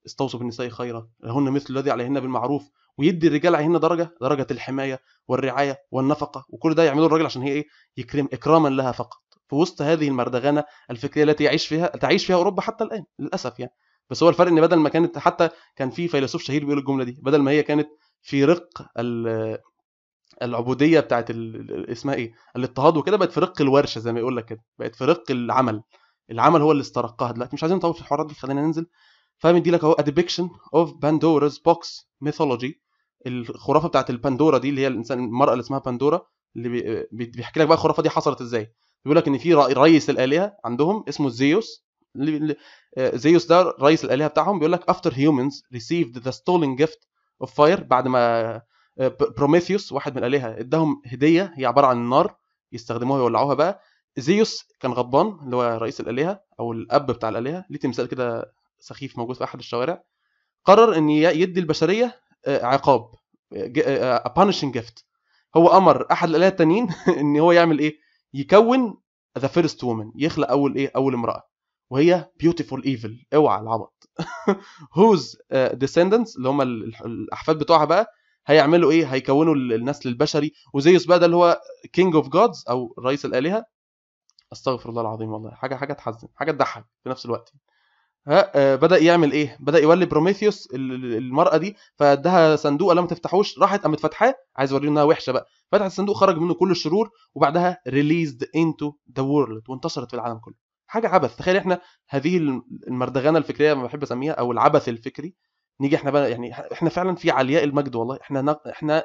Speaker 1: استوصوا بالنساء خيرا لهن مثل الذي عليهن بالمعروف ويدي الرجال عليهن درجة درجة الحماية والرعاية والنفقة وكل ده يعمله الراجل عشان هي ايه يكرم اكراما لها فقط في وسط هذه المردغانة الفكرية التي يعيش فيها تعيش فيها اوروبا حتى الان للاسف يعني بس هو الفرق ان بدل ما كانت حتى كان في فيلسوف شهير بيقول الجمله دي بدل ما هي كانت في رق العبوديه بتاعت اسمها ايه الاضطهاد وكده بقت في رق الورشه زي ما يقول لك كده بقت في رق العمل العمل هو اللي استرقها دلوقتي مش عايزين نطول في الحوارات دي خلينا ننزل فمدي لك اهو ادبكشن اوف باندوراز بوكس ميثولوجي الخرافه بتاعت الباندورا دي اللي هي الانسان المراه اللي اسمها باندورا اللي آه، بيحكي لك بقى الخرافه دي حصلت ازاي بيقول لك ان في رئيس الالهه عندهم اسمه زيوس زيوس آه، ده رئيس الالهه بتاعهم بيقول لك افتر هيومنز ريسيفد ذا ستولن جيفت اوف فاير بعد ما بروميثيوس آه، واحد من الالهه اداهم هديه هي عباره عن النار يستخدموها يولعوها بقى زيوس كان غضبان اللي هو رئيس الالهه او الاب بتاع الالهه ليه تمثال كده سخيف موجود في احد الشوارع قرر ان يدي البشريه آه، عقاب بانشنج جيفت هو امر احد الالهه التانيين <laughs> ان هو يعمل ايه يكون ذا فيرست وومن يخلق اول ايه اول امراه وهي بيوتيفول ايفل اوعى العبط هوز <laughs> ديسندنتس uh, اللي هم الاحفاد بتوعها بقى هيعملوا ايه هيكونوا النسل البشري وزيوس بقى ده اللي هو كينج اوف جادز او رئيس الالهه استغفر الله العظيم والله حاجه حاجه تحزن حاجه تضحك في نفس الوقت ها آه، بدا يعمل ايه بدا يولي بروميثيوس المراه دي فادها صندوق قال ما تفتحوش راحت قامت فاتحاه عايز اوريه انها وحشه بقى فتحت الصندوق خرج منه كل الشرور وبعدها ريليزد انتو ذا وورلد وانتشرت في العالم كله حاجه عبث تخيل احنا هذه المردغانه الفكريه ما بحب اسميها او العبث الفكري نيجي احنا بقى يعني احنا فعلا في علياء المجد والله احنا نق... احنا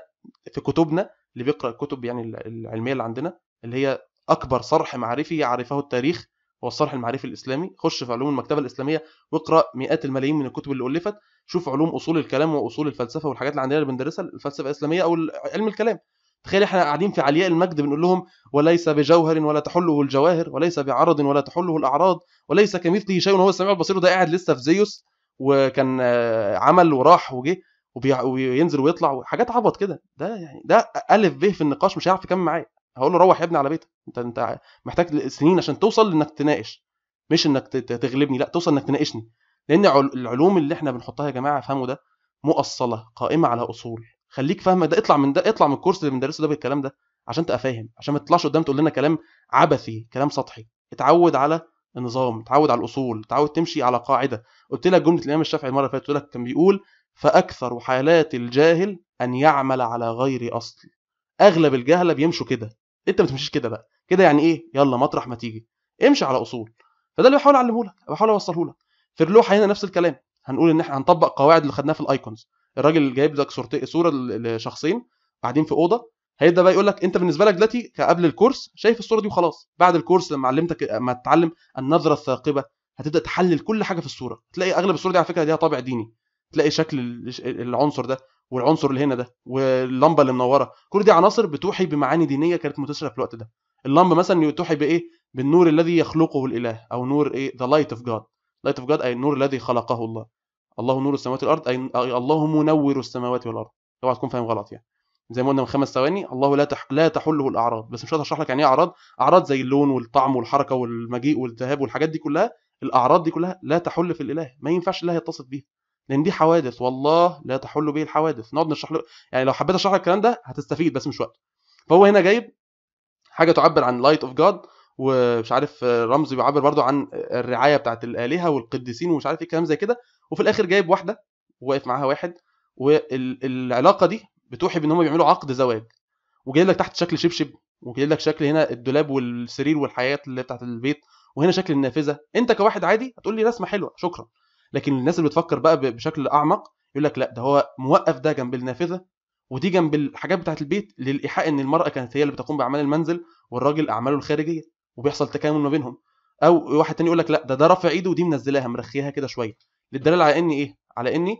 Speaker 1: في كتبنا اللي بيقرا الكتب يعني العلميه اللي عندنا اللي هي اكبر صرح معرفي عرفه التاريخ هو الصرح المعرفي الاسلامي خش في علوم المكتبه الاسلاميه واقرا مئات الملايين من الكتب اللي الفت شوف علوم اصول الكلام واصول الفلسفه والحاجات اللي عندنا اللي بندرسها الفلسفه الاسلاميه او علم الكلام تخيل احنا قاعدين في علياء المجد بنقول لهم وليس بجوهر ولا تحله الجواهر وليس بعرض ولا تحله الاعراض وليس كمثله شيء وهو السميع البصير ده قاعد لسه في زيوس وكان آه، عمل وراح وجه وينزل ويطلع وحاجات عبط كده ده يعني ده الف ب في النقاش مش هيعرف يكمل معايا هقول له روح يا ابني على بيتك انت انت محتاج سنين عشان توصل انك تناقش مش انك تغلبني لا توصل انك تناقشني لان العلوم اللي احنا بنحطها يا جماعه افهموا ده مؤصله قائمه على اصول خليك فاهم ده اطلع من ده اطلع من الكورس اللي بندرسه ده بالكلام ده عشان تبقى فاهم عشان ما تطلعش قدام تقول لنا كلام عبثي كلام سطحي اتعود على النظام اتعود على الاصول اتعود تمشي على قاعده قلت لك جمله الامام الشافعي المره اللي فاتت لك كان بيقول فاكثر حالات الجاهل ان يعمل على غير اصل اغلب الجهله بيمشوا كده انت ما تمشيش كده بقى كده يعني ايه يلا مطرح ما تيجي امشي على اصول فده اللي بحاول اعلمه لك بحاول اوصله لك في اللوحه هنا نفس الكلام هنقول ان احنا هنطبق قواعد اللي خدناها في الايكونز الراجل جايب لك صورتين صوره لشخصين قاعدين في اوضه هيبدا بقى يقول لك انت بالنسبه لك دلوقتي قبل الكورس شايف الصوره دي وخلاص بعد الكورس لما علمتك ما تتعلم النظره الثاقبه هتبدا تحلل كل حاجه في الصوره تلاقي اغلب الصور دي على فكره ليها طابع ديني تلاقي شكل العنصر ده والعنصر اللي هنا ده واللمبه اللي منوره كل دي عناصر بتوحي بمعاني دينيه كانت منتشره في الوقت ده اللمبه مثلا توحي بايه بالنور الذي يخلقه الاله او نور ايه ذا لايت اوف جاد لايت اوف جاد اي النور الذي خلقه الله الله نور السماوات والارض اي الله منور السماوات والارض اوعى تكون فاهم غلط يعني زي ما قلنا من خمس ثواني الله لا تح... لا تحله الاعراض بس مش هشرح لك يعني ايه اعراض اعراض زي اللون والطعم والحركه والمجيء والذهاب والحاجات دي كلها الاعراض دي كلها لا تحل في الاله ما ينفعش الله يتصف بيها لان دي حوادث والله لا تحل به الحوادث نقعد نشرح له يعني لو حبيت اشرح لك الكلام ده هتستفيد بس مش وقت فهو هنا جايب حاجه تعبر عن لايت اوف جاد ومش عارف رمز بيعبر برضو عن الرعايه بتاعت الالهه والقديسين ومش عارف ايه كلام زي كده وفي الاخر جايب واحده وواقف معاها واحد والعلاقه دي بتوحي بان هم بيعملوا عقد زواج وجايب لك تحت شكل شبشب وجايب لك شكل هنا الدولاب والسرير والحياه اللي بتاعت البيت وهنا شكل النافذه انت كواحد عادي هتقول لي رسمه حلوه شكرا لكن الناس اللي بتفكر بقى بشكل اعمق يقول لك لا ده هو موقف ده جنب النافذه ودي جنب الحاجات بتاعت البيت للايحاء ان المراه كانت هي اللي بتقوم باعمال المنزل والراجل اعماله الخارجيه وبيحصل تكامل ما بينهم او واحد تاني يقول لك لا ده ده رافع ايده ودي منزلاها مرخيها كده شويه للدلاله على ان ايه على ان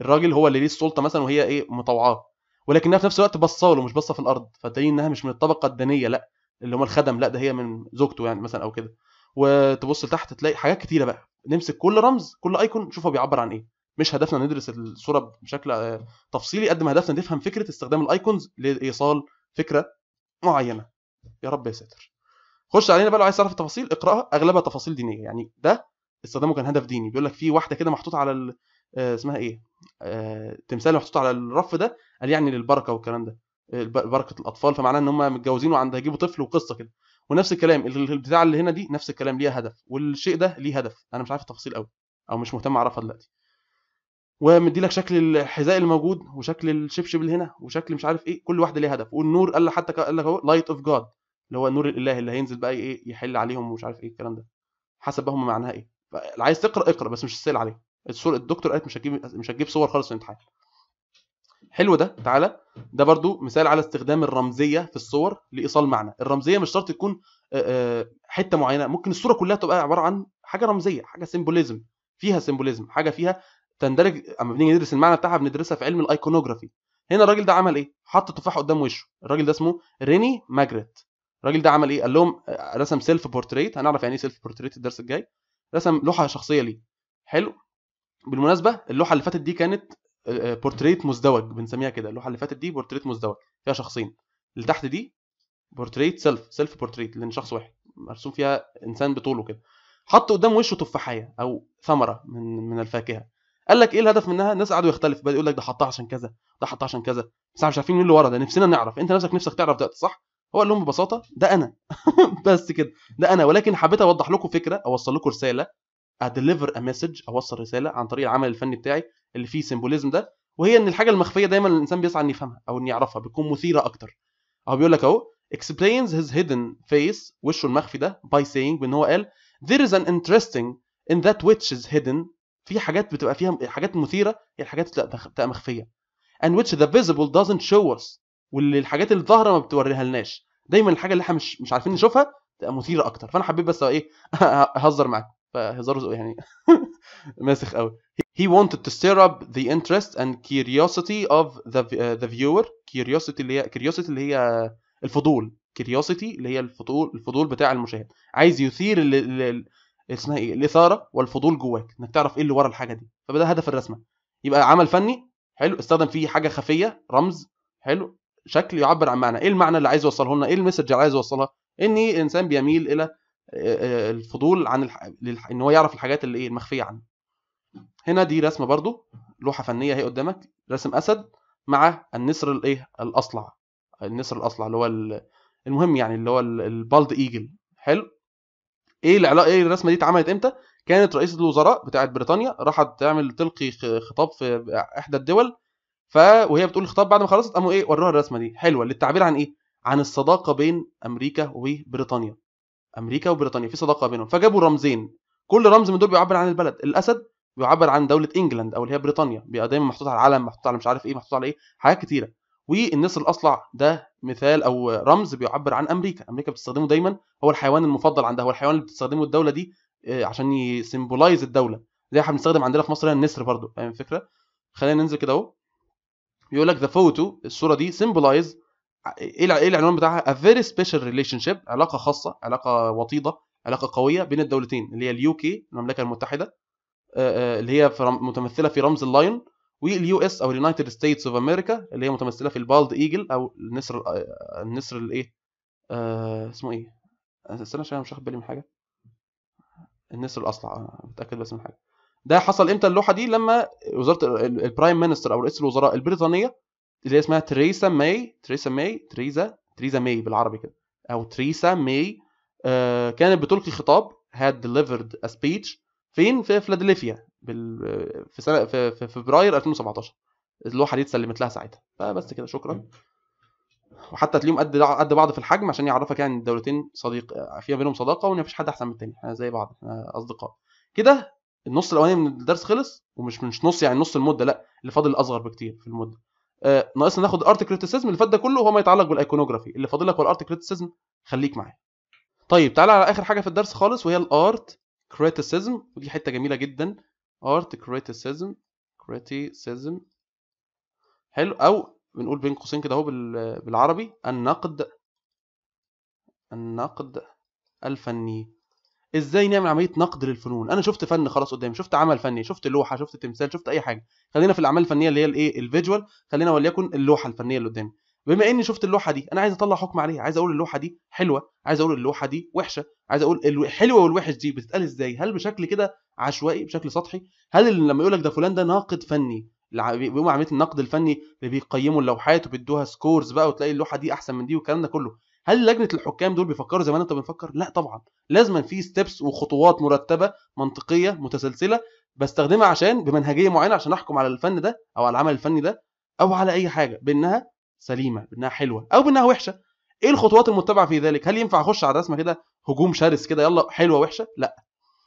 Speaker 1: الراجل هو اللي ليه السلطه مثلا وهي ايه مطوعاه ولكنها في نفس الوقت باصه له مش باصه في الارض فتلاقي انها مش من الطبقه الدنيه لا اللي هم الخدم لا ده هي من زوجته يعني مثلا او كده وتبص لتحت تلاقي حاجات كتيره بقى نمسك كل رمز كل ايكون نشوف هو بيعبر عن ايه مش هدفنا ندرس الصوره بشكل آه، تفصيلي قد ما هدفنا نفهم فكره استخدام الايكونز لايصال فكره معينه يا رب يا ساتر خش علينا بقى لو عايز تعرف التفاصيل اقراها اغلبها تفاصيل دينيه يعني ده استخدامه كان هدف ديني بيقول لك في واحده كده محطوطه على ال... آه اسمها ايه آه تمثال محطوط على الرف ده قال يعني للبركه والكلام ده بركه الاطفال فمعناه ان هم متجوزين وعند هيجيبوا طفل وقصه كده ونفس الكلام البتاع اللي هنا دي نفس الكلام ليها هدف والشيء ده ليه هدف انا مش عارف التفاصيل قوي او مش مهتم اعرفها دلوقتي ومدي لك شكل الحذاء الموجود وشكل الشبشب اللي هنا وشكل مش عارف ايه كل واحده ليها هدف والنور قال حتى قال لك اهو لايت اوف جاد اللي هو نور الاله اللي هينزل بقى ايه يحل عليهم ومش عارف ايه الكلام ده حسب بقى هم معناها ايه اللي عايز تقرا اقرا بس مش تسال عليه الصور الدكتور قالت مش هتجيب مش هتجيب صور خالص في الامتحان حلو ده تعالى ده برضو مثال على استخدام الرمزيه في الصور لايصال معنى الرمزيه مش شرط تكون حته معينه ممكن الصوره كلها تبقى عباره عن حاجه رمزيه حاجه سيمبوليزم فيها سيمبوليزم حاجه فيها تندرج اما بنيجي ندرس المعنى بتاعها بندرسها في علم الايكونوجرافي هنا الراجل ده عمل ايه حط تفاح قدام وشه الراجل ده اسمه ريني ماجريت الراجل ده عمل ايه قال لهم رسم سيلف بورتريت هنعرف يعني ايه سيلف بورتريت الدرس الجاي رسم لوحه شخصيه ليه حلو بالمناسبه اللوحه اللي فاتت دي كانت بورتريت مزدوج بنسميها كده اللوحه اللي فاتت دي بورتريت مزدوج فيها شخصين اللي تحت دي بورتريت سيلف سيلف بورتريت لان شخص واحد مرسوم فيها انسان بطوله كده حط قدام وشه تفاحيه او ثمره من من الفاكهه قال لك ايه الهدف منها الناس قعدوا يختلف بدا يقول لك ده حطها عشان كذا ده حطها عشان كذا بس مش عارفين مين اللي ورا ده نفسنا نعرف انت نفسك نفسك تعرف ده صح هو قال لهم ببساطه ده انا <laughs> بس كده ده انا ولكن حبيت اوضح لكم فكره اوصل لكم رساله اديليفر ا مسج اوصل رساله عن طريق العمل الفني بتاعي اللي فيه سيمبوليزم ده وهي ان الحاجه المخفيه دايما الانسان بيسعى ان يفهمها او ان يعرفها بتكون مثيره اكتر او بيقول لك اهو explains his hidden face وشه المخفي ده by saying بان هو قال there is an interesting in that which is hidden في حاجات بتبقى فيها حاجات مثيره هي يعني الحاجات بتبقى مخفيه and which the visible doesn't show us واللي الحاجات اللي ظاهره ما بتوريها لناش دايما الحاجه اللي احنا مش مش عارفين نشوفها تبقى مثيره اكتر فانا حبيت بس ايه <laughs> اهزر معاكم فهزار يعني ماسخ <laughs> قوي he wanted to stir up the interest and curiosity of the uh, the viewer curiosity اللي هي curiosity اللي هي الفضول curiosity اللي هي الفضول الفضول بتاع المشاهد عايز يثير ال ال اسمها ايه الاثاره والفضول جواك انك تعرف ايه اللي ورا الحاجه دي فده هدف الرسمه يبقى عمل فني حلو استخدم فيه حاجه خفيه رمز حلو شكل يعبر عن معنى ايه المعنى اللي عايز يوصله لنا ايه المسج اللي عايز يوصلها اني الانسان بيميل الى الفضول عن الح... ان هو يعرف الحاجات اللي ايه المخفيه عنه هنا دي رسمه برضو لوحه فنيه اهي قدامك رسم اسد مع النسر الايه الاصلع النسر الاصلع اللي هو المهم يعني اللي هو البالد ايجل حلو ايه العلاقه ايه الرسمه دي اتعملت امتى كانت رئيسه الوزراء بتاعه بريطانيا راحت تعمل تلقي خطاب في احدى الدول ف وهي بتقول الخطاب بعد ما خلصت قاموا ايه وروها الرسمه دي حلوه للتعبير عن ايه عن الصداقه بين امريكا وبريطانيا امريكا وبريطانيا في صداقه بينهم فجابوا رمزين كل رمز من دول بيعبر عن البلد الاسد بيعبر عن دوله انجلند او اللي هي بريطانيا بيبقى دايما محطوط على العلم محطوط على مش عارف ايه محطوط على ايه حاجات كتيره والنسر الاصلع ده مثال او رمز بيعبر عن امريكا امريكا بتستخدمه دايما هو الحيوان المفضل عندها هو الحيوان اللي بتستخدمه الدوله دي آه، عشان يسمبولايز الدوله زي احنا بنستخدم عندنا في مصر النسر برضو فاهم الفكره خلينا ننزل كده اهو يقول لك ذا فوتو الصوره دي سيمبلايز ايه العنوان بتاعها؟ A very special relationship علاقه خاصه علاقه وطيده علاقه قويه بين الدولتين اللي هي اليو كي المملكه المتحده آه، آه، اللي هي متمثله في رمز اللاين واليو اس او اليونايتد ستيتس اوف امريكا اللي هي متمثله في البالد ايجل او النسر آه، النسر الايه اسمه ايه استنى عشان مش واخد بالي من حاجه النسر الاصلع متاكد بس من حاجه ده حصل امتى اللوحه دي لما وزاره البرايم مينستر او رئيس الوزراء البريطانيه اللي هي اسمها تريسا ماي تريسا ماي تريزا تريزا ماي بالعربي كده او تريسا ماي آه كانت بتلقي خطاب had delivered a speech فين في فلادلفيا بال... في سنه في, في فبراير 2017 اللوحه دي اتسلمت لها ساعتها فبس كده شكرا وحتى تلاقيهم قد قد بعض في الحجم عشان يعرفك يعني الدولتين صديق فيها بينهم صداقه وان مفيش حد احسن من التاني احنا زي بعض احنا اصدقاء كده النص الاولاني من الدرس خلص ومش مش نص يعني نص المده لا اللي فاضل اصغر بكتير في المده آه ناقصنا ناخد ارت كريتيسيزم اللي فات ده كله هو ما يتعلق بالايكونوجرافي اللي فاضل لك هو الارت كريتيسيزم خليك معايا طيب تعالى على اخر حاجه في الدرس خالص وهي الارت كريتيسيزم ودي حته جميله جدا ارت كريتيسيزم كريتيسيزم حلو او بنقول بين قوسين كده اهو بالعربي النقد النقد الفني ازاي نعمل عمليه نقد للفنون انا شفت فن خلاص قدامي شفت عمل فني شفت لوحه شفت تمثال شفت اي حاجه خلينا في الاعمال الفنيه اللي هي الايه الفيجوال خلينا وليكن اللوحه الفنيه اللي قدامي بما اني شفت اللوحه دي انا عايز اطلع حكم عليها عايز اقول اللوحه دي حلوه عايز اقول اللوحه دي وحشه عايز اقول الحلوه والوحش دي بتتقال ازاي هل بشكل كده عشوائي بشكل سطحي هل لما يقول لك ده فلان ده ناقد فني بيقوموا عمليه النقد الفني اللي بيقيموا اللوحات وبيدوها سكورز بقى وتلاقي اللوحه دي احسن من دي والكلام ده كله هل لجنه الحكام دول بيفكروا زي ما انت بنفكر لا طبعا لازما في ستيبس وخطوات مرتبه منطقيه متسلسله بستخدمها عشان بمنهجيه معينه عشان احكم على الفن ده او على العمل الفني ده او على اي حاجه بانها سليمه بانها حلوه او بانها وحشه ايه الخطوات المتبعه في ذلك هل ينفع اخش على رسمه كده هجوم شرس كده يلا حلوه وحشه لا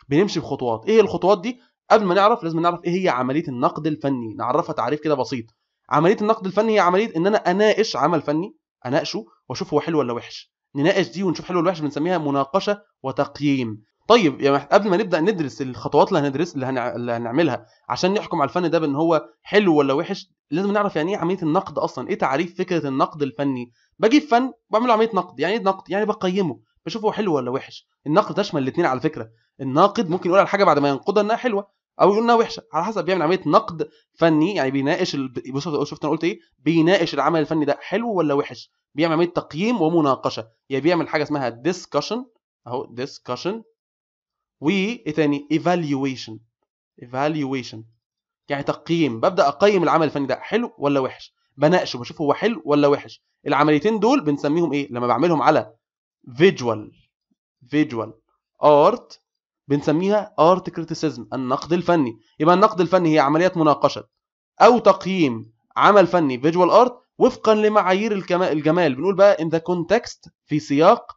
Speaker 1: بنمشي بخطوات ايه الخطوات دي قبل ما نعرف لازم نعرف ايه هي عمليه النقد الفني نعرفها تعريف كده بسيط عمليه النقد الفني هي عمليه ان انا اناقش عمل فني اناقشه واشوف هو حلو ولا وحش نناقش دي ونشوف حلو ولا وحش بنسميها مناقشه وتقييم طيب يعني قبل ما نبدا ندرس الخطوات اللي هندرس اللي, هنع... اللي هنعملها عشان نحكم على الفن ده بان هو حلو ولا وحش لازم نعرف يعني ايه عمليه النقد اصلا ايه تعريف فكره النقد الفني بجيب فن بعمل عمليه نقد يعني ايه نقد يعني بقيمه بشوف هو حلو ولا وحش النقد تشمل الاثنين على فكره الناقد ممكن يقول على حاجه بعد ما ينقدها انها حلوه او يقول انها وحشه على حسب بيعمل عمليه نقد فني يعني بيناقش ال... بص شفت انا قلت ايه بيناقش العمل الفني ده حلو ولا وحش بيعمل عمليه تقييم ومناقشه يا يعني بيعمل حاجه اسمها ديسكشن اهو ديسكشن ايه تاني ايفالويشن ايفالويشن يعني تقييم ببدا اقيم العمل الفني ده حلو ولا وحش بناقشه بشوف هو حلو ولا وحش العمليتين دول بنسميهم ايه لما بعملهم على فيجوال فيجوال ارت بنسميها ارت كريتيسيزم النقد الفني يبقى النقد الفني هي عمليات مناقشه او تقييم عمل فني فيجوال ارت وفقا لمعايير الجمال بنقول بقى ان ذا كونتكست في سياق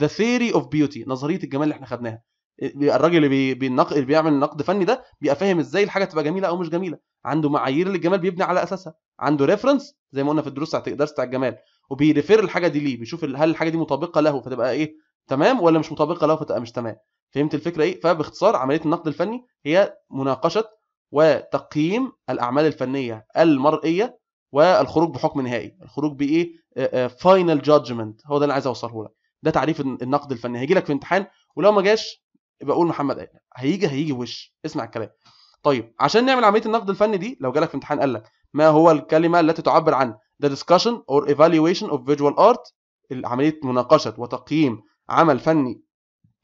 Speaker 1: ذا ثيري اوف بيوتي نظريه الجمال اللي احنا خدناها الراجل اللي, بي... بينق... اللي بيعمل نقد فني ده بيبقى فاهم ازاي الحاجه تبقى جميله او مش جميله عنده معايير للجمال بيبني على اساسها عنده ريفرنس زي ما قلنا في الدروس بتاعت الدرس بتاع الجمال وبيريفير الحاجه دي ليه بيشوف هل الحاجه دي مطابقه له فتبقى ايه تمام ولا مش مطابقه له فتبقى مش تمام فهمت الفكره ايه فباختصار عمليه النقد الفني هي مناقشه وتقييم الاعمال الفنيه المرئيه والخروج بحكم نهائي الخروج بايه فاينل آه، جادجمنت آه، هو ده اللي عايز اوصله لك ده تعريف النقد الفني هيجي لك في امتحان ولو ما جاش بقول محمد قال هيجي هيجي وش اسمع الكلام طيب عشان نعمل عمليه النقد الفني دي لو جالك في امتحان قال لك ما هو الكلمه التي تعبر عن the discussion or evaluation of visual art عمليه مناقشه وتقييم عمل فني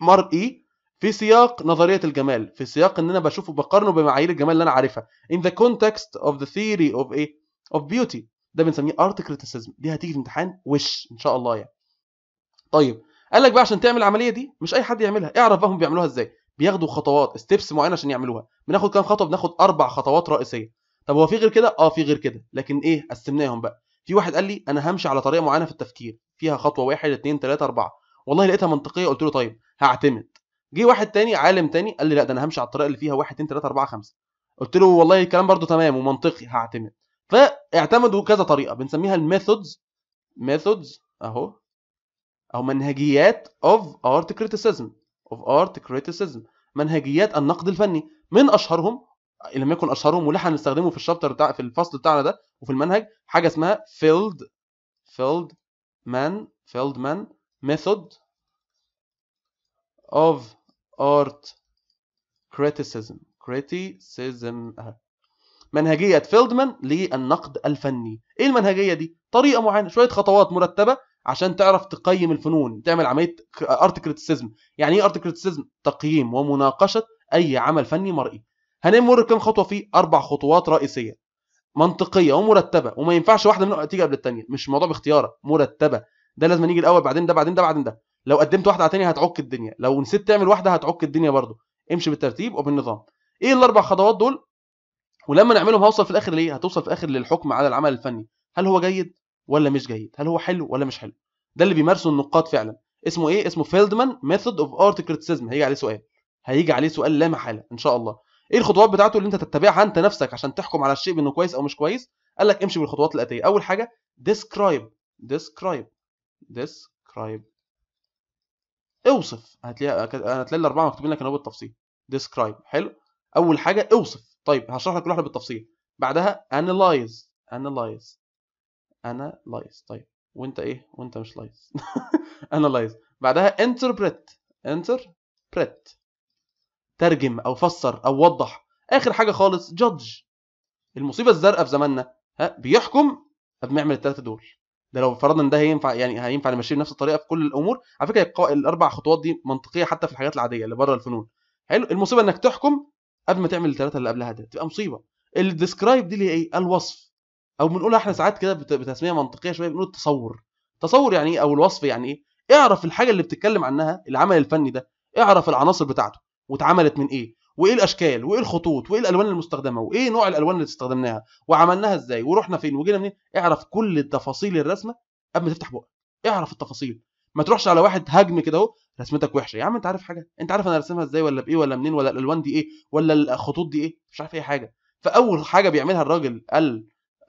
Speaker 1: مرئي في سياق نظريه الجمال في سياق ان انا بشوفه بقارنه بمعايير الجمال اللي انا عارفها in the context of the theory of ايه of beauty ده بنسميه art criticism دي هتيجي في امتحان وش ان شاء الله يعني طيب قال لك بقى عشان تعمل العمليه دي مش اي حد يعملها اعرف بقى هم بيعملوها ازاي بياخدوا خطوات ستيبس معينه عشان يعملوها بناخد كام خطوه بناخد اربع خطوات رئيسيه طب هو في غير كده اه في غير كده لكن ايه قسمناهم بقى في واحد قال لي انا همشي على طريقه معينه في التفكير فيها خطوه واحد اثنين ثلاثه اربعه والله لقيتها منطقيه قلت له طيب هعتمد جه واحد تاني عالم تاني قال لي لا ده انا همشي على الطريقه اللي فيها 1 2 3 4 5 قلت له والله الكلام برده تمام ومنطقي هعتمد فاعتمدوا كذا طريقه بنسميها الميثودز ميثودز اهو او منهجيات اوف ارت كريتيسيزم اوف ارت كريتيسيزم منهجيات النقد الفني من اشهرهم ان لم يكن اشهرهم واللي هنستخدمه في الشابتر بتاع في الفصل بتاعنا ده وفي المنهج حاجه اسمها فيلد فيلد مان فيلد مان ميثود اوف art criticism criticism منهجية فيلدمان للنقد الفني ايه المنهجية دي طريقة معينة شوية خطوات مرتبة عشان تعرف تقيم الفنون تعمل عملية ارت كريتيسيزم يعني ايه ارت كريتيسيزم تقييم ومناقشة اي عمل فني مرئي هنمر كم خطوة فيه اربع خطوات رئيسية منطقية ومرتبة وما ينفعش واحدة منهم تيجي قبل الثانية مش الموضوع باختيارك مرتبة ده لازم نيجي الاول بعدين ده بعدين ده بعدين ده لو قدمت واحده على تانية هتعك الدنيا لو نسيت تعمل واحده هتعك الدنيا برضه امشي بالترتيب وبالنظام ايه الاربع خطوات دول ولما نعملهم هوصل في الاخر ليه هتوصل في الاخر للحكم على العمل الفني هل هو جيد ولا مش جيد هل هو حلو ولا مش حلو ده اللي بيمارسه النقاد فعلا اسمه ايه اسمه فيلدمان ميثود اوف ارت كريتيسيزم هيجي عليه سؤال هيجي عليه سؤال لا محاله ان شاء الله ايه الخطوات بتاعته اللي انت تتبعها انت نفسك عشان تحكم على الشيء بانه كويس او مش كويس قال لك امشي بالخطوات الاتيه اول حاجه ديسكرايب ديسكرايب ديسكرايب اوصف هتلاقيها هتلاقي الاربعه مكتوبين لك هنا بالتفصيل ديسكرايب حلو اول حاجه اوصف طيب هشرح لك كل واحده بالتفصيل بعدها انلايز انلايز انلايز طيب وانت ايه وانت مش لايز انلايز <laughs> بعدها انتربريت انتربريت ترجم او فسر او وضح اخر حاجه خالص جادج المصيبه الزرقاء في زماننا ها بيحكم طب ما الثلاثه دول ده لو فرضنا ان ده هينفع يعني هينفع نمشيه بنفس الطريقه في كل الامور على فكره الاربع خطوات دي منطقيه حتى في الحاجات العاديه اللي بره الفنون حلو المصيبه انك تحكم قبل ما تعمل الثلاثه اللي قبلها دي تبقى مصيبه الديسكرايب دي اللي هي ايه الوصف او بنقولها احنا ساعات كده بتسميه منطقيه شويه بنقول التصور تصور يعني ايه او الوصف يعني ايه اعرف الحاجه اللي بتتكلم عنها العمل الفني ده اعرف العناصر بتاعته واتعملت من ايه وايه الاشكال وايه الخطوط وايه الالوان المستخدمه وايه نوع الالوان اللي استخدمناها وعملناها ازاي ورحنا فين وجينا منين اعرف كل التفاصيل الرسمه قبل ما تفتح بقك اعرف التفاصيل ما تروحش على واحد هجم كده اهو رسمتك وحشه يا عم انت عارف حاجه انت عارف انا رسمها ازاي ولا بايه ولا منين ولا الالوان دي ايه ولا الخطوط دي ايه مش عارف اي حاجه فاول حاجه بيعملها الراجل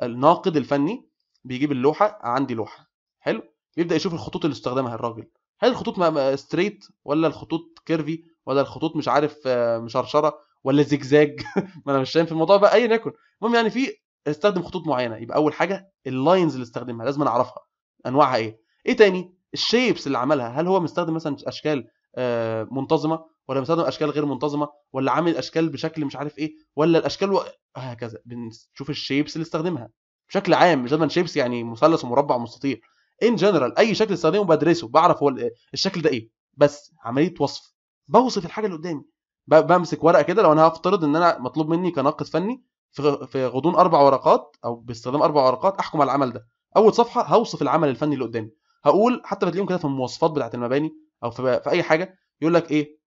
Speaker 1: الناقد الفني بيجيب اللوحه عندي لوحه حلو يبدا يشوف الخطوط اللي استخدمها الراجل هل الخطوط ستريت ولا الخطوط كيرفي ولا الخطوط مش عارف آه، مشرشره ولا زجزاج <laughs> ما انا مش فاهم في الموضوع بقى ايا يكن المهم يعني في استخدم خطوط معينه يبقى اول حاجه اللاينز اللي استخدمها لازم اعرفها انواعها ايه ايه تاني الشيبس اللي عملها هل هو مستخدم مثلا اشكال آه، منتظمه ولا مستخدم اشكال غير منتظمه ولا عامل اشكال بشكل مش عارف ايه ولا الاشكال و... هكذا بنشوف الشيبس اللي استخدمها بشكل عام مش شيبس يعني مثلث ومربع ومستطيل ان جنرال اي شكل استخدمه بدرسه بعرف هو الشكل ده ايه بس عمليه وصف بوصف الحاجه اللي قدامي بمسك ورقه كده لو انا هفترض ان انا مطلوب مني كناقد فني في غضون اربع ورقات او باستخدام اربع ورقات احكم على العمل ده اول صفحه هوصف العمل الفني اللي قدامي هقول حتى بتلاقيهم كده في المواصفات بتاعه المباني او في, في اي حاجه يقول لك ايه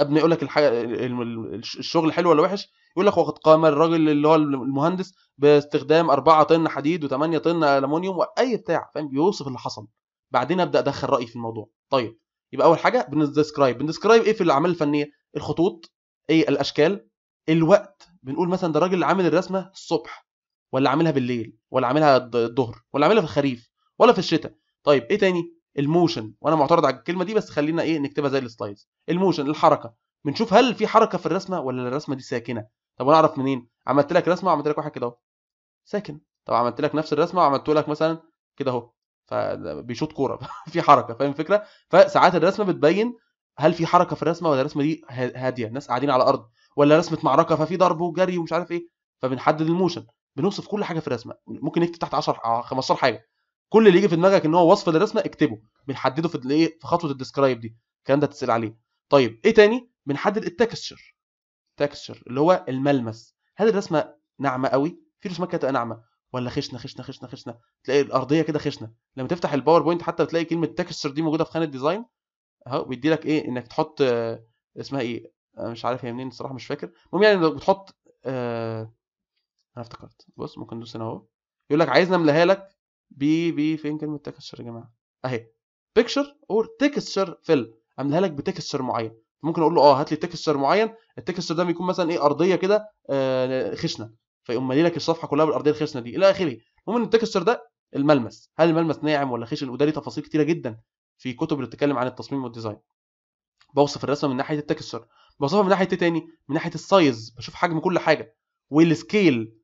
Speaker 1: ابني يقول لك الحاجه الشغل حلو ولا وحش يقول لك وقد قام الراجل اللي هو المهندس باستخدام 4 طن حديد و8 طن المونيوم واي بتاع فاهم بيوصف اللي حصل بعدين ابدا ادخل رايي في الموضوع طيب يبقى اول حاجه بنديسكرايب بنديسكرايب ايه في الاعمال الفنيه الخطوط ايه الاشكال الوقت بنقول مثلا ده الراجل اللي عامل الرسمه الصبح ولا عاملها بالليل ولا عاملها الظهر ولا عاملها في الخريف ولا في الشتاء طيب ايه تاني الموشن وانا معترض على الكلمه دي بس خلينا ايه نكتبها زي السلايدز الموشن الحركه بنشوف هل في حركه في الرسمه ولا الرسمه دي ساكنه طب وانا اعرف منين عملت لك رسمه وعملت لك واحد كده اهو ساكن طب عملت لك نفس الرسمه وعملت لك مثلا كده اهو فبيشوط كوره <laughs> في حركه فاهم الفكره فساعات الرسمه بتبين هل في حركه في الرسمه ولا الرسمه دي هاديه الناس قاعدين على الارض ولا رسمه معركه ففي ضرب وجري ومش عارف ايه فبنحدد الموشن بنوصف كل حاجه في الرسمه ممكن نكتب تحت 10 15 حاجه كل اللي يجي في دماغك ان هو وصف للرسمه اكتبه بنحدده في الايه في خطوه الديسكرايب دي الكلام ده تسال عليه طيب ايه تاني بنحدد التكستشر التكستشر اللي هو الملمس هل الرسمه ناعمه قوي في رسومات كانت ناعمه ولا خشنه خشنه خشنه خشنه تلاقي الارضيه كده خشنه لما تفتح الباوربوينت حتى بتلاقي كلمه تكستشر دي موجوده في خانه ديزاين اهو بيدي لك ايه انك تحط آه اسمها ايه مش عارف هي منين الصراحه مش فاكر المهم يعني لو بتحط آه انا افتكرت بص ممكن ندوس هنا اهو يقول لك عايزنا املاها لك بي بي فين كلمه تكستشر يا جماعه اهي بيكتشر اور تكستشر فيل املاها لك بتكستشر معين ممكن اقول له اه هات لي تكستشر معين التكستشر ده بيكون مثلا ايه ارضيه كده آه خشنه فيقوم مالي لك الصفحه كلها بالارضيه الخشنه دي الى اخره المهم ان التكستشر ده الملمس هل الملمس ناعم ولا خشن وده ليه تفاصيل كتيره جدا في كتب اللي بتتكلم عن التصميم والديزاين بوصف الرسمه من ناحيه التكستشر بوصفها من ناحيه ايه تاني من ناحيه السايز بشوف حجم كل حاجه والسكيل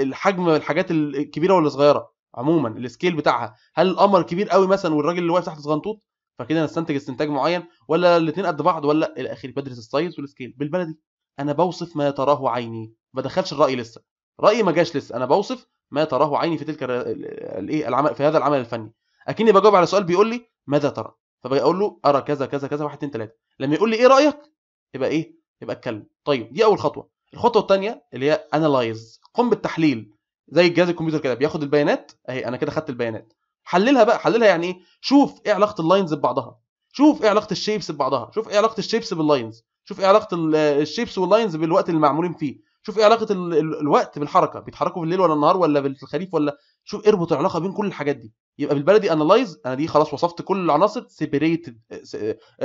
Speaker 1: الحجم الحاجات الكبيره ولا الصغيره عموما السكيل بتاعها هل القمر كبير قوي مثلا والراجل اللي واقف تحت صغنطوط فكده نستنتج استنتاج معين ولا الاثنين قد بعض ولا الى اخره بدرس السايز والسكيل بالبلدي انا بوصف ما تراه عيني ما بدخلش الراي لسه رايي ما جاش لسه انا بوصف ما تراه عيني في تلك الايه العمل في هذا العمل الفني اكني بجاوب على سؤال بيقول لي ماذا ترى فبقول له ارى كذا كذا كذا 1 2 3 لما يقول لي ايه رايك يبقى ايه يبقى اتكلم طيب دي اول خطوه الخطوه الثانيه اللي هي انالايز قم بالتحليل زي الجهاز الكمبيوتر كده بياخد البيانات اهي انا كده خدت البيانات حللها بقى حللها يعني ايه شوف ايه علاقه اللاينز ببعضها شوف ايه علاقه الشيبس ببعضها شوف ايه علاقه الشيبس باللاينز شوف ايه علاقه الشيبس واللاينز بالوقت اللي معمولين فيه شوف ايه علاقه ال... ال... الوقت بالحركه بيتحركوا بالليل ولا النهار ولا بالخريف ولا شوف اربط العلاقه بين كل الحاجات دي يبقى بالبلدي انلايز انا دي خلاص وصفت كل العناصر سيبريتد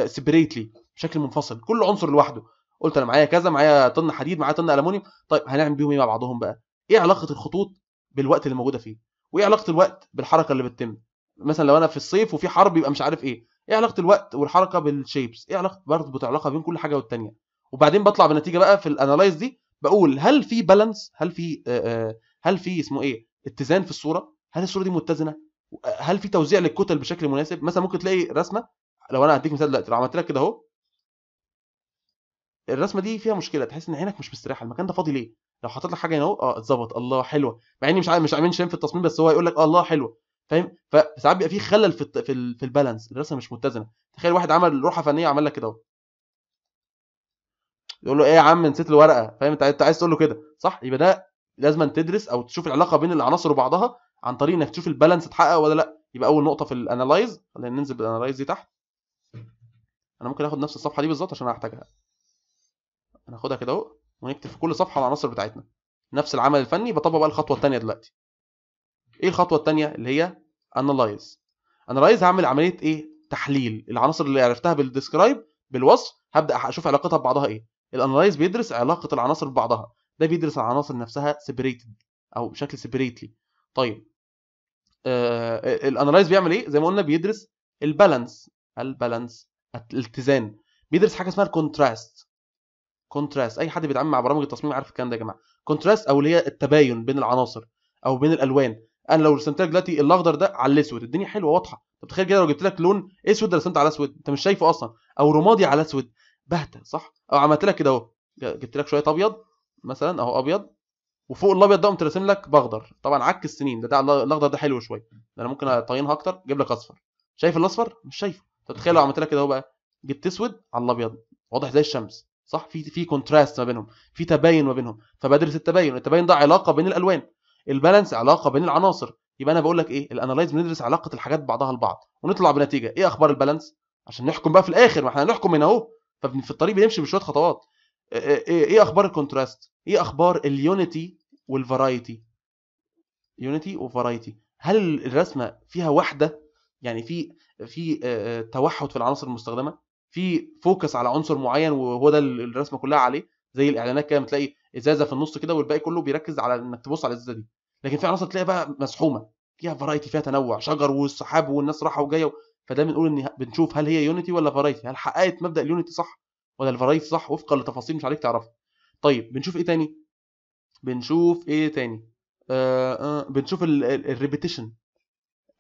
Speaker 1: سيبريتلي بشكل منفصل كل عنصر لوحده قلت انا معايا كذا معايا طن حديد معايا طن المونيوم طيب هنعمل بيهم ايه مع بعضهم بقى ايه علاقه الخطوط بالوقت اللي موجوده فيه وايه علاقه الوقت بالحركه اللي بتتم مثلا لو انا في الصيف وفي حرب يبقى مش عارف ايه ايه علاقه الوقت والحركه بالشيبس ايه علاقه برضه بتعلقها بين كل حاجه والتانيه وبعدين بطلع بنتيجه بقى في الانالايز دي بقول هل في بالانس هل في آه، آه، هل في اسمه ايه اتزان في الصوره هل الصوره دي متزنه هل في توزيع للكتل بشكل مناسب مثلا ممكن تلاقي رسمه لو انا هديك مثال دلوقتي لو عملت لك كده اهو الرسمه دي فيها مشكله تحس ان عينك مش مستريحه المكان ده فاضي ليه لو حطيت لك حاجه هنا اهو اه اتظبط الله حلوه مع اني مش مش عاملين شايف في التصميم بس هو هيقول لك آه، الله حلوه فاهم فساعات بيبقى في خلل في في, البالانس الرسمه مش متزنه تخيل واحد عمل لوحه فنيه عمل لك كده اهو يقول له ايه يا عم نسيت الورقه فاهم انت عايز تقول له كده صح يبقى ده لازم تدرس او تشوف العلاقه بين العناصر وبعضها عن طريق انك تشوف البالانس اتحقق ولا لا يبقى اول نقطه في الانالايز خلينا ننزل بالانالايز دي تحت انا ممكن اخد نفس الصفحه دي بالظبط عشان هحتاجها هناخدها كده اهو ونكتب في كل صفحه العناصر بتاعتنا نفس العمل الفني بطبق بقى الخطوه الثانيه دلوقتي ايه الخطوه الثانيه اللي هي انالايز انالايز هعمل عمليه ايه تحليل العناصر اللي عرفتها بالديسكرايب بالوصف هبدا اشوف علاقتها ببعضها ايه الانالايز بيدرس علاقه العناصر ببعضها ده بيدرس العناصر نفسها سيبريتد او بشكل سيبريتلي طيب آه الانالايز بيعمل ايه زي ما قلنا بيدرس البالانس البالانس الاتزان بيدرس حاجه اسمها الكونتراست كونتراست اي حد بيتعامل مع برامج التصميم عارف الكلام ده يا جماعه كونتراست او اللي هي التباين بين العناصر او بين الالوان انا لو رسمت لك دلوقتي الاخضر ده على الاسود الدنيا حلوه واضحه طب تخيل كده لو جبت لك لون اسود رسمت على اسود انت مش شايفه اصلا او رمادي على اسود بهته صح او عملت لك كده اهو جبت لك شويه ابيض مثلا اهو ابيض وفوق الابيض ده قمت راسم لك باخضر طبعا عكس السنين ده, ده الاخضر ده حلو شويه انا ممكن اطينها اكتر اجيب لك اصفر شايف الاصفر مش شايفه فتخيل لو عملت لك كده اهو بقى جبت اسود على الابيض واضح زي الشمس صح في في كونتراست ما بينهم في تباين ما بينهم فبدرس التباين التباين ده علاقه بين الالوان البالانس علاقه بين العناصر يبقى انا بقول لك ايه الانالايز بندرس علاقه الحاجات بعضها البعض ونطلع بنتيجه ايه اخبار البالانس عشان نحكم بقى في الاخر ما احنا هنحكم من اهو ففي الطريق بنمشي بشويه خطوات آه، آه، إيه،, ايه اخبار الكونتراست ايه اخبار اليونيتي والفرايتي يونيتي وفرايتي هل الرسمه فيها وحده يعني في في آه، توحد في العناصر المستخدمه في فوكس على عنصر معين وهو ده الرسمه كلها عليه زي الاعلانات كده بتلاقي ازازه في النص كده والباقي كله بيركز على انك تبص على الازازه دي لكن في عناصر تلاقي بقى مزحومه فيها فرايتي فيها تنوع شجر وسحاب والناس رايحه وجايه فده بنقول ان بنشوف هل هي يونيتي ولا فرايتي هل حققت مبدا اليونيتي صح ولا الفرايتي صح وفقا لتفاصيل مش عليك تعرفها طيب بنشوف ايه تاني بنشوف ايه تاني آه آه بنشوف الريبيتيشن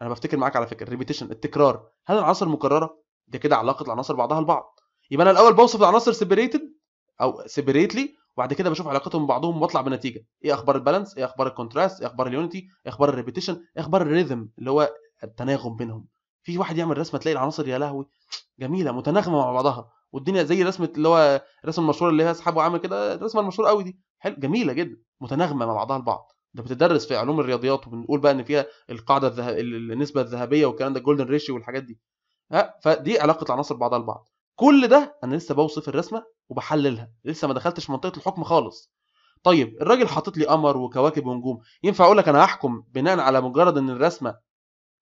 Speaker 1: انا بفتكر معاك على فكره الريبيتيشن التكرار هل العناصر مكرره ده كده علاقه العناصر بعضها البعض يبقى انا الاول بوصف العناصر سيبريتد او سيبريتلي وبعد كده بشوف علاقتهم ببعضهم واطلع بنتيجه ايه اخبار البالانس ايه اخبار الكونتراست ايه اخبار اليونيتي ايه اخبار الريبيتيشن ايه اخبار الريذم اللي هو التناغم بينهم في واحد يعمل رسمه تلاقي العناصر يا لهوي جميله متناغمه مع بعضها والدنيا زي رسمه اللي هو الرسم المشهور اللي هي اسحبه عامل كده الرسمه المشهوره قوي دي حلو جميله جدا متناغمه مع بعضها البعض ده بتدرس في علوم الرياضيات وبنقول بقى ان فيها القاعده الذهب... النسبه الذهبيه والكلام ده الجولدن ريشيو والحاجات دي ها آه، فدي علاقه العناصر بعضها البعض كل ده انا لسه بوصف الرسمه وبحللها لسه ما دخلتش منطقه الحكم خالص طيب الراجل حاطط لي قمر وكواكب ونجوم ينفع اقول لك انا هحكم بناء على مجرد ان الرسمه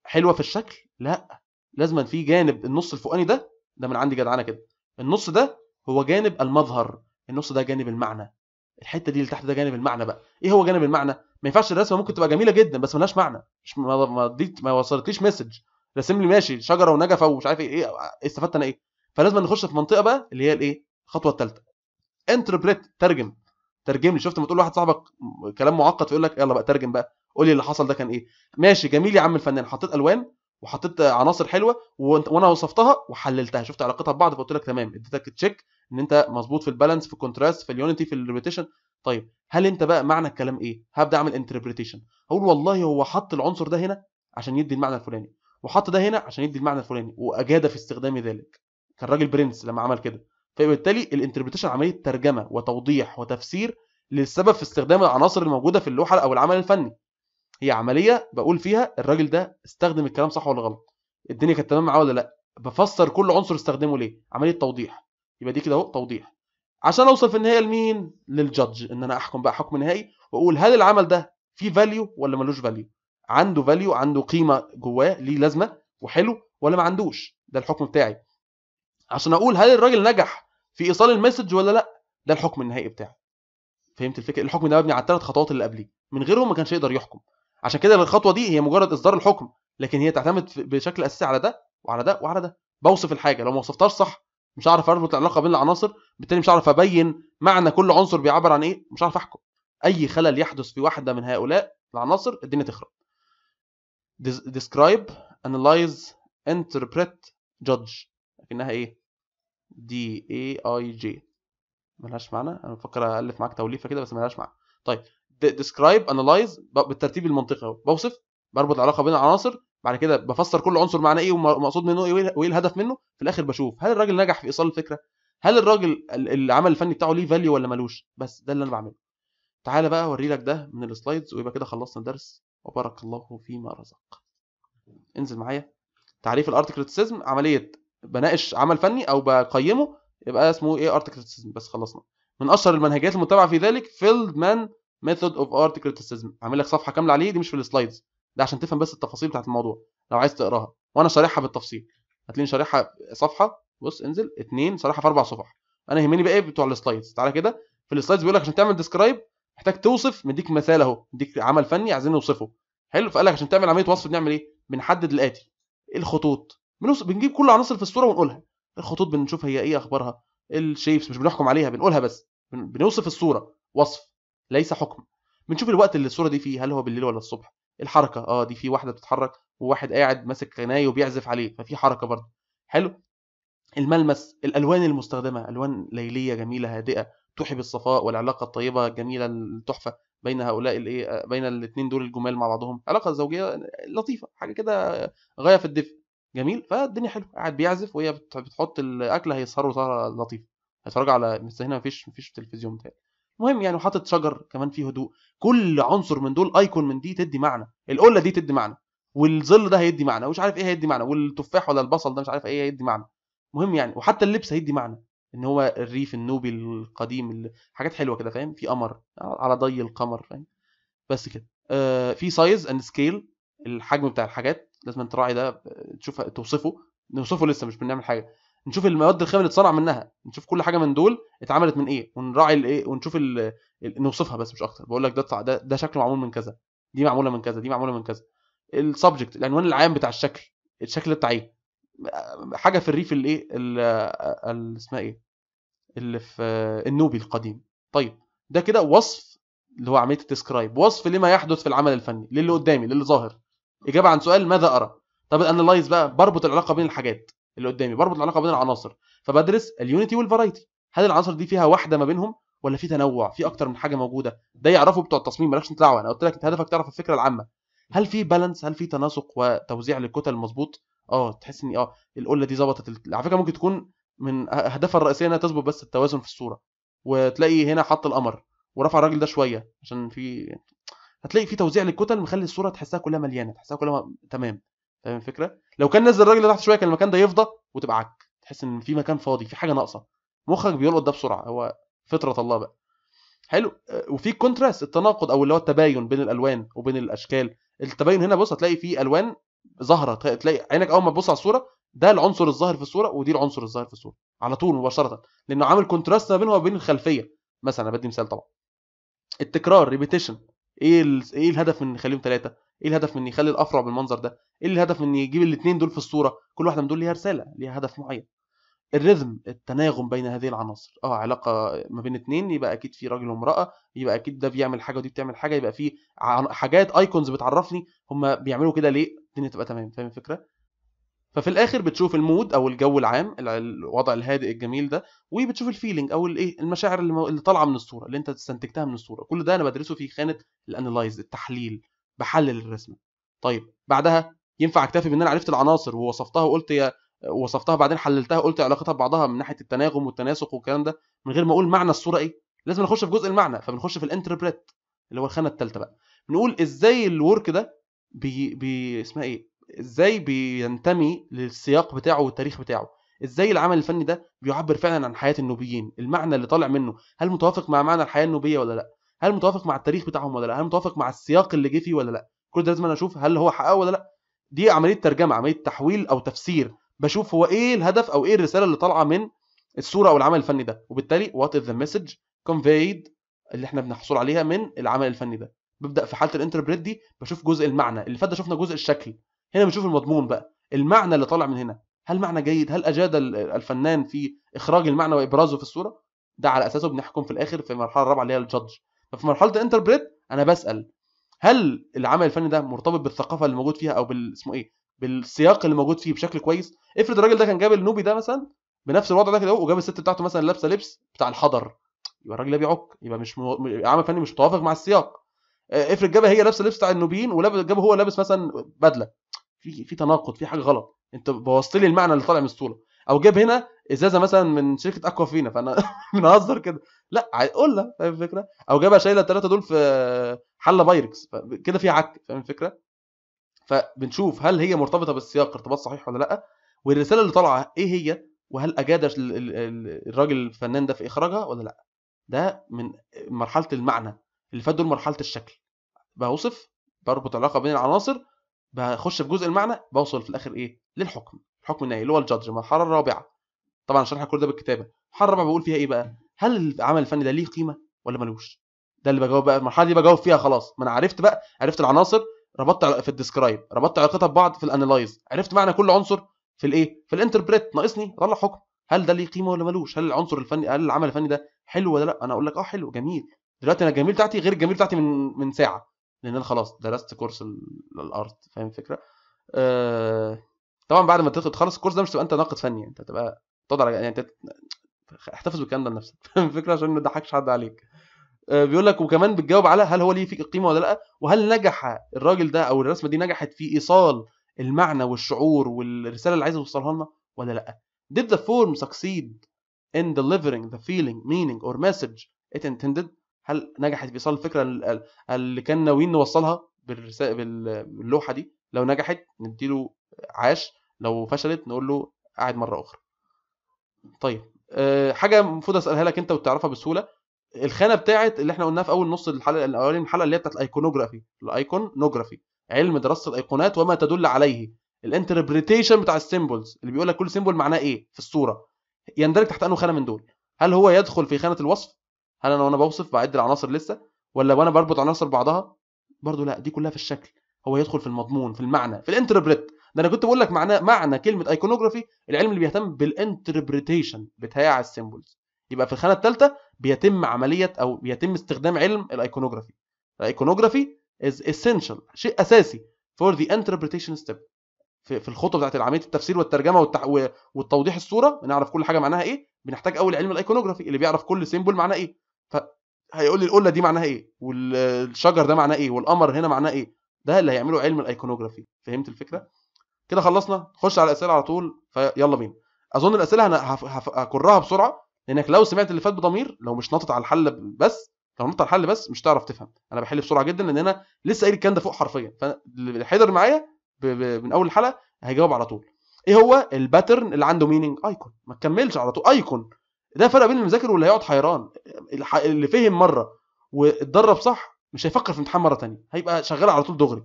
Speaker 1: حلوه في الشكل لا لازما في جانب النص الفوقاني ده ده من عندي جدعانه كده النص ده هو جانب المظهر النص ده جانب المعنى الحته دي اللي تحت ده جانب المعنى بقى ايه هو جانب المعنى ما ينفعش الرسمه ممكن تبقى جميله جدا بس ملهاش معنى مش ما ديت ما وصلتليش مسج رسم لي ماشي شجره ونجفه ومش عارف ايه ايه استفدت انا ايه فلازم نخش في منطقه بقى اللي هي الايه الخطوه الثالثه انتربريت ترجم ترجم لي شفت ما تقول لواحد صاحبك كلام معقد فيقول لك يلا بقى ترجم بقى قول لي اللي حصل ده كان ايه ماشي جميل يا عم الفنان حطيت الوان وحطيت عناصر حلوه وانا وصفتها وحللتها شفت علاقتها ببعض فقلت لك تمام اديتك تشيك ان انت مظبوط في البالانس في الكونتراست في اليونيتي في الريبيتيشن طيب هل انت بقى معنى الكلام ايه هبدا اعمل انتربريتيشن اقول والله هو حط العنصر ده هنا عشان يدي المعنى الفلاني وحط ده هنا عشان يدي المعنى الفلاني واجاد في استخدام ذلك كان راجل برنس لما عمل كده فبالتالي الانتربريتيشن عمليه ترجمه وتوضيح وتفسير للسبب في استخدام العناصر الموجوده في اللوحه او العمل الفني هي عمليه بقول فيها الراجل ده استخدم الكلام صح ولا غلط الدنيا كانت تمام معاه ولا لا بفسر كل عنصر استخدمه ليه عمليه توضيح يبقى دي كده اهو توضيح عشان اوصل في النهايه لمين للجادج ان انا احكم بقى حكم نهائي واقول هل العمل ده فيه فاليو ولا ملوش فاليو عنده فاليو عنده قيمه جواه ليه لازمه وحلو ولا ما عندوش ده الحكم بتاعي عشان اقول هل الراجل نجح في ايصال المسج ولا لا ده الحكم النهائي بتاعي فهمت الفكره الحكم ده مبني على الثلاث خطوات اللي قبليه من غيرهم ما كانش يقدر يحكم عشان كده الخطوه دي هي مجرد اصدار الحكم لكن هي تعتمد بشكل اساسي على ده وعلى ده وعلى ده بوصف الحاجه لو ما وصفتهاش صح مش هعرف اربط العلاقه بين العناصر بالتالي مش هعرف ابين معنى كل عنصر بيعبر عن ايه مش هعرف احكم اي خلل يحدث في واحده من هؤلاء العناصر الدنيا تخرب ديسكرايب analyze انتربريت جادج لكنها ايه دي اي اي جي ملهاش معنى انا بفكر الف معاك توليفه كده بس ملهاش معنى طيب ديسكرايب انلايز بالترتيب المنطقي اهو بوصف بربط العلاقه بين العناصر بعد كده بفسر كل عنصر معناه ايه ومقصود منه ايه وايه الهدف منه في الاخر بشوف هل الراجل نجح في ايصال الفكره هل الراجل العمل الفني بتاعه ليه فاليو ولا ملوش بس ده اللي انا بعمله تعالى بقى اوري لك ده من السلايدز ويبقى كده خلصنا الدرس وبارك الله فيما رزق انزل معايا تعريف الارت كريتيسيزم عمليه بناقش عمل فني او بقيمه يبقى اسمه ايه ارت كريتيسيزم بس خلصنا من اشهر المنهجيات المتبعه في ذلك فيلد مان ميثود اوف ارت كريتيسيزم هعمل لك صفحه كامله عليه دي مش في السلايدز ده عشان تفهم بس التفاصيل بتاعت الموضوع لو عايز تقراها وانا شارحها بالتفصيل هتلاقيني شارحها صفحه بص انزل اثنين شارحها في اربع صفح انا يهمني بقى ايه بتوع السلايدز تعالى كده في السلايدز بيقول لك عشان تعمل ديسكرايب محتاج توصف مديك مثال اهو مديك عمل فني عايزين نوصفه حلو فقال لك عشان تعمل عمليه وصف بنعمل ايه بنحدد الاتي الخطوط بنوص... بنجيب كل عناصر في الصوره ونقولها الخطوط بنشوف هي ايه اخبارها الشيبس مش بنحكم عليها بنقولها بس بنوصف الصوره وصف ليس حكم بنشوف الوقت اللي الصوره دي فيه هل هو بالليل ولا الصبح الحركه اه دي في واحده بتتحرك وواحد قاعد ماسك غناي وبيعزف عليه ففي حركه برضه حلو الملمس الالوان المستخدمه الوان ليليه جميله هادئه توحي بالصفاء والعلاقه الطيبه الجميله التحفه بين هؤلاء الايه آه، بين الاثنين دول الجمال مع بعضهم علاقه زوجيه آه، لطيفه حاجه كده غايه في الدفء جميل فالدنيا حلوه قاعد بيعزف وهي بتحط الاكل هيسهروا سهره لطيفه هيتفرجوا على بس هنا مفيش مفيش تلفزيون بتاعي المهم يعني وحاطط شجر كمان فيه هدوء كل عنصر من دول ايكون من دي تدي معنى القله دي تدي معنى والظل ده هيدي معنى ومش عارف ايه هيدي معنى والتفاح ولا البصل ده مش عارف ايه هيدي معنى مهم يعني وحتى اللبس هيدي معنى ان هو الريف النوبي القديم حاجات حلوه كده فاهم في قمر على ضي القمر فاهم بس كده آه في سايز اند سكيل الحجم بتاع الحاجات لازم تراعي ده تشوف توصفه نوصفه لسه مش بنعمل حاجه نشوف المواد الخام اللي اتصنع منها نشوف كل حاجه من دول اتعملت من ايه ونراعي الايه ونشوف الـ نوصفها بس مش اكتر بقول لك ده ده, شكله معمول من كذا دي معموله من كذا دي معموله من كذا السبجكت العنوان العام بتاع الشكل الشكل بتاع ايه حاجه في الريف الايه اسمها ايه اللي في النوبي القديم طيب ده كده وصف اللي هو عمليه التسكرايب وصف لما يحدث في العمل الفني للي قدامي للي ظاهر اجابه عن سؤال ماذا ارى طب الانلايز بقى بربط العلاقه بين الحاجات اللي قدامي بربط العلاقه بين العناصر فبدرس اليونيتي والفرايتي هل العناصر دي فيها واحده ما بينهم ولا في تنوع في اكتر من حاجه موجوده ده يعرفه بتوع التصميم مالكش دعوه انا قلت لك انت هدفك تعرف الفكره العامه هل في بالانس هل في تناسق وتوزيع للكتل مظبوط اه تحس ان اه القله دي ظبطت على فكره ممكن تكون من اهدافها الرئيسيه انها تظبط بس التوازن في الصوره وتلاقي هنا حط القمر ورفع الراجل ده شويه عشان في هتلاقي في توزيع للكتل مخلي الصوره تحسها كلها مليانه تحسها كلها تمام فاهم الفكره لو كان نزل الراجل تحت شويه كان المكان ده يفضى وتبقى عك تحس ان في مكان فاضي في حاجه ناقصه مخك بيلقط ده بسرعه هو فطره الله بقى حلو آه، وفي كونتراست التناقض او اللي هو التباين بين الالوان وبين الاشكال التباين هنا بص هتلاقي فيه الوان ظاهره تلاقي عينك اول ما تبص على الصوره ده العنصر الظاهر في الصوره ودي العنصر الظاهر في الصوره على طول مباشره لانه عامل كونتراست ما بينه وبين الخلفيه مثلا انا بدي مثال طبعا التكرار ريبيتيشن ايه ايه الهدف من نخليهم ثلاثه ايه الهدف من يخلي الافرع بالمنظر ده ايه الهدف من يجيب الاثنين دول في الصوره كل واحده من دول ليها رساله ليها هدف معين الريزم التناغم بين هذه العناصر اه علاقه ما بين اتنين يبقى اكيد في راجل وامراه يبقى اكيد ده بيعمل حاجه ودي بتعمل حاجه يبقى في حاجات ايكونز بتعرفني هم بيعملوا كده ليه الدنيا تبقى تمام فاهم الفكره ففي الاخر بتشوف المود او الجو العام الوضع الهادئ الجميل ده وبتشوف الفيلينج او الايه المشاعر اللي, اللي طالعه من الصوره اللي انت استنتجتها من الصوره كل ده انا بدرسه في خانه الانلايز التحليل بحلل الرسمه طيب بعدها ينفع اكتفي بان انا عرفت العناصر ووصفتها وقلت يا وصفتها بعدين حللتها قلت علاقتها ببعضها من ناحيه التناغم والتناسق والكلام ده من غير ما اقول معنى الصوره ايه لازم نخش في جزء المعنى فبنخش في الانتربريت اللي هو الخانه الثالثه بقى بنقول ازاي الورك ده بي, بي اسمها ايه ازاي بينتمي للسياق بتاعه والتاريخ بتاعه ازاي العمل الفني ده بيعبر فعلا عن حياه النوبيين المعنى اللي طالع منه هل متوافق مع معنى الحياه النوبيه ولا لا هل متوافق مع التاريخ بتاعهم ولا لا هل متوافق مع السياق اللي جه فيه ولا لا كل ده لازم انا اشوف هل هو حققه ولا لا دي عمليه ترجمه عمليه تحويل او تفسير بشوف هو ايه الهدف او ايه الرساله اللي طالعه من الصوره او العمل الفني ده وبالتالي وات از ذا مسج كونفيد اللي احنا بنحصل عليها من العمل الفني ده ببدا في حاله الانتربريت دي بشوف جزء المعنى اللي فات ده شفنا جزء الشكل هنا بنشوف المضمون بقى المعنى اللي طالع من هنا هل معنى جيد هل اجاد الفنان في اخراج المعنى وابرازه في الصوره ده على اساسه بنحكم في الاخر في المرحله الرابعه اللي هي الجادج ففي مرحله الانتربريت انا بسال هل العمل الفني ده مرتبط بالثقافه اللي موجود فيها او بال اسمه ايه بالسياق اللي موجود فيه بشكل كويس افرض الراجل ده كان جاب النوبي ده مثلا بنفس الوضع ده كده وجاب الست بتاعته مثلا لابسه لبس بتاع الحضر يبقى الراجل ده بيعك يبقى مش م... عمل فني مش متوافق مع السياق آه، افرض جابها هي لابسه لبس بتاع النوبيين وجابه هو لابس مثلا بدله في في تناقض في حاجه غلط انت بوظت لي المعنى اللي طالع من الصوره او جاب هنا ازازه مثلا من شركه اكوافينا فانا <laughs> بنهزر كده لا قول لها فاهم الفكره او جابها شايله الثلاثه دول في حله بايركس كده في عك فاهم الفكره فبنشوف هل هي مرتبطه بالسياق ارتباط صحيح ولا لا والرساله اللي طالعه ايه هي وهل اجاد الراجل الفنان ده في اخراجها ولا لا ده من مرحله المعنى اللي فات دول مرحله الشكل بوصف بربط علاقه بين العناصر بخش في جزء المعنى بوصل في الاخر ايه للحكم الحكم النهائي اللي هو الجادج المرحله الرابعه طبعا شرح كل ده بالكتابه المرحله الرابعه بقول فيها ايه بقى هل العمل الفني ده ليه قيمه ولا ملوش ده اللي بجاوب بقى المرحله دي بجاوب فيها خلاص ما انا عرفت بقى عرفت العناصر ربطت في الديسكرايب ربطت علاقتها ببعض في الانلايز عرفت معنى كل عنصر في الايه في الانتربريت ناقصني طلع حكم هل ده ليه قيمه ولا ملوش هل العنصر الفني هل العمل الفني ده حلو ولا لا انا اقول لك اه حلو جميل دلوقتي انا الجميل بتاعتي غير الجميل بتاعتي من من ساعه لان انا خلاص درست كورس الارت فاهم الفكره آه طبعا بعد ما تخلص الكورس ده مش تبقى انت ناقد فني يعني انت تبقى تقدر يعني انت احتفظ بالكلام ده لنفسك <laughs> فاهم الفكره عشان ما تضحكش حد عليك آه، بيقول لك وكمان بتجاوب على هل هو ليه فيك قيمه ولا لا وهل نجح الراجل ده او الرسمه دي نجحت في ايصال المعنى والشعور والرساله اللي عايز يوصلها لنا ولا لا did the form succeed in delivering the feeling meaning or message it intended هل نجحت في ايصال الفكره اللي كان ناويين نوصلها بالرسالة باللوحه دي لو نجحت نديله عاش لو فشلت نقول له قاعد مره اخرى طيب آه، حاجه المفروض اسالها لك انت وتعرفها بسهوله الخانه بتاعت اللي احنا قلناها في اول نص الحلقه الاولاني الحلقه اللي هي بتاعت الايكونوجرافي الايكونوجرافي علم دراسه الايقونات وما تدل عليه الانتربريتيشن بتاع السيمبلز اللي بيقول لك كل سيمبل معناه ايه في الصوره يندرج تحت انه خانه من دول هل هو يدخل في خانه الوصف هل انا وانا بوصف بعد العناصر لسه ولا وانا بربط عناصر بعضها برضه لا دي كلها في الشكل هو يدخل في المضمون في المعنى في الانتربريت ده انا كنت بقول لك معنى معنى كلمه ايكونوجرافي العلم اللي بيهتم بالانتربريتيشن بتاع السيمبلز يبقى في الخانه الثالثه بيتم عمليه او بيتم استخدام علم الايكونوجرافي الايكونوجرافي از اسينشال شيء اساسي فور ذا انتربريتيشن ستيب في الخطوه بتاعت عمليه التفسير والترجمه والتح... والتوضيح الصوره نعرف كل حاجه معناها ايه بنحتاج اول علم الايكونوجرافي اللي بيعرف كل سيمبل معناه ايه فهيقول لي القله دي معناها ايه والشجر ده معناه ايه والقمر هنا معناه ايه ده اللي هيعمله علم الايكونوجرافي فهمت الفكره كده خلصنا خش على الاسئله على طول فيلا بينا اظن الاسئله انا هكرها بسرعه لانك لو سمعت اللي فات بضمير لو مش ناطط على الحل بس لو نطت على الحل بس مش هتعرف تفهم انا بحل بسرعه جدا لان انا لسه قايل الكلام ده فوق حرفيا فاللي حضر معايا من اول الحلقه هيجاوب على طول ايه هو الباترن اللي عنده ميننج ايكون ما تكملش على طول ايكون ده فرق بين المذاكر واللي هيقعد حيران اللي فهم مره واتدرب صح مش هيفكر في امتحان مره ثانيه هيبقى شغال على طول دغري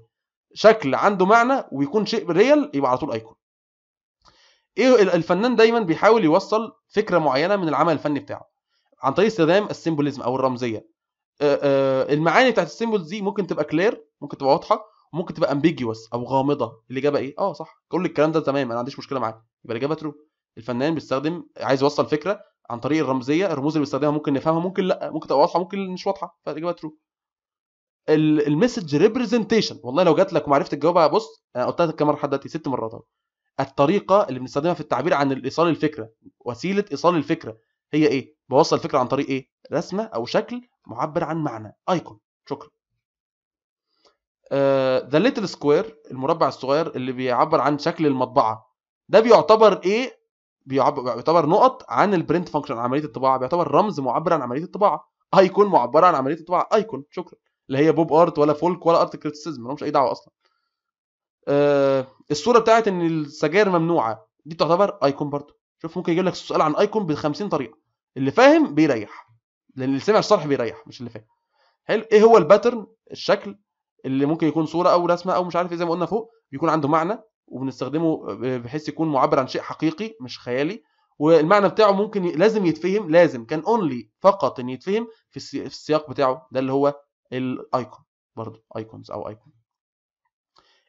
Speaker 1: شكل عنده معنى ويكون شيء ريال يبقى على طول ايكون ايه الفنان دايما بيحاول يوصل فكره معينه من العمل الفني بتاعه عن طريق استخدام السيمبوليزم او الرمزيه المعاني بتاعت السيمبولز دي ممكن تبقى كلير ممكن تبقى واضحه وممكن تبقى امبيجوس او غامضه الاجابه ايه اه صح كل الكلام ده تمام انا ما عنديش مشكله معاه يبقى الاجابه ترو الفنان بيستخدم عايز يوصل فكره عن طريق الرمزيه الرموز اللي بيستخدمها ممكن نفهمها ممكن لا ممكن تبقى واضحه ممكن مش واضحه فالاجابه ترو المسج ريبريزنتيشن والله لو جات لك ومعرفت تجاوبها بص انا قلتها مره لحد دلوقتي ست مرات الطريقه اللي بنستخدمها في التعبير عن ايصال الفكره وسيله ايصال الفكره هي ايه بوصل الفكره عن طريق ايه رسمه او شكل معبر عن معنى ايكون شكرا ذا ليتل سكوير المربع الصغير اللي بيعبر عن شكل المطبعه ده بيعتبر ايه بيعبر بيعتبر نقط عن البرنت فانكشن عن عمليه الطباعه بيعتبر رمز معبر عن عمليه الطباعه ايكون معبره عن عمليه الطباعه ايكون شكرا اللي هي بوب ارت ولا فولك ولا ارت كريتيسيزم مالهمش اي دعوه اصلا آه الصوره بتاعت ان السجاير ممنوعه دي تعتبر ايكون برضه شوف ممكن يجيب لك سؤال عن ايكون ب 50 طريقه اللي فاهم بيريح لان اللي سمع الشرح بيريح مش اللي فاهم حلو ايه هو الباترن الشكل اللي ممكن يكون صوره او رسمه او مش عارف ايه زي ما قلنا فوق بيكون عنده معنى وبنستخدمه آه، بحيث يكون معبر عن شيء حقيقي مش خيالي والمعنى بتاعه ممكن ي... لازم يتفهم لازم كان اونلي فقط ان يتفهم في, السي... في السياق بتاعه ده اللي هو الايكون برضو ايكونز او ايكون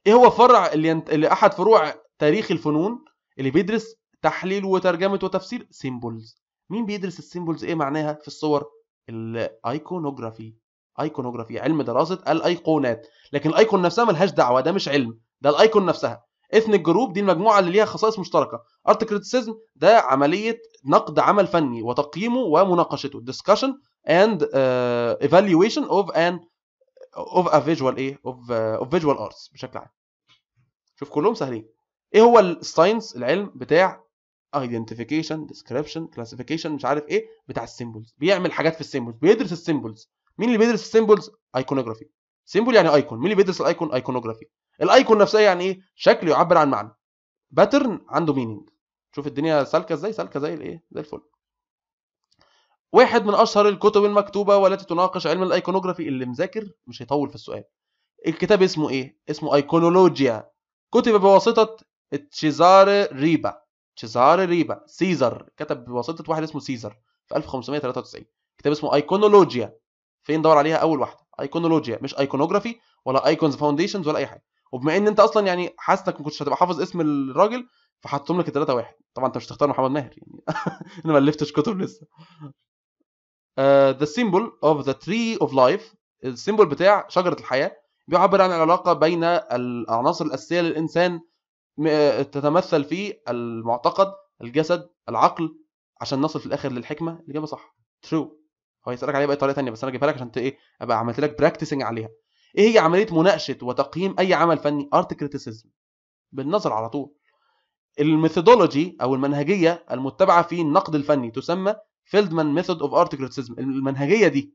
Speaker 1: ايه هو فرع اللي, ينت... اللي احد فروع تاريخ الفنون اللي بيدرس تحليل وترجمه وتفسير سيمبلز مين بيدرس السيمبلز ايه معناها في الصور الايكونوجرافي ايكونوجرافي علم دراسه الايقونات لكن الايكون نفسها ملهاش دعوه ده مش علم ده الايكون نفسها اثنيك جروب دي المجموعه اللي ليها خصائص مشتركه ارت كريتيسيزم ده عمليه نقد عمل فني وتقييمه ومناقشته ديسكشن and uh, evaluation of an of a visual ايه of uh, of visual arts بشكل عام شوف كلهم سهلين ايه هو الساينس العلم بتاع identification description classification مش عارف ايه بتاع السيمبلز بيعمل حاجات في السيمبلز بيدرس السيمبلز مين اللي بيدرس السيمبلز ايكونوجرافي سيمبل يعني ايكون مين اللي بيدرس الايكون ايكونوجرافي الايكون نفسها يعني ايه شكل يعبر عن معنى باترن عنده مينينج شوف الدنيا سالكه ازاي سالكه زي الايه زي الفل واحد من اشهر الكتب المكتوبه والتي تناقش علم الايكونوجرافي اللي مذاكر مش هيطول في السؤال الكتاب اسمه ايه اسمه ايكونولوجيا كتب بواسطه تشيزار ريبا تشيزار ريبا سيزر كتب بواسطه واحد اسمه سيزر في 1593 كتاب اسمه ايكونولوجيا فين دور عليها اول واحده ايكونولوجيا مش ايكونوجرافي ولا ايكونز فاونديشنز ولا اي حاجه وبما ان انت اصلا يعني انك ما كنتش هتبقى حافظ اسم الراجل فحطهم لك الثلاثه واحد طبعا انت مش هتختار محمد ماهر يعني <laughs> انا ما الفتش كتب لسه ذا سيمبل اوف ذا تري اوف لايف السيمبل بتاع شجره الحياه بيعبر عن العلاقه بين العناصر الاساسيه للانسان آه، تتمثل في المعتقد الجسد العقل عشان نصل في الاخر للحكمه الاجابه صح ترو هو هيسالك عليها باي طريقه تانية بس انا جايبها لك عشان ايه ابقى عملت لك براكتسنج عليها ايه هي عمليه مناقشه وتقييم اي عمل فني ارت كريتيسيزم بالنظر على طول الميثودولوجي او المنهجيه المتبعه في النقد الفني تسمى فيلدمان ميثود اوف ارت كريتيسيزم المنهجيه دي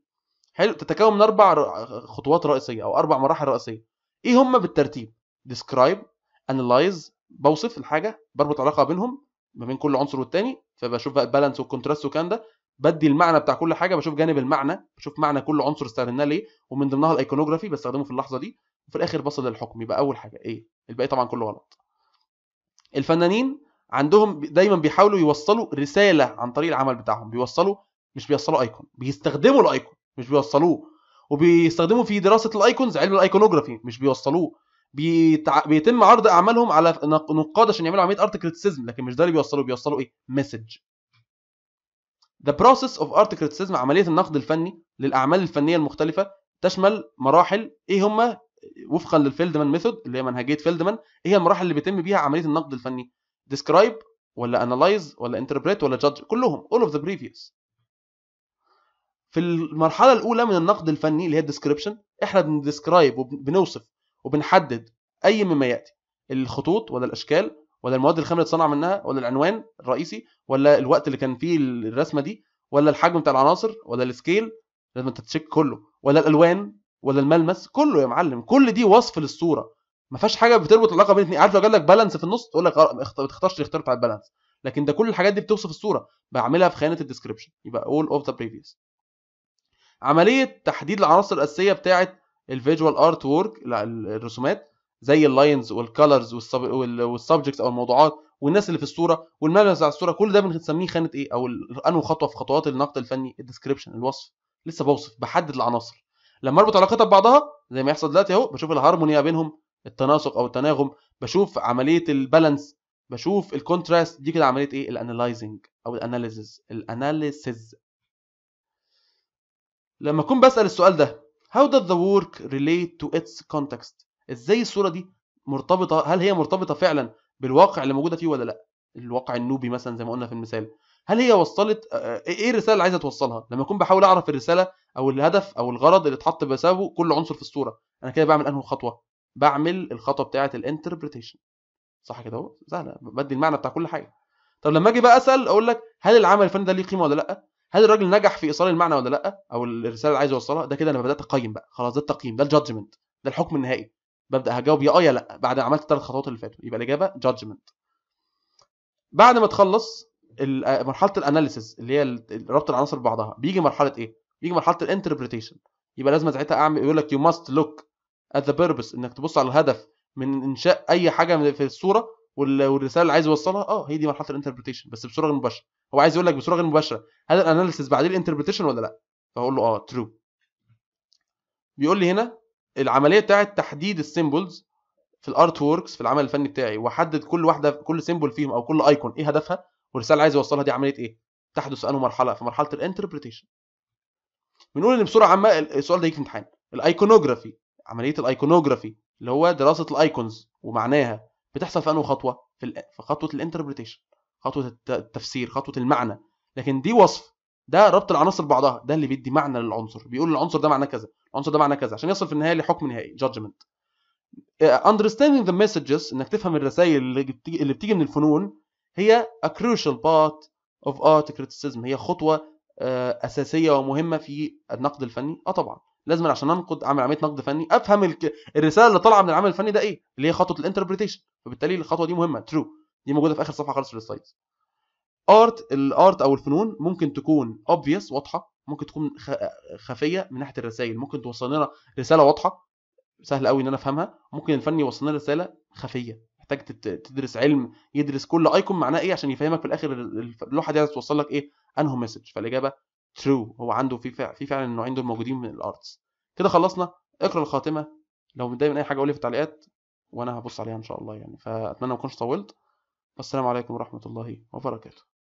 Speaker 1: حلو تتكون من اربع خطوات رئيسيه او اربع مراحل رئيسيه ايه هم بالترتيب ديسكرايب انلايز بوصف الحاجه بربط علاقه بينهم ما بين كل عنصر والتاني فبشوف بقى البالانس والكونتراست والكلام ده بدي المعنى بتاع كل حاجه بشوف جانب المعنى بشوف معنى كل عنصر استخدمناه ليه ومن ضمنها الايكونوجرافي بستخدمه في اللحظه دي وفي الاخر بصل للحكم يبقى اول حاجه ايه الباقي إيه طبعا كله غلط الفنانين عندهم دايما بيحاولوا يوصلوا رساله عن طريق العمل بتاعهم بيوصلوا مش بيوصلوا ايكون بيستخدموا الايكون مش بيوصلوه وبيستخدموا في دراسه الايكونز علم الايكونوجرافي مش بيوصلوه بيتع... بيتم عرض اعمالهم على نقاد عشان يعملوا عمليه ارت كريتيسيزم لكن مش ده اللي بيوصلوا بيوصلوا ايه مسج The process of art criticism عملية النقد الفني للأعمال الفنية المختلفة تشمل مراحل إيه هما وفقا للفيلدمان ميثود اللي هي منهجية فيلدمان إيه هي المراحل اللي بيتم بيها عملية النقد الفني describe ولا analyze ولا interpret ولا judge كلهم all of the previous في المرحلة الأولى من النقد الفني اللي هي الديسكريبشن احنا بنديسكرايب وبنوصف وبنحدد أي مما يأتي الخطوط ولا الأشكال ولا المواد الخام اللي اتصنع منها ولا العنوان الرئيسي ولا الوقت اللي كان فيه الرسمة دي ولا الحجم بتاع العناصر ولا السكيل لازم انت تشيك كله ولا الألوان ولا الملمس كله يا معلم كل دي وصف للصورة ما فيهاش حاجه بتربط العلاقه بين الاثنين عارف لو جالك لك بالانس في النص تقول لك آه، ما تختارش الاختيار بتاع البالانس لكن ده كل الحاجات دي بتوصف الصوره بعملها في خانه الديسكربشن يبقى اول اوف ذا بريفيوس عمليه تحديد العناصر الاساسيه بتاعه الفيجوال ارت وورك الرسومات زي اللاينز والكالرز والسبجكتس او الموضوعات والناس اللي في الصوره والمبنى بتاع الصوره كل ده بنسميه خانه ايه او انه خطوه في خطوات النقد الفني الديسكربشن الوصف لسه بوصف بحدد العناصر لما اربط علاقتها ببعضها زي ما يحصل دلوقتي اهو بشوف الهارمونيا بينهم التناسق او التناغم بشوف عمليه البالانس بشوف الكونتراست دي كده عمليه ايه الانالايزنج او الاناليسز الاناليسز لما اكون بسال السؤال ده how does the work relate to its context ازاي الصوره دي مرتبطه هل هي مرتبطه فعلا بالواقع اللي موجوده فيه ولا لا الواقع النوبي مثلا زي ما قلنا في المثال هل هي وصلت آه، آه، إيه،, ايه الرساله اللي عايزه توصلها لما اكون بحاول اعرف الرساله او الهدف او الغرض اللي اتحط بسببه كل عنصر في الصوره انا كده بعمل انهي خطوه بعمل الخطوه بتاعه الانتربريتيشن صح كده اهو سهله بدي المعنى بتاع كل حاجه طب لما اجي بقى اسال اقول لك هل العمل الفني ده ليه قيمه ولا لا هل الراجل نجح في ايصال المعنى ولا لا او الرساله اللي عايز يوصلها ده كده انا بدات اقيم بقى خلاص ده التقييم ده الجادجمنت ده الحكم النهائي ببدا هجاوب يا اه يا لا بعد ما عملت الثلاث خطوات اللي فاتوا يبقى الاجابه جادجمنت بعد ما تخلص آه، مرحله الاناليسيس اللي هي ربط العناصر ببعضها بيجي مرحله ايه بيجي مرحله الانتربريتيشن يبقى لازم ساعتها اعمل يقول لك يو ماست لوك ذا بيربس انك تبص على الهدف من انشاء اي حاجه في الصوره والرساله اللي عايز يوصلها اه هي دي مرحله الانتربريتيشن بس بصوره غير مباشره هو عايز يقول لك بصوره غير مباشره هل الاناليسيس بعديه الانتربريتيشن ولا لا فاقول له اه ترو بيقول لي هنا العمليه بتاعت تحديد السيمبلز في الارت ووركس في العمل الفني بتاعي واحدد كل واحده كل سيمبل فيهم او كل ايكون ايه هدفها والرساله اللي عايز يوصلها دي عمليه ايه تحدث انه مرحله في مرحله الانتربريتيشن بنقول ان بصوره عامه السؤال ده يجي في امتحان الايكونوجرافي عمليه الايكونوجرافي اللي هو دراسه الايكونز ومعناها بتحصل في انهي خطوه في في خطوه الانتربريتيشن خطوه التفسير خطوه المعنى لكن دي وصف ده ربط العناصر ببعضها ده اللي بيدي معنى للعنصر بيقول العنصر ده معناه كذا العنصر ده معناه كذا عشان يصل في النهايه لحكم نهائي جادجمنت آه، understanding the messages انك تفهم الرسائل اللي بتيجي اللي بتيجي من الفنون هي a crucial part of art criticism هي خطوه آه، اساسيه ومهمه في النقد الفني اه طبعا لازم عشان انقد اعمل عمليه نقد فني افهم الك... الرساله اللي طالعه من العمل الفني ده ايه اللي هي خطوه الانتربريتيشن فبالتالي الخطوه دي مهمه ترو دي موجوده في اخر صفحه خالص في السلايدز ارت الارت او الفنون ممكن تكون اوبفيس واضحه ممكن تكون خفيه من ناحيه الرسائل ممكن توصل لنا رساله واضحه سهل قوي ان انا افهمها ممكن الفني يوصل لنا رساله خفيه محتاج تدرس علم يدرس كل ايكون معناه ايه عشان يفهمك في الاخر اللوحه دي عايز توصل لك ايه انه مسج فالاجابه ترو هو عنده في في فعلا النوعين دول موجودين من الارتس كده خلصنا اقرا الخاتمه لو متضايق من اي حاجه قول في التعليقات وانا هبص عليها ان شاء الله يعني فاتمنى ما اكونش طولت والسلام عليكم ورحمه الله وبركاته